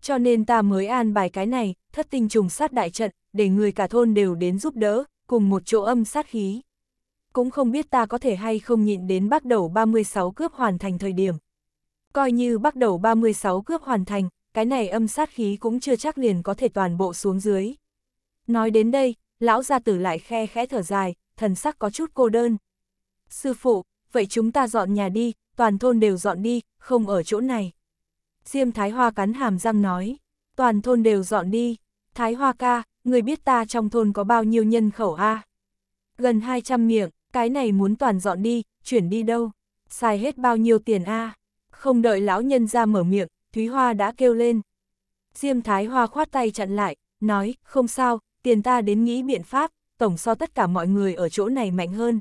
Cho nên ta mới an bài cái này, thất tinh trùng sát đại trận, để người cả thôn đều đến giúp đỡ, cùng một chỗ âm sát khí cũng không biết ta có thể hay không nhịn đến bắt đầu 36 cướp hoàn thành thời điểm. Coi như bắt đầu 36 cướp hoàn thành, cái này âm sát khí cũng chưa chắc liền có thể toàn bộ xuống dưới. Nói đến đây, lão gia tử lại khe khẽ thở dài, thần sắc có chút cô đơn. Sư phụ, vậy chúng ta dọn nhà đi, toàn thôn đều dọn đi, không ở chỗ này. Diêm Thái Hoa cắn hàm răng nói, toàn thôn đều dọn đi. Thái Hoa ca, người biết ta trong thôn có bao nhiêu nhân khẩu a à? Gần 200 miệng, cái này muốn toàn dọn đi, chuyển đi đâu? Xài hết bao nhiêu tiền a à? Không đợi lão nhân ra mở miệng, Thúy Hoa đã kêu lên. Diêm Thái Hoa khoát tay chặn lại, nói, không sao, tiền ta đến nghĩ biện pháp, tổng so tất cả mọi người ở chỗ này mạnh hơn.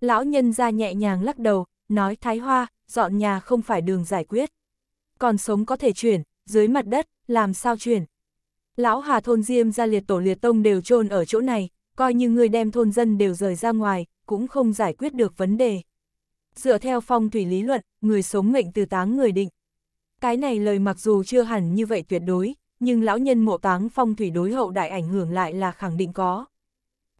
Lão nhân ra nhẹ nhàng lắc đầu, nói Thái Hoa, dọn nhà không phải đường giải quyết. Còn sống có thể chuyển, dưới mặt đất, làm sao chuyển. Lão Hà thôn Diêm ra liệt tổ liệt tông đều chôn ở chỗ này, coi như người đem thôn dân đều rời ra ngoài, cũng không giải quyết được vấn đề. Dựa theo phong thủy lý luận, người sống mệnh từ táng người định. Cái này lời mặc dù chưa hẳn như vậy tuyệt đối, nhưng lão nhân mộ táng phong thủy đối hậu đại ảnh hưởng lại là khẳng định có.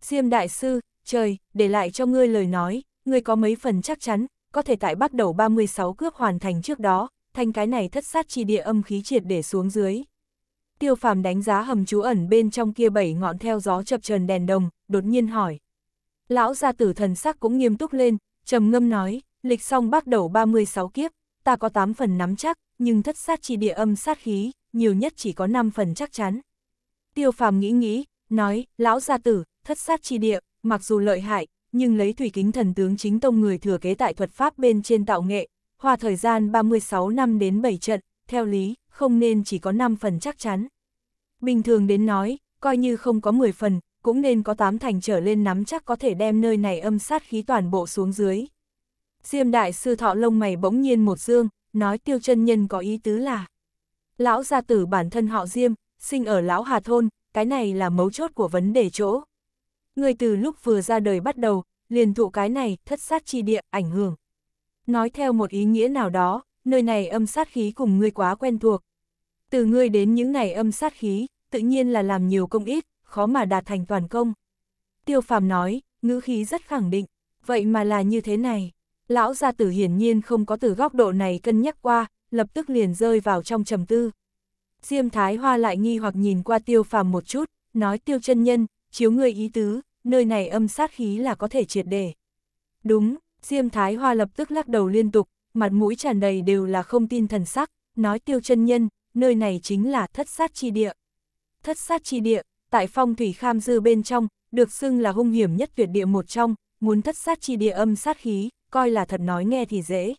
Diêm đại sư, trời, để lại cho ngươi lời nói, ngươi có mấy phần chắc chắn, có thể tại bắt đầu 36 cướp hoàn thành trước đó, thành cái này thất sát chi địa âm khí triệt để xuống dưới. Tiêu phàm đánh giá hầm trú ẩn bên trong kia bảy ngọn theo gió chập trần đèn đồng, đột nhiên hỏi. Lão gia tử thần sắc cũng nghiêm túc lên, trầm ngâm nói, lịch xong bắt đầu 36 kiếp, ta có 8 phần nắm chắc, nhưng thất sát chi địa âm sát khí, nhiều nhất chỉ có 5 phần chắc chắn. Tiêu phàm nghĩ nghĩ, nói, lão gia tử, thất sát chi địa, mặc dù lợi hại, nhưng lấy thủy kính thần tướng chính tông người thừa kế tại thuật pháp bên trên tạo nghệ, hòa thời gian 36 năm đến 7 trận, theo lý, không nên chỉ có 5 phần chắc chắn. Bình thường đến nói, coi như không có 10 phần, cũng nên có tám thành trở lên nắm chắc có thể đem nơi này âm sát khí toàn bộ xuống dưới. Diêm đại sư thọ lông mày bỗng nhiên một dương, nói tiêu chân nhân có ý tứ là. Lão gia tử bản thân họ Diêm, sinh ở lão Hà Thôn, cái này là mấu chốt của vấn đề chỗ. Người từ lúc vừa ra đời bắt đầu, liền thụ cái này, thất sát chi địa, ảnh hưởng. Nói theo một ý nghĩa nào đó, nơi này âm sát khí cùng ngươi quá quen thuộc. Từ ngươi đến những ngày âm sát khí, tự nhiên là làm nhiều công ít, khó mà đạt thành toàn công. Tiêu phàm nói, ngữ khí rất khẳng định, vậy mà là như thế này. Lão gia tử hiển nhiên không có từ góc độ này cân nhắc qua, lập tức liền rơi vào trong trầm tư. Diêm Thái Hoa lại nghi hoặc nhìn qua tiêu phàm một chút, nói tiêu chân nhân, chiếu người ý tứ, nơi này âm sát khí là có thể triệt để. Đúng, Diêm Thái Hoa lập tức lắc đầu liên tục, mặt mũi tràn đầy đều là không tin thần sắc, nói tiêu chân nhân, nơi này chính là thất sát chi địa. Thất sát chi địa, tại phong thủy kham dư bên trong, được xưng là hung hiểm nhất tuyệt địa một trong, muốn thất sát chi địa âm sát khí, coi là thật nói nghe thì dễ.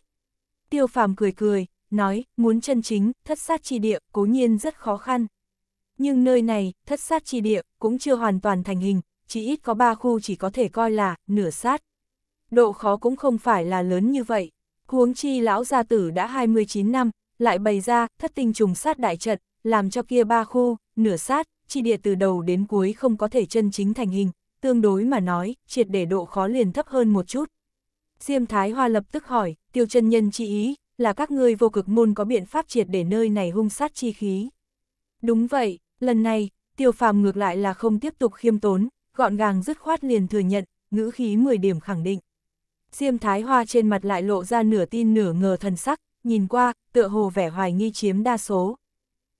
Tiêu phàm cười cười, nói, muốn chân chính, thất sát chi địa, cố nhiên rất khó khăn. Nhưng nơi này, thất sát chi địa, cũng chưa hoàn toàn thành hình, chỉ ít có ba khu chỉ có thể coi là, nửa sát. Độ khó cũng không phải là lớn như vậy. Huống chi lão gia tử đã 29 năm, lại bày ra, thất tinh trùng sát đại trận, làm cho kia ba khu, nửa sát, chi địa từ đầu đến cuối không có thể chân chính thành hình, tương đối mà nói, triệt để độ khó liền thấp hơn một chút. Diêm Thái Hoa lập tức hỏi, tiêu chân nhân chi ý, là các ngươi vô cực môn có biện pháp triệt để nơi này hung sát chi khí. Đúng vậy, lần này, tiêu phàm ngược lại là không tiếp tục khiêm tốn, gọn gàng dứt khoát liền thừa nhận, ngữ khí 10 điểm khẳng định. Diêm Thái Hoa trên mặt lại lộ ra nửa tin nửa ngờ thần sắc, nhìn qua, tựa hồ vẻ hoài nghi chiếm đa số.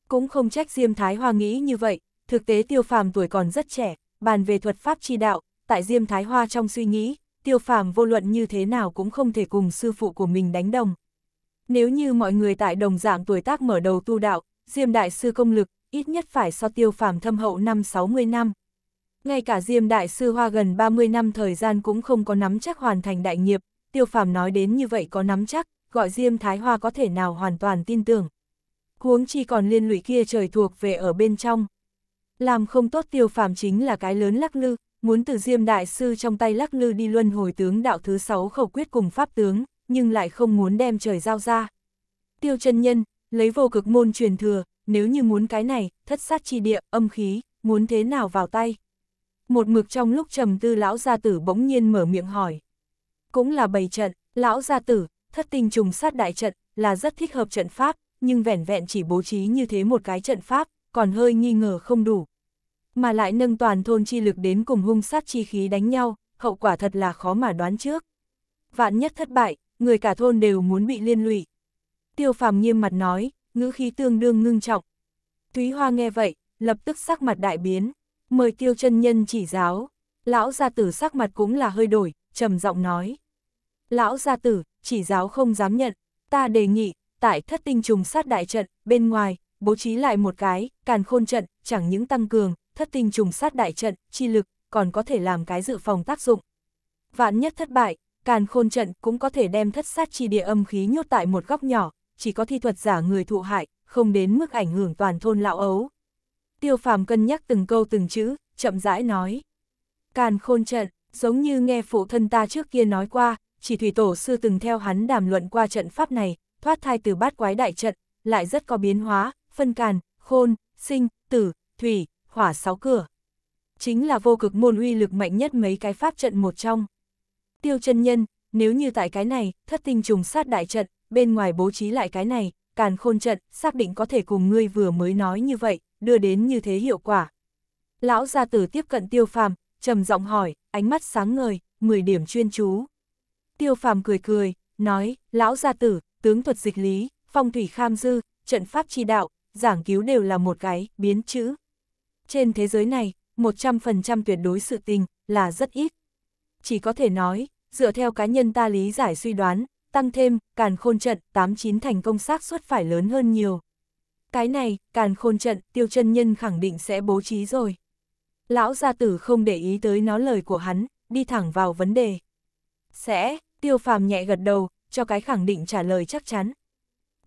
Cũng không trách Diêm Thái Hoa nghĩ như vậy, Thực tế tiêu phàm tuổi còn rất trẻ, bàn về thuật pháp chi đạo, tại Diêm Thái Hoa trong suy nghĩ, tiêu phàm vô luận như thế nào cũng không thể cùng sư phụ của mình đánh đồng. Nếu như mọi người tại đồng dạng tuổi tác mở đầu tu đạo, Diêm Đại Sư công lực, ít nhất phải so tiêu phàm thâm hậu năm 60 năm. Ngay cả Diêm Đại Sư Hoa gần 30 năm thời gian cũng không có nắm chắc hoàn thành đại nghiệp, tiêu phàm nói đến như vậy có nắm chắc, gọi Diêm Thái Hoa có thể nào hoàn toàn tin tưởng. Huống chi còn liên lụy kia trời thuộc về ở bên trong. Làm không tốt tiêu phàm chính là cái lớn lắc lư, muốn từ diêm đại sư trong tay lắc lư đi luân hồi tướng đạo thứ sáu khẩu quyết cùng pháp tướng, nhưng lại không muốn đem trời giao ra. Tiêu chân nhân, lấy vô cực môn truyền thừa, nếu như muốn cái này, thất sát chi địa, âm khí, muốn thế nào vào tay. Một mực trong lúc trầm tư lão gia tử bỗng nhiên mở miệng hỏi. Cũng là bày trận, lão gia tử, thất tinh trùng sát đại trận, là rất thích hợp trận pháp, nhưng vẻn vẹn chỉ bố trí như thế một cái trận pháp, còn hơi nghi ngờ không đủ, mà lại nâng toàn thôn chi lực đến cùng hung sát chi khí đánh nhau, hậu quả thật là khó mà đoán trước. Vạn nhất thất bại, người cả thôn đều muốn bị liên lụy. Tiêu phàm nghiêm mặt nói, ngữ khí tương đương ngưng trọng. Thúy Hoa nghe vậy, lập tức sắc mặt đại biến, mời tiêu chân nhân chỉ giáo. Lão gia tử sắc mặt cũng là hơi đổi, trầm giọng nói. Lão gia tử, chỉ giáo không dám nhận, ta đề nghị, tại thất tinh trùng sát đại trận, bên ngoài, bố trí lại một cái, càn khôn trận, chẳng những tăng cường, thất tinh trùng sát đại trận, chi lực, còn có thể làm cái dự phòng tác dụng. Vạn nhất thất bại, càn khôn trận cũng có thể đem thất sát chi địa âm khí nhốt tại một góc nhỏ, chỉ có thi thuật giả người thụ hại, không đến mức ảnh hưởng toàn thôn lão ấu. Tiêu phàm cân nhắc từng câu từng chữ, chậm rãi nói. Càn khôn trận, giống như nghe phụ thân ta trước kia nói qua, chỉ thủy tổ sư từng theo hắn đàm luận qua trận pháp này, thoát thai từ bát quái đại trận, lại rất có biến hóa, phân càn, khôn, sinh, tử, thủy, hỏa sáu cửa. Chính là vô cực môn uy lực mạnh nhất mấy cái pháp trận một trong. Tiêu chân nhân, nếu như tại cái này, thất tinh trùng sát đại trận, bên ngoài bố trí lại cái này, càn khôn trận, xác định có thể cùng ngươi vừa mới nói như vậy, đưa đến như thế hiệu quả. Lão gia tử tiếp cận tiêu phàm, trầm giọng hỏi, ánh mắt sáng ngời, 10 điểm chuyên chú. Tiêu phàm cười cười, nói, lão gia tử, tướng thuật dịch lý, phong thủy kham dư, trận pháp chi đạo, giảng cứu đều là một cái, biến chữ. Trên thế giới này, 100% tuyệt đối sự tình là rất ít. Chỉ có thể nói, dựa theo cá nhân ta lý giải suy đoán, tăng thêm, càn khôn trận, 89 thành công xác suất phải lớn hơn nhiều. Cái này, càn khôn trận, tiêu chân nhân khẳng định sẽ bố trí rồi. Lão gia tử không để ý tới nó lời của hắn, đi thẳng vào vấn đề. Sẽ, tiêu phàm nhẹ gật đầu, cho cái khẳng định trả lời chắc chắn.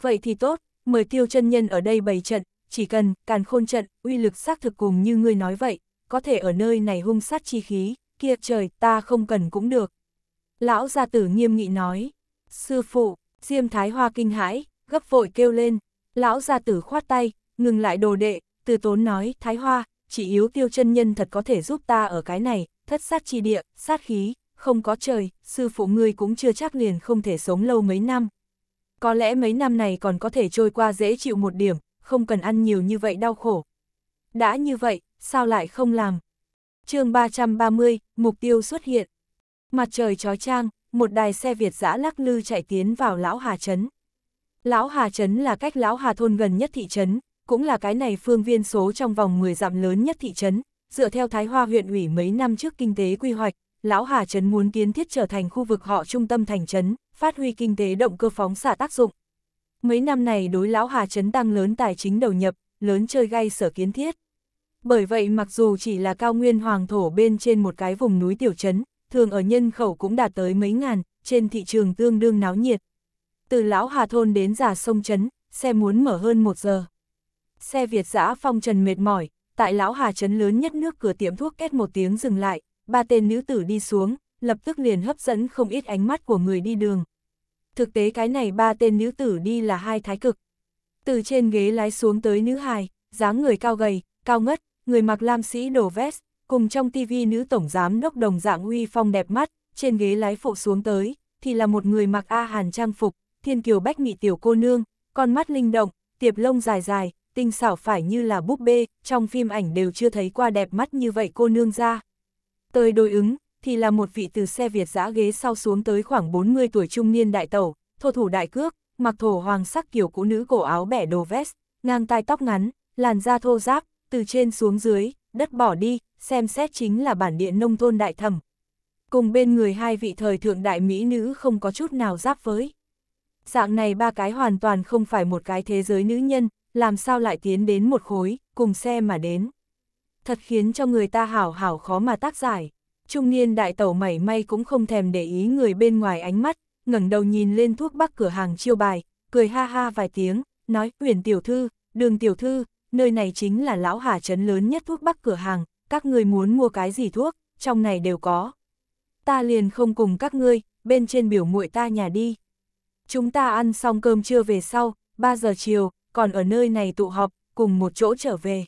Vậy thì tốt, mời tiêu chân nhân ở đây bày trận, chỉ cần càn khôn trận, uy lực xác thực cùng như ngươi nói vậy, có thể ở nơi này hung sát chi khí, kia trời ta không cần cũng được. Lão gia tử nghiêm nghị nói, sư phụ, Diêm Thái Hoa kinh hãi, gấp vội kêu lên, lão gia tử khoát tay, ngừng lại đồ đệ, từ tốn nói, Thái Hoa, chỉ yếu tiêu chân nhân thật có thể giúp ta ở cái này, thất sát chi địa, sát khí, không có trời, sư phụ ngươi cũng chưa chắc liền không thể sống lâu mấy năm. Có lẽ mấy năm này còn có thể trôi qua dễ chịu một điểm, không cần ăn nhiều như vậy đau khổ. Đã như vậy, sao lại không làm? chương 330, mục tiêu xuất hiện. Mặt trời chói trang, một đài xe Việt giã lắc lư chạy tiến vào Lão Hà Trấn. Lão Hà Trấn là cách Lão Hà Thôn gần nhất thị trấn, cũng là cái này phương viên số trong vòng 10 dặm lớn nhất thị trấn, dựa theo Thái Hoa huyện ủy mấy năm trước kinh tế quy hoạch, Lão Hà Trấn muốn kiến thiết trở thành khu vực họ trung tâm thành trấn, phát huy kinh tế động cơ phóng xạ tác dụng, mấy năm này đối lão Hà Trấn tăng lớn tài chính đầu nhập, lớn chơi gay sở kiến thiết. Bởi vậy mặc dù chỉ là cao nguyên hoàng thổ bên trên một cái vùng núi tiểu trấn, thường ở nhân khẩu cũng đạt tới mấy ngàn, trên thị trường tương đương náo nhiệt. Từ lão Hà Thôn đến già sông trấn, xe muốn mở hơn một giờ. Xe Việt giã phong trần mệt mỏi, tại lão Hà Trấn lớn nhất nước cửa tiệm thuốc két một tiếng dừng lại, ba tên nữ tử đi xuống, lập tức liền hấp dẫn không ít ánh mắt của người đi đường thực tế cái này ba tên nữ tử đi là hai thái cực. Từ trên ghế lái xuống tới nữ hài, dáng người cao gầy, cao ngất, người mặc lam sĩ đổ vest, cùng trong tivi nữ tổng giám đốc đồng dạng uy phong đẹp mắt, trên ghế lái phụ xuống tới, thì là một người mặc A Hàn trang phục, thiên kiều bách nghị tiểu cô nương, con mắt linh động, tiệp lông dài dài, tinh xảo phải như là búp bê, trong phim ảnh đều chưa thấy qua đẹp mắt như vậy cô nương ra. Tới đối ứng, thì là một vị từ xe Việt giã ghế sau xuống tới khoảng 40 tuổi trung niên đại tẩu, thô thủ đại cước, mặc thổ hoàng sắc kiểu cũ nữ cổ áo bẻ đồ vest, ngang tai tóc ngắn, làn da thô ráp, từ trên xuống dưới, đất bỏ đi, xem xét chính là bản địa nông thôn đại thẩm. Cùng bên người hai vị thời thượng đại mỹ nữ không có chút nào giáp với. Dạng này ba cái hoàn toàn không phải một cái thế giới nữ nhân, làm sao lại tiến đến một khối, cùng xe mà đến. Thật khiến cho người ta hảo hảo khó mà tác giải trung niên đại tẩu mảy may cũng không thèm để ý người bên ngoài ánh mắt, ngẩng đầu nhìn lên thuốc bắc cửa hàng chiêu bài, cười ha ha vài tiếng, nói huyền tiểu thư, đường tiểu thư, nơi này chính là lão hà trấn lớn nhất thuốc bắc cửa hàng, các người muốn mua cái gì thuốc, trong này đều có. Ta liền không cùng các ngươi, bên trên biểu muội ta nhà đi. Chúng ta ăn xong cơm trưa về sau, 3 giờ chiều, còn ở nơi này tụ họp, cùng một chỗ trở về.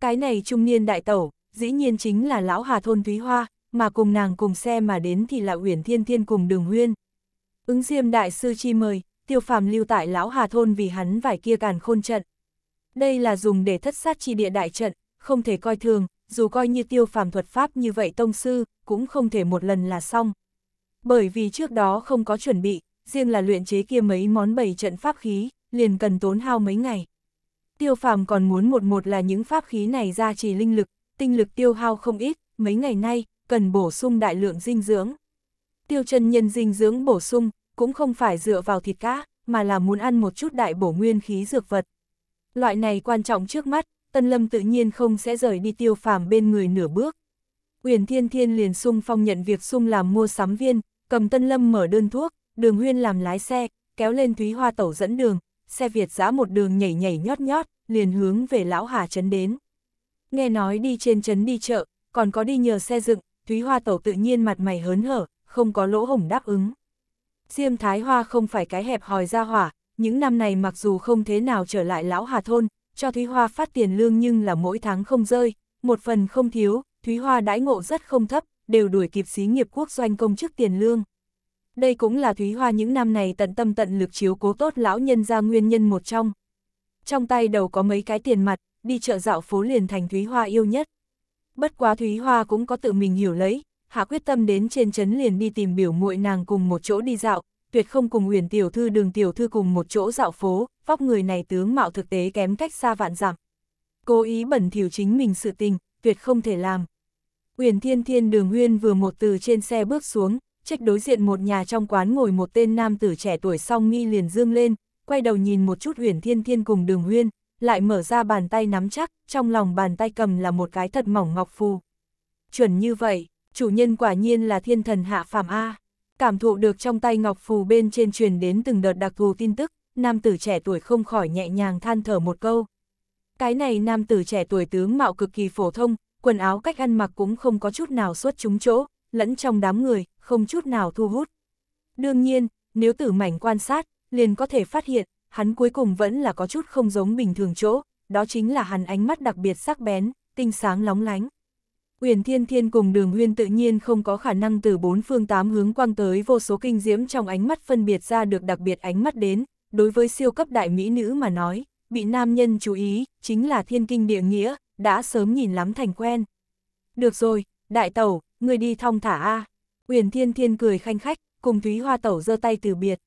Cái này trung niên đại tẩu, dĩ nhiên chính là lão Hà Thôn Thúy Hoa, mà cùng nàng cùng xe mà đến thì là Uyển Thiên Thiên cùng Đường Huyên. Ứng Diêm đại sư chi mời, Tiêu Phàm lưu tại lão Hà thôn vì hắn vải kia càn khôn trận. Đây là dùng để thất sát chi địa đại trận, không thể coi thường, dù coi như Tiêu Phàm thuật pháp như vậy tông sư, cũng không thể một lần là xong. Bởi vì trước đó không có chuẩn bị, riêng là luyện chế kia mấy món bày trận pháp khí, liền cần tốn hao mấy ngày. Tiêu phàm còn muốn một một là những pháp khí này ra trì linh lực, tinh lực tiêu hao không ít, mấy ngày nay, cần bổ sung đại lượng dinh dưỡng. Tiêu chân nhân dinh dưỡng bổ sung, cũng không phải dựa vào thịt cá, mà là muốn ăn một chút đại bổ nguyên khí dược vật. Loại này quan trọng trước mắt, Tân Lâm tự nhiên không sẽ rời đi tiêu phàm bên người nửa bước. Uyển Thiên Thiên liền sung phong nhận việc sung làm mua sắm viên, cầm Tân Lâm mở đơn thuốc, đường huyên làm lái xe, kéo lên Thúy Hoa Tẩu dẫn đường, xe Việt giã một đường nhảy nhảy nhót nhót, liền hướng về Lão Hà Trấn đến. Nghe nói đi trên trấn đi chợ, còn có đi nhờ xe dựng, Thúy Hoa Tẩu tự nhiên mặt mày hớn hở, không có lỗ hổng đáp ứng. Diêm Thái Hoa không phải cái hẹp hòi ra hỏa, những năm này mặc dù không thế nào trở lại lão Hà Thôn, cho Thúy Hoa phát tiền lương nhưng là mỗi tháng không rơi, một phần không thiếu, Thúy Hoa đãi ngộ rất không thấp, đều đuổi kịp xí nghiệp quốc doanh công chức tiền lương. Đây cũng là Thúy Hoa những năm này tận tâm tận lực chiếu cố tốt lão nhân ra nguyên nhân một trong. Trong tay đầu có mấy cái tiền mặt, đi chợ dạo phố liền thành Thúy Hoa yêu nhất bất quá Thúy Hoa cũng có tự mình hiểu lấy, hạ quyết tâm đến trên trấn liền đi tìm biểu muội nàng cùng một chỗ đi dạo, tuyệt không cùng Uyển tiểu thư Đường tiểu thư cùng một chỗ dạo phố, vóc người này tướng mạo thực tế kém cách xa vạn dặm. Cố ý bẩn thỉu chính mình sự tình, tuyệt không thể làm. Uyển Thiên Thiên Đường nguyên vừa một từ trên xe bước xuống, trách đối diện một nhà trong quán ngồi một tên nam tử trẻ tuổi song nghi liền dương lên, quay đầu nhìn một chút Uyển Thiên Thiên cùng Đường nguyên lại mở ra bàn tay nắm chắc, trong lòng bàn tay cầm là một cái thật mỏng ngọc phù. Chuẩn như vậy, chủ nhân quả nhiên là thiên thần hạ phàm A. Cảm thụ được trong tay ngọc phù bên trên truyền đến từng đợt đặc thù tin tức, nam tử trẻ tuổi không khỏi nhẹ nhàng than thở một câu. Cái này nam tử trẻ tuổi tướng mạo cực kỳ phổ thông, quần áo cách ăn mặc cũng không có chút nào xuất chúng chỗ, lẫn trong đám người, không chút nào thu hút. Đương nhiên, nếu tử mảnh quan sát, liền có thể phát hiện, hắn cuối cùng vẫn là có chút không giống bình thường chỗ, đó chính là hắn ánh mắt đặc biệt sắc bén, tinh sáng lóng lánh. Uyển Thiên Thiên cùng Đường Huyên tự nhiên không có khả năng từ bốn phương tám hướng quang tới vô số kinh diễm trong ánh mắt phân biệt ra được đặc biệt ánh mắt đến, đối với siêu cấp đại mỹ nữ mà nói, bị nam nhân chú ý, chính là thiên kinh địa nghĩa, đã sớm nhìn lắm thành quen. Được rồi, đại tẩu, người đi thong thả a. Uyển Thiên Thiên cười khanh khách, cùng Thúy Hoa tẩu giơ tay từ biệt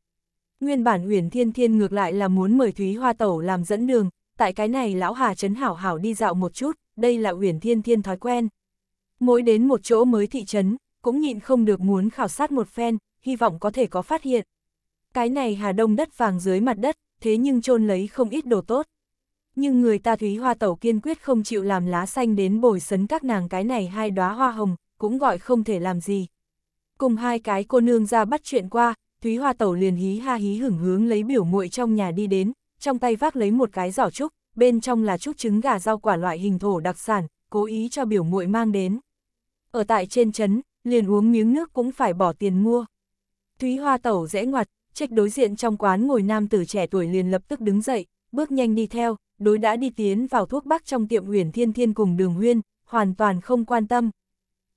nguyên bản uyển thiên thiên ngược lại là muốn mời Thúy Hoa Tẩu làm dẫn đường, tại cái này lão Hà Trấn Hảo Hảo đi dạo một chút, đây là uyển thiên thiên thói quen. Mỗi đến một chỗ mới thị trấn, cũng nhịn không được muốn khảo sát một phen, hy vọng có thể có phát hiện. Cái này Hà Đông đất vàng dưới mặt đất, thế nhưng chôn lấy không ít đồ tốt. Nhưng người ta Thúy Hoa Tẩu kiên quyết không chịu làm lá xanh đến bồi sấn các nàng cái này hai đóa hoa hồng, cũng gọi không thể làm gì. Cùng hai cái cô nương ra bắt chuyện qua, Thúy Hoa Tẩu liền hí ha hí hưởng hướng lấy biểu muội trong nhà đi đến, trong tay vác lấy một cái giỏ trúc, bên trong là trúc trứng gà rau quả loại hình thổ đặc sản, cố ý cho biểu muội mang đến. Ở tại trên trấn, liền uống miếng nước cũng phải bỏ tiền mua. Thúy Hoa Tẩu rẽ ngoặt, trách đối diện trong quán ngồi nam tử trẻ tuổi liền lập tức đứng dậy, bước nhanh đi theo, đối đã đi tiến vào thuốc bắc trong tiệm huyền thiên thiên cùng đường huyên, hoàn toàn không quan tâm.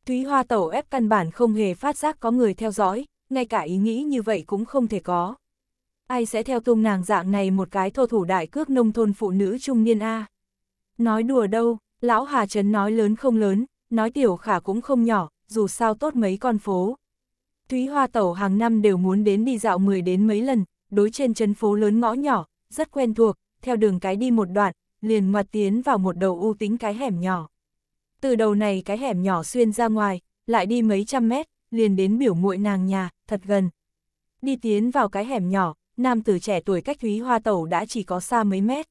Thúy Hoa Tẩu ép căn bản không hề phát giác có người theo dõi, ngay cả ý nghĩ như vậy cũng không thể có. Ai sẽ theo tung nàng dạng này một cái thô thủ đại cước nông thôn phụ nữ trung niên A. Nói đùa đâu, lão Hà Trấn nói lớn không lớn, nói tiểu khả cũng không nhỏ, dù sao tốt mấy con phố. Thúy Hoa Tẩu hàng năm đều muốn đến đi dạo 10 đến mấy lần, đối trên chân phố lớn ngõ nhỏ, rất quen thuộc, theo đường cái đi một đoạn, liền ngoặt tiến vào một đầu u tính cái hẻm nhỏ. Từ đầu này cái hẻm nhỏ xuyên ra ngoài, lại đi mấy trăm mét, liền đến biểu muội nàng nhà, thật gần. Đi tiến vào cái hẻm nhỏ, nam tử trẻ tuổi cách Thúy Hoa Tẩu đã chỉ có xa mấy mét.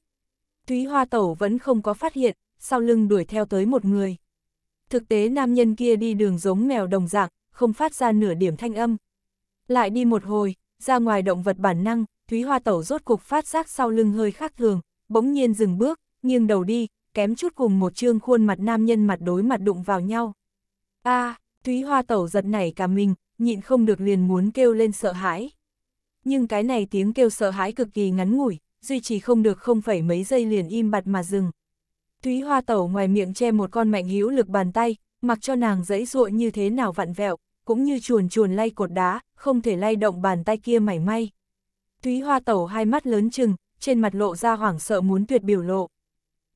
Thúy Hoa Tẩu vẫn không có phát hiện, sau lưng đuổi theo tới một người. Thực tế nam nhân kia đi đường giống mèo đồng dạng, không phát ra nửa điểm thanh âm. Lại đi một hồi, ra ngoài động vật bản năng, Thúy Hoa Tẩu rốt cục phát giác sau lưng hơi khác thường, bỗng nhiên dừng bước, nghiêng đầu đi, kém chút cùng một trương khuôn mặt nam nhân mặt đối mặt đụng vào nhau. a Thúy Hoa Tẩu giật nảy cả mình, nhịn không được liền muốn kêu lên sợ hãi. Nhưng cái này tiếng kêu sợ hãi cực kỳ ngắn ngủi, duy trì không được không phải mấy giây liền im bặt mà dừng. Thúy Hoa Tẩu ngoài miệng che một con mạnh hữu lực bàn tay, mặc cho nàng dẫy dụa như thế nào vặn vẹo, cũng như chuồn chuồn lay cột đá, không thể lay động bàn tay kia mảy may. Thúy Hoa Tẩu hai mắt lớn chừng, trên mặt lộ ra hoảng sợ muốn tuyệt biểu lộ.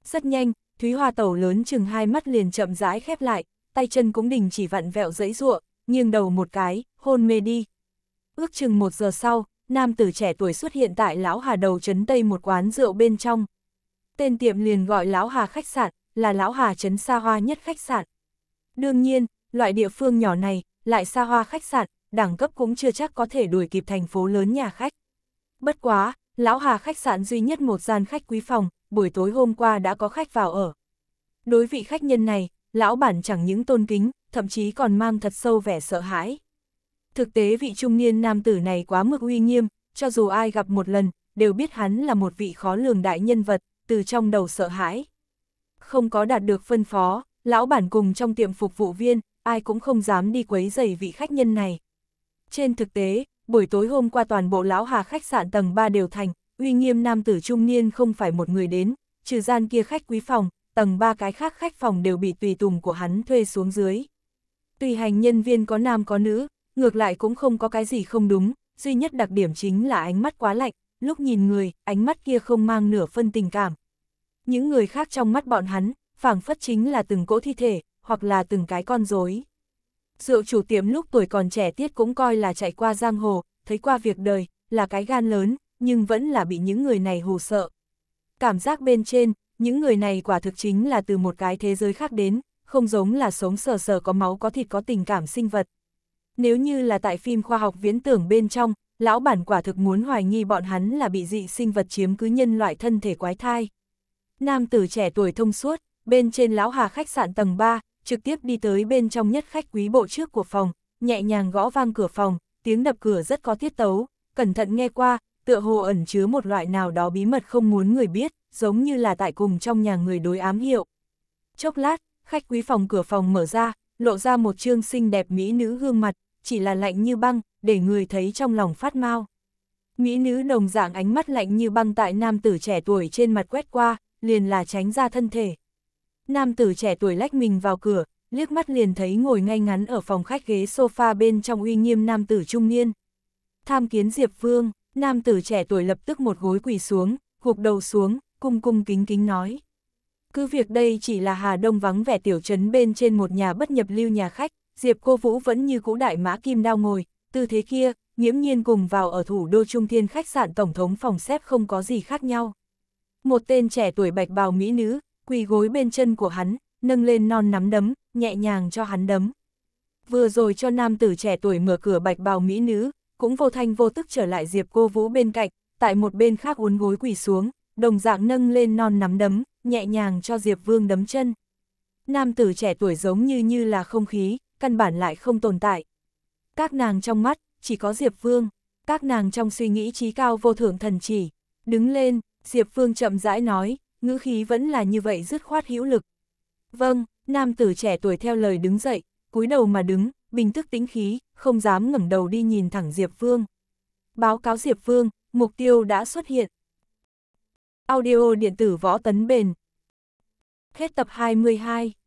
Rất nhanh, Thúy Hoa Tẩu lớn chừng hai mắt liền chậm rãi khép lại, tay chân cũng đình chỉ vặn vẹo dẫy ruộng, nghiêng đầu một cái, hôn mê đi. Ước chừng một giờ sau, nam tử trẻ tuổi xuất hiện tại Lão Hà đầu trấn Tây một quán rượu bên trong. Tên tiệm liền gọi Lão Hà khách sạn, là Lão Hà trấn xa hoa nhất khách sạn. Đương nhiên, loại địa phương nhỏ này, lại xa hoa khách sạn, đẳng cấp cũng chưa chắc có thể đuổi kịp thành phố lớn nhà khách. Bất quá, Lão Hà khách sạn duy nhất một gian khách quý phòng, buổi tối hôm qua đã có khách vào ở. Đối vị khách nhân này, lão bản chẳng những tôn kính, thậm chí còn mang thật sâu vẻ sợ hãi. Thực tế vị trung niên nam tử này quá mực uy nghiêm, cho dù ai gặp một lần, đều biết hắn là một vị khó lường đại nhân vật, từ trong đầu sợ hãi. Không có đạt được phân phó, lão bản cùng trong tiệm phục vụ viên, ai cũng không dám đi quấy rầy vị khách nhân này. Trên thực tế, buổi tối hôm qua toàn bộ lão hà khách sạn tầng 3 đều thành, uy nghiêm nam tử trung niên không phải một người đến, trừ gian kia khách quý phòng, tầng 3 cái khác khách phòng đều bị tùy tùng của hắn thuê xuống dưới. Tùy hành nhân viên có nam có nữ, ngược lại cũng không có cái gì không đúng, duy nhất đặc điểm chính là ánh mắt quá lạnh, lúc nhìn người, ánh mắt kia không mang nửa phân tình cảm. Những người khác trong mắt bọn hắn, phảng phất chính là từng cỗ thi thể, hoặc là từng cái con rối. Rượu chủ tiệm lúc tuổi còn trẻ tiết cũng coi là chạy qua giang hồ, thấy qua việc đời, là cái gan lớn, nhưng vẫn là bị những người này hù sợ. Cảm giác bên trên, những người này quả thực chính là từ một cái thế giới khác đến, không giống là sống sờ sờ có máu có thịt có tình cảm sinh vật. Nếu như là tại phim khoa học viễn tưởng bên trong, lão bản quả thực muốn hoài nghi bọn hắn là bị dị sinh vật chiếm cứ nhân loại thân thể quái thai. Nam tử trẻ tuổi thông suốt, bên trên lão hà khách sạn tầng 3, trực tiếp đi tới bên trong nhất khách quý bộ trước của phòng, nhẹ nhàng gõ vang cửa phòng, tiếng đập cửa rất có tiết tấu, cẩn thận nghe qua, tựa hồ ẩn chứa một loại nào đó bí mật không muốn người biết, giống như là tại cùng trong nhà người đối ám hiệu. Chốc lát, khách quý phòng cửa phòng mở ra, lộ ra một trương xinh đẹp mỹ nữ gương mặt, chỉ là lạnh như băng, để người thấy trong lòng phát mau. Mỹ nữ đồng dạng ánh mắt lạnh như băng tại nam tử trẻ tuổi trên mặt quét qua, liền là tránh ra thân thể. Nam tử trẻ tuổi lách mình vào cửa, liếc mắt liền thấy ngồi ngay ngắn ở phòng khách ghế sofa bên trong uy nghiêm nam tử trung niên. Tham kiến Diệp Vương, Nam tử trẻ tuổi lập tức một gối quỳ xuống, gục đầu xuống, cung cung kính kính nói. Cứ việc đây chỉ là Hà Đông vắng vẻ tiểu trấn bên trên một nhà bất nhập lưu nhà khách, Diệp Cô Vũ vẫn như cũ đại mã kim đao ngồi, tư thế kia, nghiễm nhiên cùng vào ở thủ đô Trung Thiên khách sạn tổng thống phòng xếp không có gì khác nhau. Một tên trẻ tuổi bạch bào mỹ nữ, quỳ gối bên chân của hắn, nâng lên non nắm đấm, nhẹ nhàng cho hắn đấm. Vừa rồi cho nam tử trẻ tuổi mở cửa bạch bào mỹ nữ, cũng vô thanh vô tức trở lại Diệp Cô Vũ bên cạnh, tại một bên khác uốn gối quỳ xuống, đồng dạng nâng lên non nắm đấm, nhẹ nhàng cho Diệp Vương đấm chân. Nam tử trẻ tuổi giống như như là không khí, căn bản lại không tồn tại. Các nàng trong mắt, chỉ có Diệp Vương, các nàng trong suy nghĩ trí cao vô thượng thần chỉ. Đứng lên, Diệp Vương chậm rãi nói, ngữ khí vẫn là như vậy dứt khoát hữu lực. Vâng, nam tử trẻ tuổi theo lời đứng dậy, cúi đầu mà đứng, bình tức tĩnh khí, không dám ngẩng đầu đi nhìn thẳng Diệp Vương. Báo cáo Diệp Vương, mục tiêu đã xuất hiện. Audio điện tử võ tấn bền. Hết tập 22.